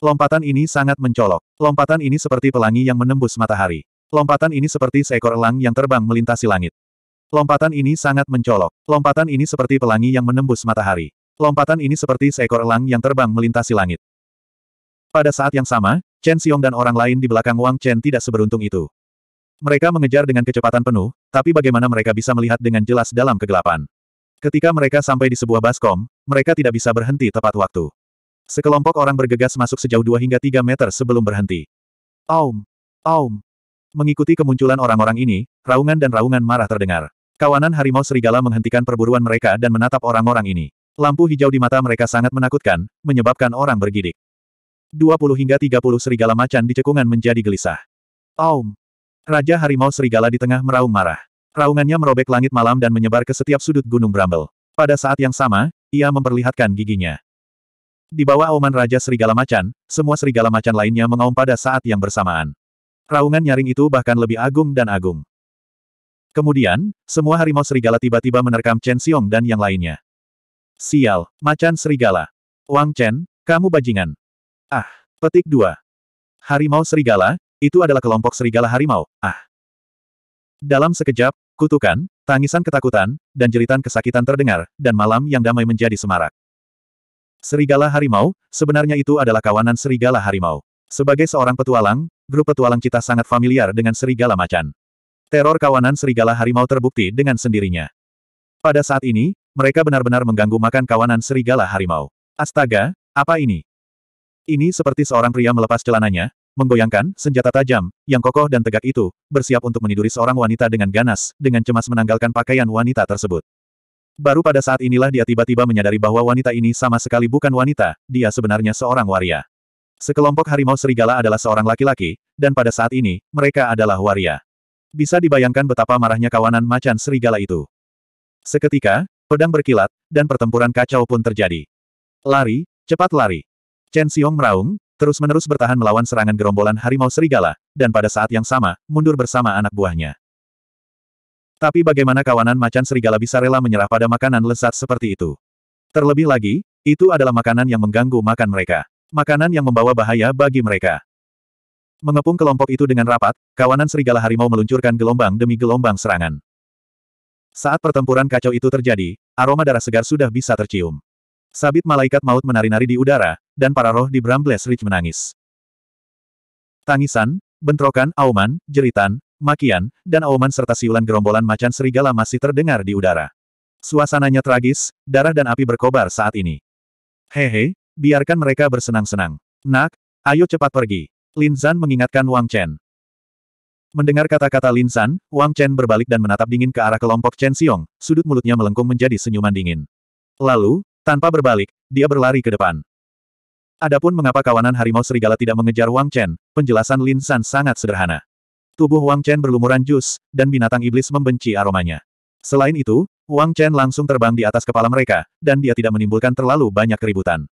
Lompatan ini sangat mencolok. Lompatan ini seperti pelangi yang menembus matahari. Lompatan ini seperti seekor elang yang terbang melintasi langit. Lompatan ini sangat mencolok. Lompatan ini seperti pelangi yang menembus matahari. Lompatan ini seperti seekor elang yang terbang melintasi langit. Pada saat yang sama, Chen Xiong dan orang lain di belakang Wang Chen tidak seberuntung itu. Mereka mengejar dengan kecepatan penuh, tapi bagaimana mereka bisa melihat dengan jelas dalam kegelapan? Ketika mereka sampai di sebuah baskom, mereka tidak bisa berhenti tepat waktu. Sekelompok orang bergegas masuk sejauh 2 hingga 3 meter sebelum berhenti. Aum! Aum! Mengikuti kemunculan orang-orang ini, raungan dan raungan marah terdengar. Kawanan harimau serigala menghentikan perburuan mereka dan menatap orang-orang ini. Lampu hijau di mata mereka sangat menakutkan, menyebabkan orang bergidik. 20 hingga 30 serigala macan di cekungan menjadi gelisah. Aum! Raja harimau serigala di tengah meraung marah. Raungannya merobek langit malam dan menyebar ke setiap sudut Gunung Bramble. Pada saat yang sama, ia memperlihatkan giginya. Di bawah auman Raja Serigala Macan, semua serigala macan lainnya mengaum pada saat yang bersamaan. Raungan nyaring itu bahkan lebih agung dan agung. Kemudian, semua harimau serigala tiba-tiba menerkam Chen Xiong dan yang lainnya. Sial, macan serigala. Wang Chen, kamu bajingan. Ah, petik dua. Harimau serigala, itu adalah kelompok serigala harimau, ah. Dalam sekejap, kutukan, tangisan ketakutan, dan jeritan kesakitan terdengar, dan malam yang damai menjadi semarak. Serigala harimau, sebenarnya itu adalah kawanan serigala harimau. Sebagai seorang petualang, grup petualang kita sangat familiar dengan serigala macan. Teror kawanan serigala harimau terbukti dengan sendirinya. Pada saat ini, mereka benar-benar mengganggu makan kawanan serigala harimau. Astaga, apa ini? Ini seperti seorang pria melepas celananya, menggoyangkan senjata tajam, yang kokoh dan tegak itu, bersiap untuk meniduri seorang wanita dengan ganas, dengan cemas menanggalkan pakaian wanita tersebut. Baru pada saat inilah dia tiba-tiba menyadari bahwa wanita ini sama sekali bukan wanita, dia sebenarnya seorang waria. Sekelompok harimau serigala adalah seorang laki-laki, dan pada saat ini, mereka adalah waria. Bisa dibayangkan betapa marahnya kawanan macan serigala itu. Seketika, pedang berkilat, dan pertempuran kacau pun terjadi. Lari, cepat lari. Chen Xiong meraung, terus-menerus bertahan melawan serangan gerombolan harimau serigala, dan pada saat yang sama, mundur bersama anak buahnya. Tapi bagaimana kawanan macan serigala bisa rela menyerah pada makanan lezat seperti itu? Terlebih lagi, itu adalah makanan yang mengganggu makan mereka. Makanan yang membawa bahaya bagi mereka. Mengepung kelompok itu dengan rapat, kawanan serigala harimau meluncurkan gelombang demi gelombang serangan. Saat pertempuran kacau itu terjadi, aroma darah segar sudah bisa tercium. Sabit malaikat maut menari-nari di udara, dan para roh di Brambles Ridge menangis. Tangisan, bentrokan, auman, jeritan, makian, dan auman serta siulan gerombolan macan serigala masih terdengar di udara. Suasananya tragis, darah dan api berkobar saat ini. Hehe, biarkan mereka bersenang-senang. Nak, ayo cepat pergi. Lin Zan mengingatkan Wang Chen. Mendengar kata-kata Lin Zan, Wang Chen berbalik dan menatap dingin ke arah kelompok Chen Xiong, sudut mulutnya melengkung menjadi senyuman dingin. Lalu, tanpa berbalik, dia berlari ke depan. Adapun mengapa kawanan harimau serigala tidak mengejar Wang Chen, penjelasan Lin Zan sangat sederhana. Tubuh Wang Chen berlumuran jus, dan binatang iblis membenci aromanya. Selain itu, Wang Chen langsung terbang di atas kepala mereka, dan dia tidak menimbulkan terlalu banyak keributan.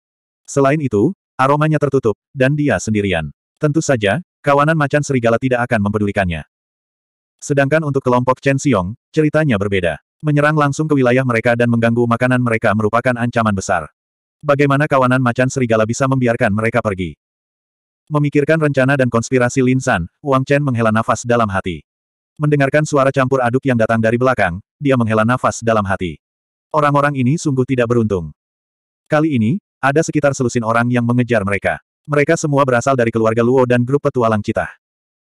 Selain itu, aromanya tertutup, dan dia sendirian. Tentu saja, kawanan macan serigala tidak akan mempedulikannya. Sedangkan untuk kelompok Chen Xiong, ceritanya berbeda. Menyerang langsung ke wilayah mereka dan mengganggu makanan mereka merupakan ancaman besar. Bagaimana kawanan macan serigala bisa membiarkan mereka pergi? Memikirkan rencana dan konspirasi Lin San, Wang Chen menghela nafas dalam hati. Mendengarkan suara campur aduk yang datang dari belakang, dia menghela nafas dalam hati. Orang-orang ini sungguh tidak beruntung. Kali ini, ada sekitar selusin orang yang mengejar mereka. Mereka semua berasal dari keluarga Luo dan grup petualang cita.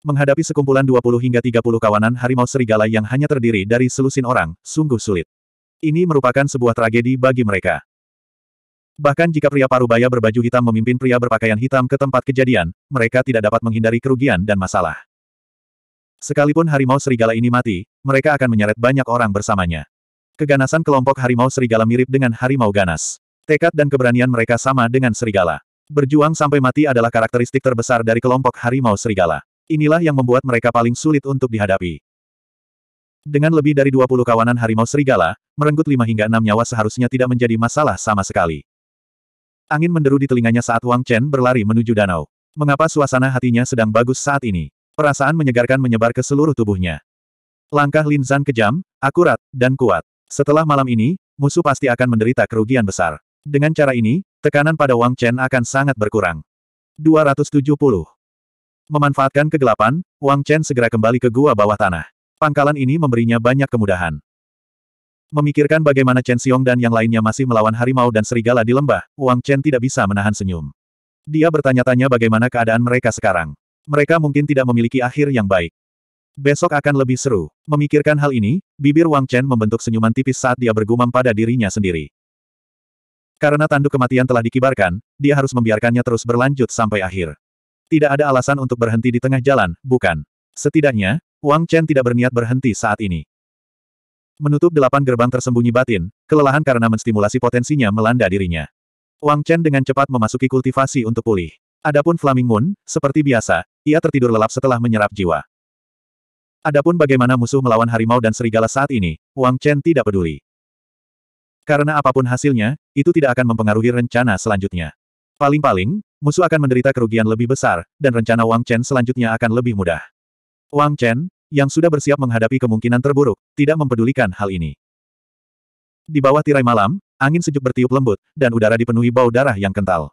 Menghadapi sekumpulan 20 hingga 30 kawanan harimau serigala yang hanya terdiri dari selusin orang, sungguh sulit. Ini merupakan sebuah tragedi bagi mereka. Bahkan jika pria parubaya berbaju hitam memimpin pria berpakaian hitam ke tempat kejadian, mereka tidak dapat menghindari kerugian dan masalah. Sekalipun harimau serigala ini mati, mereka akan menyeret banyak orang bersamanya. Keganasan kelompok harimau serigala mirip dengan harimau ganas. Tekad dan keberanian mereka sama dengan serigala. Berjuang sampai mati adalah karakteristik terbesar dari kelompok harimau serigala. Inilah yang membuat mereka paling sulit untuk dihadapi. Dengan lebih dari 20 kawanan harimau serigala, merenggut 5 hingga 6 nyawa seharusnya tidak menjadi masalah sama sekali. Angin menderu di telinganya saat Wang Chen berlari menuju danau. Mengapa suasana hatinya sedang bagus saat ini? Perasaan menyegarkan menyebar ke seluruh tubuhnya. Langkah Lin Zan kejam, akurat, dan kuat. Setelah malam ini, musuh pasti akan menderita kerugian besar. Dengan cara ini, tekanan pada Wang Chen akan sangat berkurang. 270. Memanfaatkan kegelapan, Wang Chen segera kembali ke gua bawah tanah. Pangkalan ini memberinya banyak kemudahan. Memikirkan bagaimana Chen Xiong dan yang lainnya masih melawan harimau dan serigala di lembah, Wang Chen tidak bisa menahan senyum. Dia bertanya-tanya bagaimana keadaan mereka sekarang. Mereka mungkin tidak memiliki akhir yang baik. Besok akan lebih seru. Memikirkan hal ini, bibir Wang Chen membentuk senyuman tipis saat dia bergumam pada dirinya sendiri. Karena tanduk kematian telah dikibarkan, dia harus membiarkannya terus berlanjut sampai akhir. Tidak ada alasan untuk berhenti di tengah jalan, bukan. Setidaknya, Wang Chen tidak berniat berhenti saat ini. Menutup delapan gerbang tersembunyi batin, kelelahan karena menstimulasi potensinya melanda dirinya. Wang Chen dengan cepat memasuki kultivasi untuk pulih. Adapun Flaming Moon, seperti biasa, ia tertidur lelap setelah menyerap jiwa. Adapun bagaimana musuh melawan harimau dan serigala saat ini, Wang Chen tidak peduli. Karena apapun hasilnya, itu tidak akan mempengaruhi rencana selanjutnya. Paling-paling, musuh akan menderita kerugian lebih besar, dan rencana Wang Chen selanjutnya akan lebih mudah. Wang Chen, yang sudah bersiap menghadapi kemungkinan terburuk, tidak mempedulikan hal ini. Di bawah tirai malam, angin sejuk bertiup lembut, dan udara dipenuhi bau darah yang kental.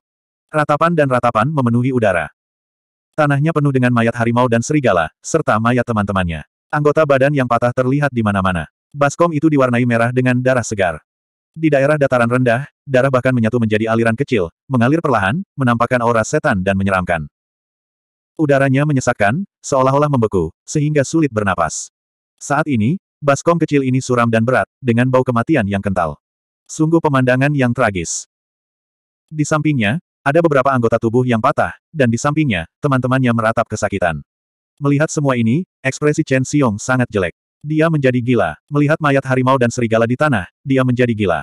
Ratapan dan ratapan memenuhi udara. Tanahnya penuh dengan mayat harimau dan serigala, serta mayat teman-temannya. Anggota badan yang patah terlihat di mana-mana. Baskom itu diwarnai merah dengan darah segar. Di daerah dataran rendah, darah bahkan menyatu menjadi aliran kecil, mengalir perlahan, menampakkan aura setan dan menyeramkan. Udaranya menyesakkan, seolah-olah membeku, sehingga sulit bernapas. Saat ini, baskom kecil ini suram dan berat, dengan bau kematian yang kental. Sungguh pemandangan yang tragis. Di sampingnya, ada beberapa anggota tubuh yang patah, dan di sampingnya, teman-temannya meratap kesakitan. Melihat semua ini, ekspresi Chen Xiong sangat jelek. Dia menjadi gila. Melihat mayat harimau dan serigala di tanah, dia menjadi gila.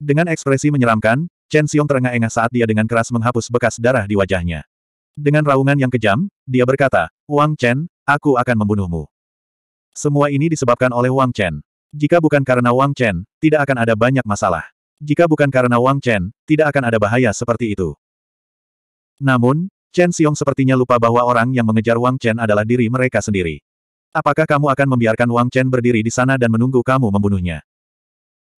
Dengan ekspresi menyeramkan, Chen Xiong terengah-engah saat dia dengan keras menghapus bekas darah di wajahnya. Dengan raungan yang kejam, dia berkata, Wang Chen, aku akan membunuhmu. Semua ini disebabkan oleh Wang Chen. Jika bukan karena Wang Chen, tidak akan ada banyak masalah. Jika bukan karena Wang Chen, tidak akan ada bahaya seperti itu. Namun, Chen Xiong sepertinya lupa bahwa orang yang mengejar Wang Chen adalah diri mereka sendiri. Apakah kamu akan membiarkan Wang Chen berdiri di sana dan menunggu kamu membunuhnya?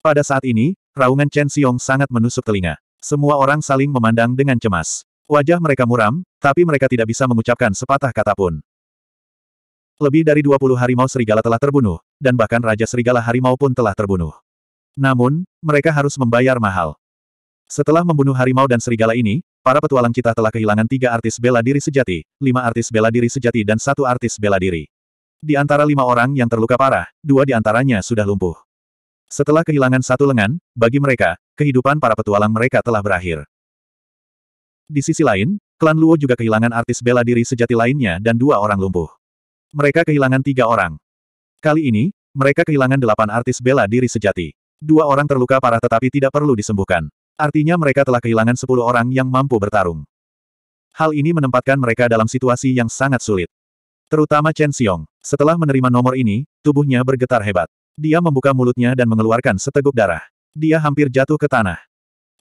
Pada saat ini, raungan Chen Xiong sangat menusuk telinga. Semua orang saling memandang dengan cemas. Wajah mereka muram, tapi mereka tidak bisa mengucapkan sepatah kata pun. Lebih dari 20 harimau serigala telah terbunuh, dan bahkan Raja Serigala Harimau pun telah terbunuh. Namun, mereka harus membayar mahal. Setelah membunuh harimau dan serigala ini, para petualang kita telah kehilangan tiga artis bela diri sejati, lima artis bela diri sejati dan satu artis bela diri. Di antara lima orang yang terluka parah, dua di antaranya sudah lumpuh. Setelah kehilangan satu lengan, bagi mereka, kehidupan para petualang mereka telah berakhir. Di sisi lain, klan Luo juga kehilangan artis bela diri sejati lainnya dan dua orang lumpuh. Mereka kehilangan tiga orang. Kali ini, mereka kehilangan delapan artis bela diri sejati. Dua orang terluka parah tetapi tidak perlu disembuhkan. Artinya mereka telah kehilangan sepuluh orang yang mampu bertarung. Hal ini menempatkan mereka dalam situasi yang sangat sulit. Terutama Chen Xiong. Setelah menerima nomor ini, tubuhnya bergetar hebat. Dia membuka mulutnya dan mengeluarkan seteguk darah. Dia hampir jatuh ke tanah.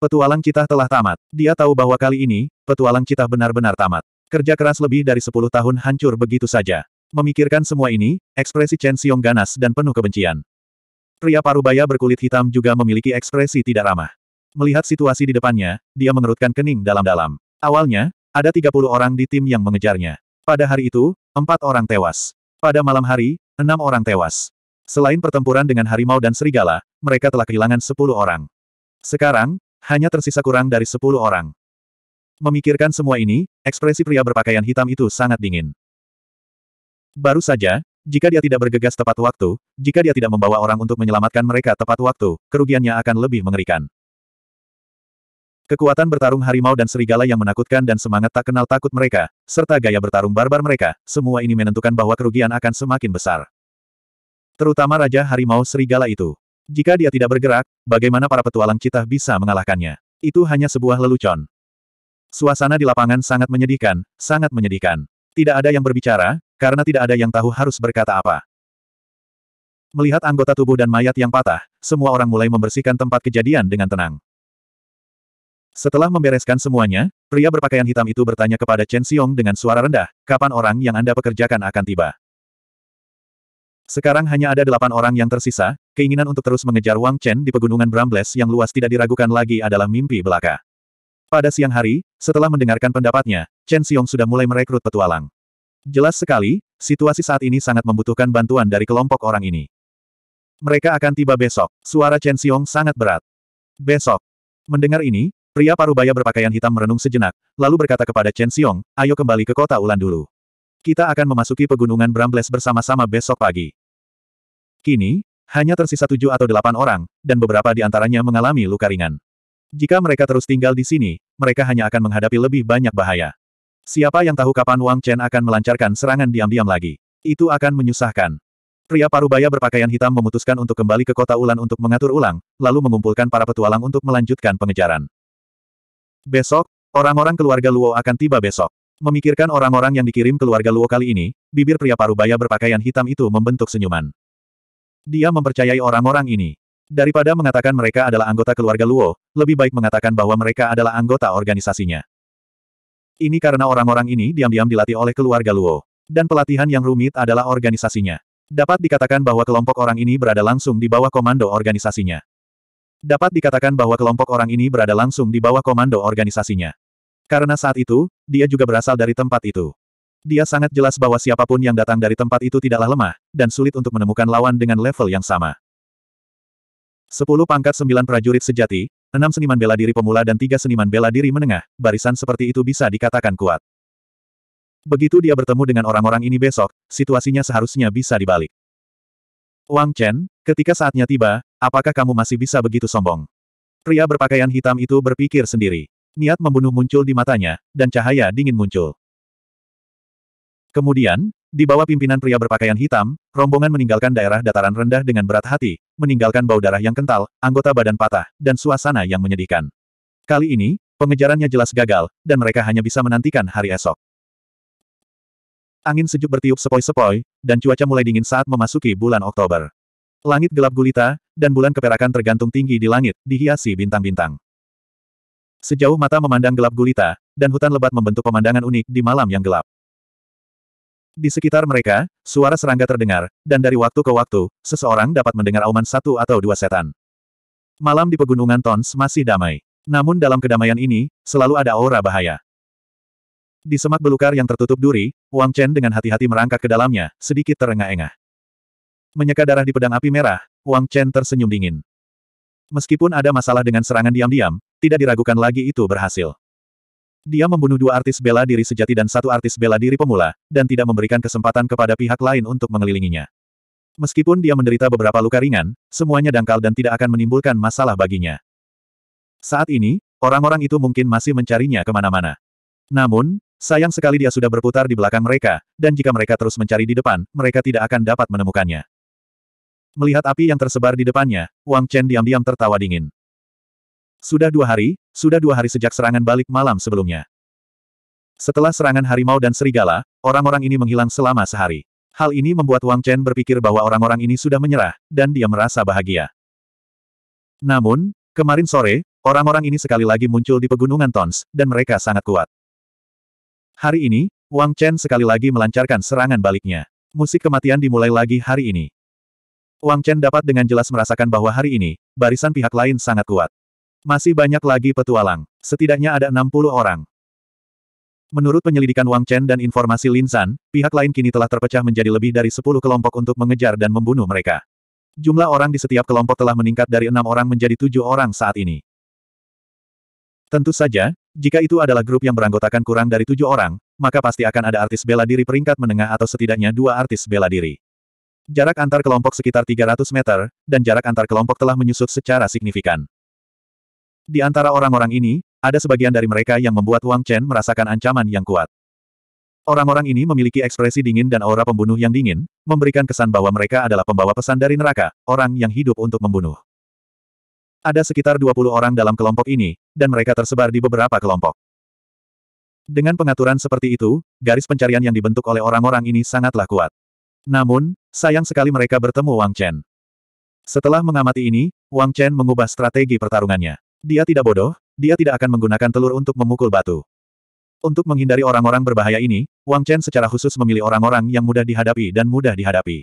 Petualang citah telah tamat. Dia tahu bahwa kali ini, petualang citah benar-benar tamat. Kerja keras lebih dari 10 tahun hancur begitu saja. Memikirkan semua ini, ekspresi Chen Xiong ganas dan penuh kebencian. Pria parubaya berkulit hitam juga memiliki ekspresi tidak ramah. Melihat situasi di depannya, dia mengerutkan kening dalam-dalam. Awalnya, ada 30 orang di tim yang mengejarnya. Pada hari itu, empat orang tewas. Pada malam hari, enam orang tewas. Selain pertempuran dengan harimau dan serigala, mereka telah kehilangan sepuluh orang. Sekarang, hanya tersisa kurang dari sepuluh orang. Memikirkan semua ini, ekspresi pria berpakaian hitam itu sangat dingin. Baru saja, jika dia tidak bergegas tepat waktu, jika dia tidak membawa orang untuk menyelamatkan mereka tepat waktu, kerugiannya akan lebih mengerikan. Kekuatan bertarung harimau dan serigala yang menakutkan dan semangat tak kenal takut mereka, serta gaya bertarung barbar mereka, semua ini menentukan bahwa kerugian akan semakin besar. Terutama Raja Harimau Serigala itu. Jika dia tidak bergerak, bagaimana para petualang kita bisa mengalahkannya? Itu hanya sebuah lelucon. Suasana di lapangan sangat menyedihkan, sangat menyedihkan. Tidak ada yang berbicara, karena tidak ada yang tahu harus berkata apa. Melihat anggota tubuh dan mayat yang patah, semua orang mulai membersihkan tempat kejadian dengan tenang. Setelah membereskan semuanya, pria berpakaian hitam itu bertanya kepada Chen Xiong dengan suara rendah, kapan orang yang Anda pekerjakan akan tiba? Sekarang hanya ada delapan orang yang tersisa, keinginan untuk terus mengejar Wang Chen di pegunungan Brambles yang luas tidak diragukan lagi adalah mimpi belaka. Pada siang hari, setelah mendengarkan pendapatnya, Chen Xiong sudah mulai merekrut petualang. Jelas sekali, situasi saat ini sangat membutuhkan bantuan dari kelompok orang ini. Mereka akan tiba besok. Suara Chen Xiong sangat berat. Besok. Mendengar ini, Pria parubaya berpakaian hitam merenung sejenak, lalu berkata kepada Chen Xiong, ayo kembali ke kota Ulan dulu. Kita akan memasuki pegunungan Brambles bersama-sama besok pagi. Kini, hanya tersisa tujuh atau delapan orang, dan beberapa di antaranya mengalami luka ringan. Jika mereka terus tinggal di sini, mereka hanya akan menghadapi lebih banyak bahaya. Siapa yang tahu kapan Wang Chen akan melancarkan serangan diam-diam lagi? Itu akan menyusahkan. Pria parubaya berpakaian hitam memutuskan untuk kembali ke kota Ulan untuk mengatur ulang, lalu mengumpulkan para petualang untuk melanjutkan pengejaran. Besok, orang-orang keluarga Luo akan tiba besok. Memikirkan orang-orang yang dikirim keluarga Luo kali ini, bibir pria parubaya berpakaian hitam itu membentuk senyuman. Dia mempercayai orang-orang ini. Daripada mengatakan mereka adalah anggota keluarga Luo, lebih baik mengatakan bahwa mereka adalah anggota organisasinya. Ini karena orang-orang ini diam-diam dilatih oleh keluarga Luo. Dan pelatihan yang rumit adalah organisasinya. Dapat dikatakan bahwa kelompok orang ini berada langsung di bawah komando organisasinya. Dapat dikatakan bahwa kelompok orang ini berada langsung di bawah komando organisasinya. Karena saat itu, dia juga berasal dari tempat itu. Dia sangat jelas bahwa siapapun yang datang dari tempat itu tidaklah lemah, dan sulit untuk menemukan lawan dengan level yang sama. Sepuluh pangkat sembilan prajurit sejati, enam seniman bela diri pemula dan tiga seniman bela diri menengah, barisan seperti itu bisa dikatakan kuat. Begitu dia bertemu dengan orang-orang ini besok, situasinya seharusnya bisa dibalik. Wang Chen, ketika saatnya tiba, Apakah kamu masih bisa begitu sombong? Pria berpakaian hitam itu berpikir sendiri. Niat membunuh muncul di matanya, dan cahaya dingin muncul. Kemudian, di bawah pimpinan pria berpakaian hitam, rombongan meninggalkan daerah dataran rendah dengan berat hati, meninggalkan bau darah yang kental, anggota badan patah, dan suasana yang menyedihkan. Kali ini, pengejarannya jelas gagal, dan mereka hanya bisa menantikan hari esok. Angin sejuk bertiup sepoi-sepoi, dan cuaca mulai dingin saat memasuki bulan Oktober. Langit gelap gulita, dan bulan keperakan tergantung tinggi di langit, dihiasi bintang-bintang. Sejauh mata memandang gelap gulita, dan hutan lebat membentuk pemandangan unik di malam yang gelap. Di sekitar mereka, suara serangga terdengar, dan dari waktu ke waktu, seseorang dapat mendengar auman satu atau dua setan. Malam di pegunungan Tons masih damai. Namun dalam kedamaian ini, selalu ada aura bahaya. Di semak belukar yang tertutup duri, Wang Chen dengan hati-hati merangkak ke dalamnya, sedikit terengah-engah. Menyeka darah di pedang api merah, Wang Chen tersenyum dingin. Meskipun ada masalah dengan serangan diam-diam, tidak diragukan lagi itu berhasil. Dia membunuh dua artis bela diri sejati dan satu artis bela diri pemula, dan tidak memberikan kesempatan kepada pihak lain untuk mengelilinginya. Meskipun dia menderita beberapa luka ringan, semuanya dangkal dan tidak akan menimbulkan masalah baginya. Saat ini, orang-orang itu mungkin masih mencarinya kemana-mana. Namun, sayang sekali dia sudah berputar di belakang mereka, dan jika mereka terus mencari di depan, mereka tidak akan dapat menemukannya. Melihat api yang tersebar di depannya, Wang Chen diam-diam tertawa dingin. Sudah dua hari, sudah dua hari sejak serangan balik malam sebelumnya. Setelah serangan harimau dan serigala, orang-orang ini menghilang selama sehari. Hal ini membuat Wang Chen berpikir bahwa orang-orang ini sudah menyerah, dan dia merasa bahagia. Namun, kemarin sore, orang-orang ini sekali lagi muncul di pegunungan Tons, dan mereka sangat kuat. Hari ini, Wang Chen sekali lagi melancarkan serangan baliknya. Musik kematian dimulai lagi hari ini. Wang Chen dapat dengan jelas merasakan bahwa hari ini, barisan pihak lain sangat kuat. Masih banyak lagi petualang, setidaknya ada 60 orang. Menurut penyelidikan Wang Chen dan informasi Lin San, pihak lain kini telah terpecah menjadi lebih dari 10 kelompok untuk mengejar dan membunuh mereka. Jumlah orang di setiap kelompok telah meningkat dari enam orang menjadi tujuh orang saat ini. Tentu saja, jika itu adalah grup yang beranggotakan kurang dari tujuh orang, maka pasti akan ada artis bela diri peringkat menengah atau setidaknya dua artis bela diri. Jarak antar kelompok sekitar 300 meter, dan jarak antar kelompok telah menyusut secara signifikan. Di antara orang-orang ini, ada sebagian dari mereka yang membuat Wang Chen merasakan ancaman yang kuat. Orang-orang ini memiliki ekspresi dingin dan aura pembunuh yang dingin, memberikan kesan bahwa mereka adalah pembawa pesan dari neraka, orang yang hidup untuk membunuh. Ada sekitar 20 orang dalam kelompok ini, dan mereka tersebar di beberapa kelompok. Dengan pengaturan seperti itu, garis pencarian yang dibentuk oleh orang-orang ini sangatlah kuat. Namun, sayang sekali mereka bertemu Wang Chen. Setelah mengamati ini, Wang Chen mengubah strategi pertarungannya. Dia tidak bodoh, dia tidak akan menggunakan telur untuk memukul batu. Untuk menghindari orang-orang berbahaya ini, Wang Chen secara khusus memilih orang-orang yang mudah dihadapi dan mudah dihadapi.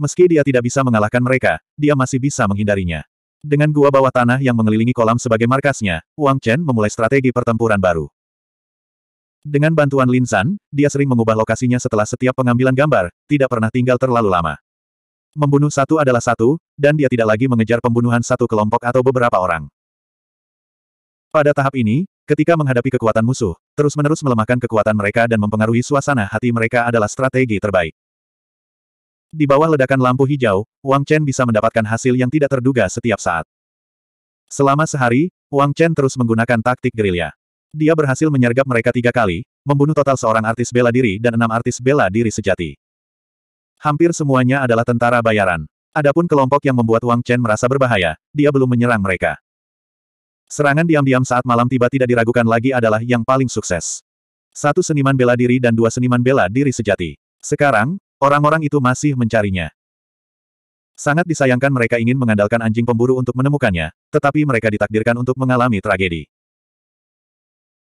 Meski dia tidak bisa mengalahkan mereka, dia masih bisa menghindarinya. Dengan gua bawah tanah yang mengelilingi kolam sebagai markasnya, Wang Chen memulai strategi pertempuran baru. Dengan bantuan Lin San, dia sering mengubah lokasinya setelah setiap pengambilan gambar, tidak pernah tinggal terlalu lama. Membunuh satu adalah satu, dan dia tidak lagi mengejar pembunuhan satu kelompok atau beberapa orang. Pada tahap ini, ketika menghadapi kekuatan musuh, terus-menerus melemahkan kekuatan mereka dan mempengaruhi suasana hati mereka adalah strategi terbaik. Di bawah ledakan lampu hijau, Wang Chen bisa mendapatkan hasil yang tidak terduga setiap saat. Selama sehari, Wang Chen terus menggunakan taktik gerilya. Dia berhasil menyergap mereka tiga kali, membunuh total seorang artis bela diri dan enam artis bela diri sejati. Hampir semuanya adalah tentara bayaran. Adapun kelompok yang membuat Wang Chen merasa berbahaya, dia belum menyerang mereka. Serangan diam-diam saat malam tiba tidak diragukan lagi adalah yang paling sukses. Satu seniman bela diri dan dua seniman bela diri sejati. Sekarang, orang-orang itu masih mencarinya. Sangat disayangkan mereka ingin mengandalkan anjing pemburu untuk menemukannya, tetapi mereka ditakdirkan untuk mengalami tragedi.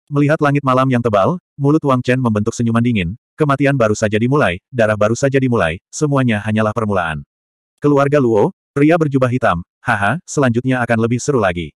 Melihat langit malam yang tebal, mulut Wang Chen membentuk senyuman dingin, kematian baru saja dimulai, darah baru saja dimulai, semuanya hanyalah permulaan. Keluarga Luo, pria berjubah hitam, haha, selanjutnya akan lebih seru lagi.